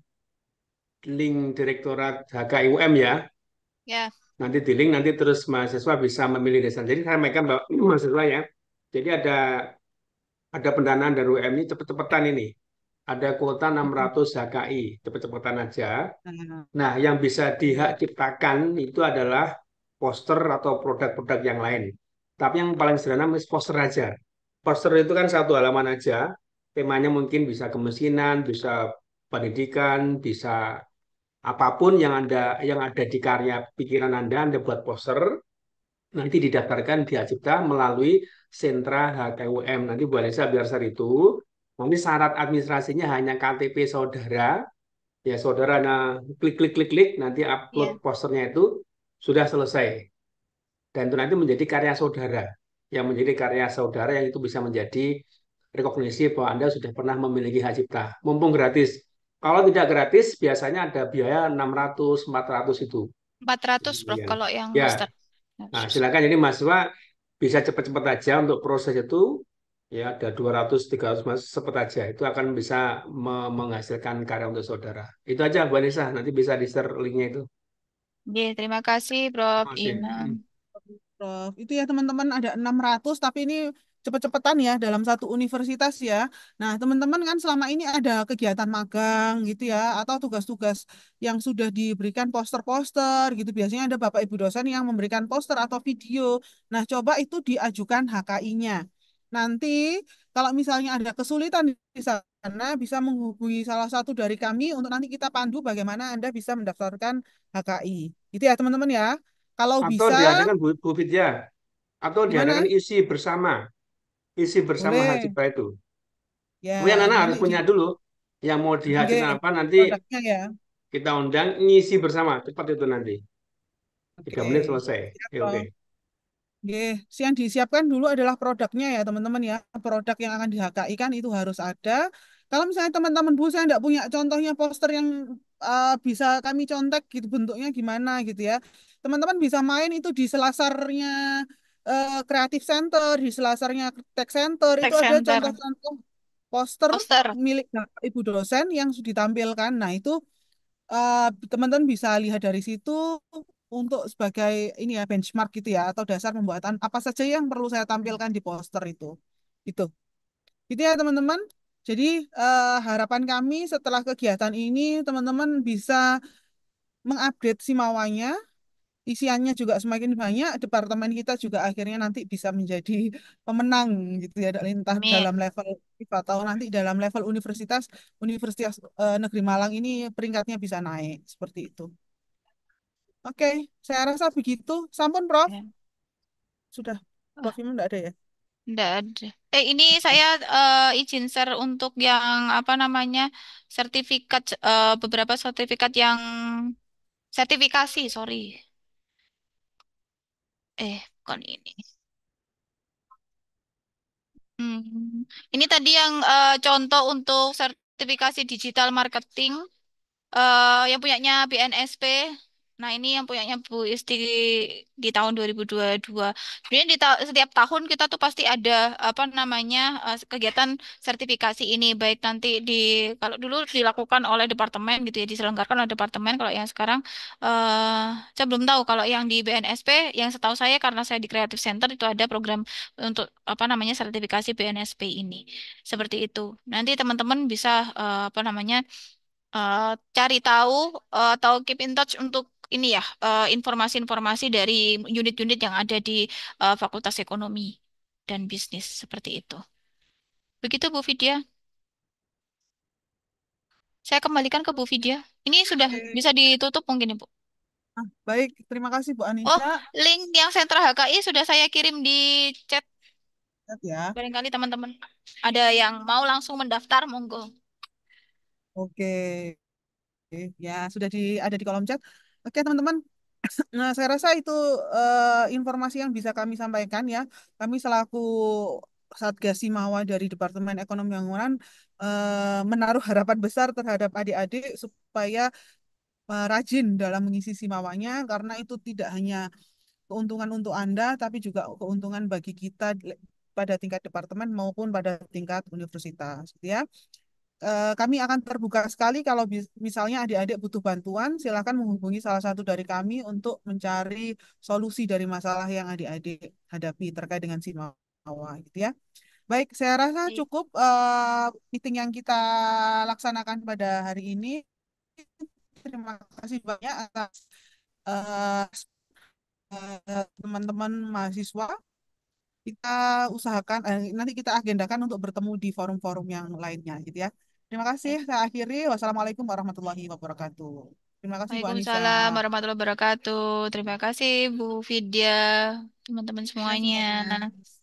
link Direktorat HKI UM ya. Ya. Nanti di link nanti terus mahasiswa bisa memilih desa. Jadi saya sampaikan bahwa ini mahasiswa ya. Jadi ada ada pendanaan dari UM ini cepet-cepetan ini ada kuota 600 HKI, cepet-cepetan aja. Hmm. Nah, yang bisa dihak ciptakan itu adalah poster atau produk-produk yang lain. Tapi yang paling sederhana poster aja. Poster itu kan satu halaman aja, temanya mungkin bisa kemiskinan, bisa pendidikan, bisa apapun yang Anda yang ada di karya pikiran Anda, Anda buat poster, nanti didaftarkan di Acipta melalui sentra HKUM. Nanti Bu Alisa biar saat itu Nanti syarat administrasinya hanya KTP saudara. Ya saudara nah klik klik klik klik nanti iya. upload yeah. posternya itu sudah selesai. Dan itu nanti menjadi karya saudara. Yang menjadi karya saudara yang itu bisa menjadi rekognisi bahwa Anda sudah pernah memiliki hak cipta. Mumpung gratis. Kalau tidak gratis biasanya ada biaya 600 400 itu. 400 Bro ya. kalau yang ya. master. Nah, silakan jadi mahasiswa bisa cepat-cepat aja untuk proses itu ya ada 200 300 mas aja itu akan bisa me menghasilkan karya untuk saudara. Itu aja Bu Anissa, nanti bisa di-share linknya itu. Oke, terima kasih Prof Inam. Hmm. Prof, itu ya teman-teman ada 600 tapi ini cepet-cepetan ya dalam satu universitas ya. Nah, teman-teman kan selama ini ada kegiatan magang gitu ya atau tugas-tugas yang sudah diberikan poster-poster gitu. Biasanya ada Bapak Ibu dosen yang memberikan poster atau video. Nah, coba itu diajukan HKI-nya. Nanti kalau misalnya ada kesulitan di sana bisa menghubungi salah satu dari kami untuk nanti kita pandu bagaimana Anda bisa mendaftarkan HKI. Itu ya teman-teman ya. Kalau atau bisa atau diadakan Bu, Bu atau diadakan isi bersama. Isi bersama Boleh. itu. Ya, Kemudian anak harus punya dulu yang mau dihadirkan okay. apa nanti ya. kita undang ngisi bersama cepat itu nanti. Tiga okay. menit selesai. Oke. Okay, okay. Oke, siang yang disiapkan dulu adalah produknya ya teman-teman ya. Produk yang akan dihki kan itu harus ada. Kalau misalnya teman-teman Bu saya tidak punya contohnya poster yang uh, bisa kami contek gitu bentuknya gimana gitu ya. Teman-teman bisa main itu di selasarnya uh, Center, di selasarnya Tech Center Tech itu Center. ada contoh-contoh poster, poster milik Ibu dosen yang ditampilkan. Nah, itu eh, teman-teman uh, teman -teman bisa lihat dari situ untuk sebagai ini ya benchmark gitu ya atau dasar pembuatan apa saja yang perlu saya tampilkan di poster itu. Itu. Gitu ya teman-teman. Jadi uh, harapan kami setelah kegiatan ini teman-teman bisa mengupdate si mawanya, isiannya juga semakin banyak, departemen kita juga akhirnya nanti bisa menjadi pemenang gitu ya, entah Amin. dalam level atau nanti dalam level universitas, Universitas uh, Negeri Malang ini peringkatnya bisa naik seperti itu. Oke, saya rasa begitu. Sampun, Prof. Ya. Sudah. Ah. Prof, ini enggak ada ya? Enggak ada. Eh, ini saya eh, izin share untuk yang apa namanya sertifikat eh, beberapa sertifikat yang sertifikasi, sorry. Eh, bukan ini. Hmm. Ini tadi yang eh, contoh untuk sertifikasi digital marketing eh, yang punyanya BNSP Nah, ini yang punyanya Bu Isti di tahun 2022. Sebenarnya di ta setiap tahun kita tuh pasti ada apa namanya eh, kegiatan sertifikasi ini baik nanti di kalau dulu dilakukan oleh departemen gitu ya diselenggarakan oleh departemen kalau yang sekarang eh, saya belum tahu kalau yang di BNSP yang setahu saya karena saya di Creative Center itu ada program untuk apa namanya sertifikasi BNSP ini. Seperti itu. Nanti teman-teman bisa eh, apa namanya Uh, cari tahu uh, atau keep in touch untuk ini ya informasi eh, informasi-informasi dari unit-unit yang ada di uh, Fakultas Ekonomi dan Bisnis seperti itu. Begitu Bu Vidya. Saya kembalikan ke Bu Vidya. Ini sudah bisa ditutup mungkin Bu. Ah, baik, terima kasih Bu Oh, link yang sentra HKI sudah saya kirim di chat. Chat Ya. Barangkali teman-teman ada yang mau langsung mendaftar, monggo. Oke. Oke, Ya, sudah di ada di kolom chat. Oke teman-teman, nah saya rasa itu uh, informasi yang bisa kami sampaikan ya. Kami selaku Satgas Simawa dari Departemen Ekonomi Bangunan uh, menaruh harapan besar terhadap adik-adik supaya uh, rajin dalam mengisi Simawanya karena itu tidak hanya keuntungan untuk Anda tapi juga keuntungan bagi kita pada tingkat departemen maupun pada tingkat universitas ya. Eh, kami akan terbuka sekali kalau misalnya adik-adik butuh bantuan, silakan menghubungi salah satu dari kami untuk mencari solusi dari masalah yang adik-adik hadapi terkait dengan Simawa gitu ya. Baik, saya rasa cukup uh, meeting yang kita laksanakan pada hari ini. Terima kasih banyak atas eh, teman-teman uh, teman -teman mahasiswa kita usahakan eh, nanti kita agendakan untuk bertemu di forum-forum yang lainnya gitu ya. Terima kasih. Iya. Saya akhiri. Wassalamualaikum warahmatullahi wabarakatuh. Terima kasih Bu Anissa. warahmatullahi wabarakatuh. Terima kasih Bu Vidya, teman-teman semuanya. Terima semuanya.